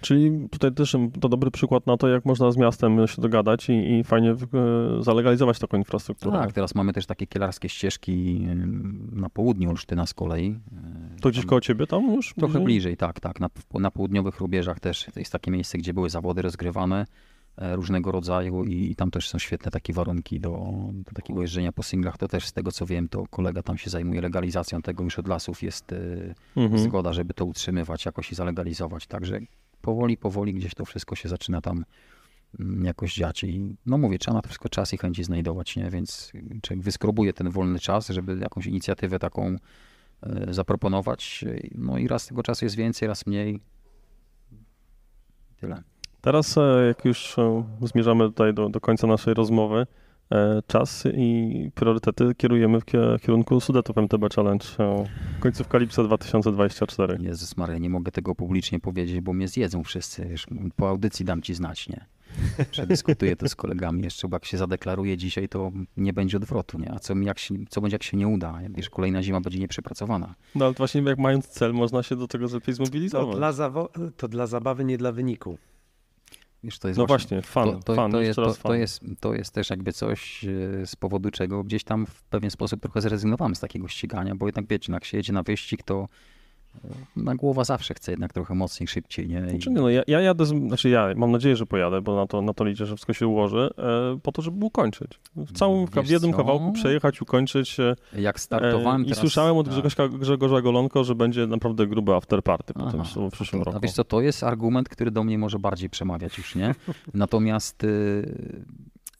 Czyli tutaj też to dobry przykład na to, jak można z miastem się dogadać i, i fajnie e, zalegalizować taką infrastrukturę. Tak, teraz mamy też takie kielarskie ścieżki e, na południu Olsztyna z kolei. E, to gdzieś tam, koło ciebie tam już? Trochę bliżej, mhm. bliżej tak, tak. Na, na południowych rubieżach też to jest takie miejsce, gdzie były zawody rozgrywane różnego rodzaju i, i, tam też są świetne takie warunki do, do, takiego jeżdżenia po singlach. To też z tego co wiem, to kolega tam się zajmuje legalizacją tego już od lasów jest mhm. zgoda, żeby to utrzymywać jakoś i zalegalizować. Także powoli, powoli gdzieś to wszystko się zaczyna tam mm, jakoś dziać. I no mówię, trzeba na to wszystko czas i chęci znajdować, nie? więc y, człowiek wyskrobuje ten wolny czas, żeby jakąś inicjatywę taką y, zaproponować. No i raz tego czasu jest więcej, raz mniej. Tyle. Teraz, e, jak już e, zmierzamy tutaj do, do końca naszej rozmowy, E, czas i priorytety kierujemy w kierunku Sudetów MTB Challenge. E, końcówka lipca 2024. Jezus Maria, nie mogę tego publicznie powiedzieć, bo mnie zjedzą wszyscy. po audycji dam ci znać, nie? Przedyskutuję to z kolegami jeszcze, bo jak się zadeklaruje dzisiaj, to nie będzie odwrotu, nie? A co, jak się, co będzie, jak się nie uda? Jak wiesz, kolejna zima będzie nieprzepracowana. No ale właśnie jak mając cel, można się do tego lepiej zmobilizować. To dla, to dla zabawy, nie dla wyniku. Wiesz, to jest no właśnie, fan, to, to, to, jest, to, to, jest, to jest też jakby coś, e, z powodu czego gdzieś tam w pewien sposób trochę zrezygnowałem z takiego ścigania, bo jednak wiecie, no jak się jedzie na wyścig, to na głowa zawsze chce jednak trochę mocniej, szybciej, nie? I... Znaczy nie no, ja, ja jadę, z, znaczy ja mam nadzieję, że pojadę, bo na to, na to liczę, że wszystko się ułoży, e, po to, żeby ukończyć. W całym, mm, w jednym co? kawałku przejechać, ukończyć. E, Jak startowałem e, I słyszałem od tak. Grzegorza, Grzegorza Golonko, że będzie naprawdę gruby afterparty Aha, w przyszłym roku. A wiesz co, to jest argument, który do mnie może bardziej przemawiać już, nie? Natomiast y,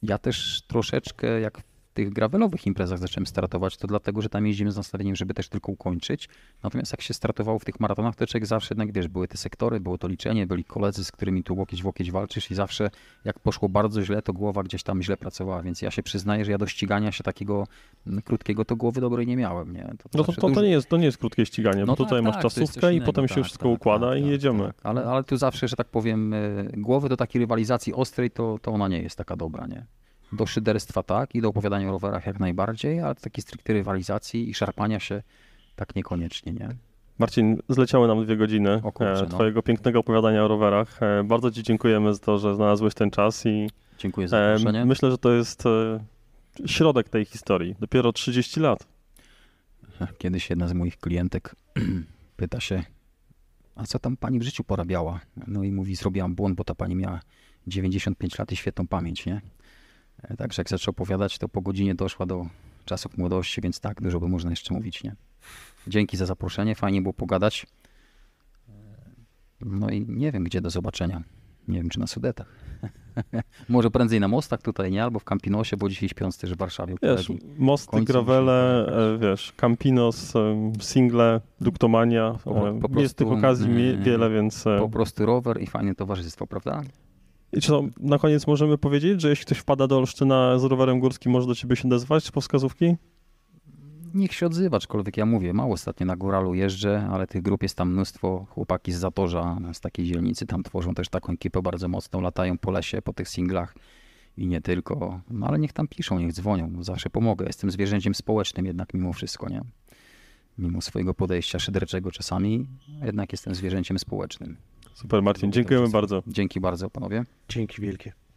ja też troszeczkę, jak tych gravelowych imprezach zacząłem startować, to dlatego, że tam jeździmy z nastawieniem, żeby też tylko ukończyć. Natomiast jak się startowało w tych maratonach, to człowiek zawsze jednak, wiesz, były te sektory, było to liczenie, byli koledzy, z którymi tu łokieć w łokieć walczysz i zawsze jak poszło bardzo źle, to głowa gdzieś tam źle pracowała, więc ja się przyznaję, że ja do ścigania się takiego mm, krótkiego to głowy dobrej nie miałem, nie? To no to, to, to, nie jest, to nie jest krótkie ściganie, no bo tutaj tak, masz tak, czasówkę i potem tak, się wszystko tak, układa tak, i tak, jedziemy. Ale, ale tu zawsze, że tak powiem, y, głowy do takiej rywalizacji ostrej, to, to ona nie jest taka dobra, nie? do szyderstwa tak i do opowiadania o rowerach jak najbardziej, ale do takiej stricte rywalizacji i szarpania się tak niekoniecznie, nie? Marcin, zleciały nam dwie godziny kurczę, e, no. Twojego no. pięknego opowiadania o rowerach. E, bardzo Ci dziękujemy za to, że znalazłeś ten czas i. Dziękuję za e, zaproszenie. Myślę, że to jest środek tej historii. Dopiero 30 lat. Kiedyś jedna z moich klientek pyta się, a co tam pani w życiu porabiała? No i mówi, zrobiłam błąd, bo ta pani miała 95 lat i świetną pamięć, nie? E, także jak zaczął opowiadać, to po godzinie doszła do czasów młodości, więc tak, dużo by można jeszcze mówić, nie? Dzięki za zaproszenie, fajnie było pogadać. E, no i nie wiem, gdzie do zobaczenia. Nie wiem, czy na Sudetach. Może prędzej na mostach tutaj, nie? Albo w Campinosie, bo dzisiaj śpiąc też w Warszawie. Wiesz, kolegi. mosty, grawele, tak. e, wiesz, Campinos, single, duktomania. Po, po prostu, jest tych okazji wiele, więc... Po prostu rower i fajne towarzystwo, prawda? I czy to na koniec możemy powiedzieć, że jeśli ktoś wpada do Olsztyna z rowerem górskim, może do ciebie się odezwać po wskazówki? Niech się odzywa, aczkolwiek ja mówię, mało ostatnio na Góralu jeżdżę, ale tych grup jest tam mnóstwo. Chłopaki z Zatorza, z takiej dzielnicy, tam tworzą też taką ekipę bardzo mocną, latają po lesie, po tych singlach i nie tylko. No ale niech tam piszą, niech dzwonią, zawsze pomogę. Jestem zwierzęciem społecznym jednak mimo wszystko, nie? Mimo swojego podejścia szyderczego czasami, jednak jestem zwierzęciem społecznym. Super, Marcin. Dziękujemy bardzo. Dzięki bardzo, panowie. Dzięki wielkie.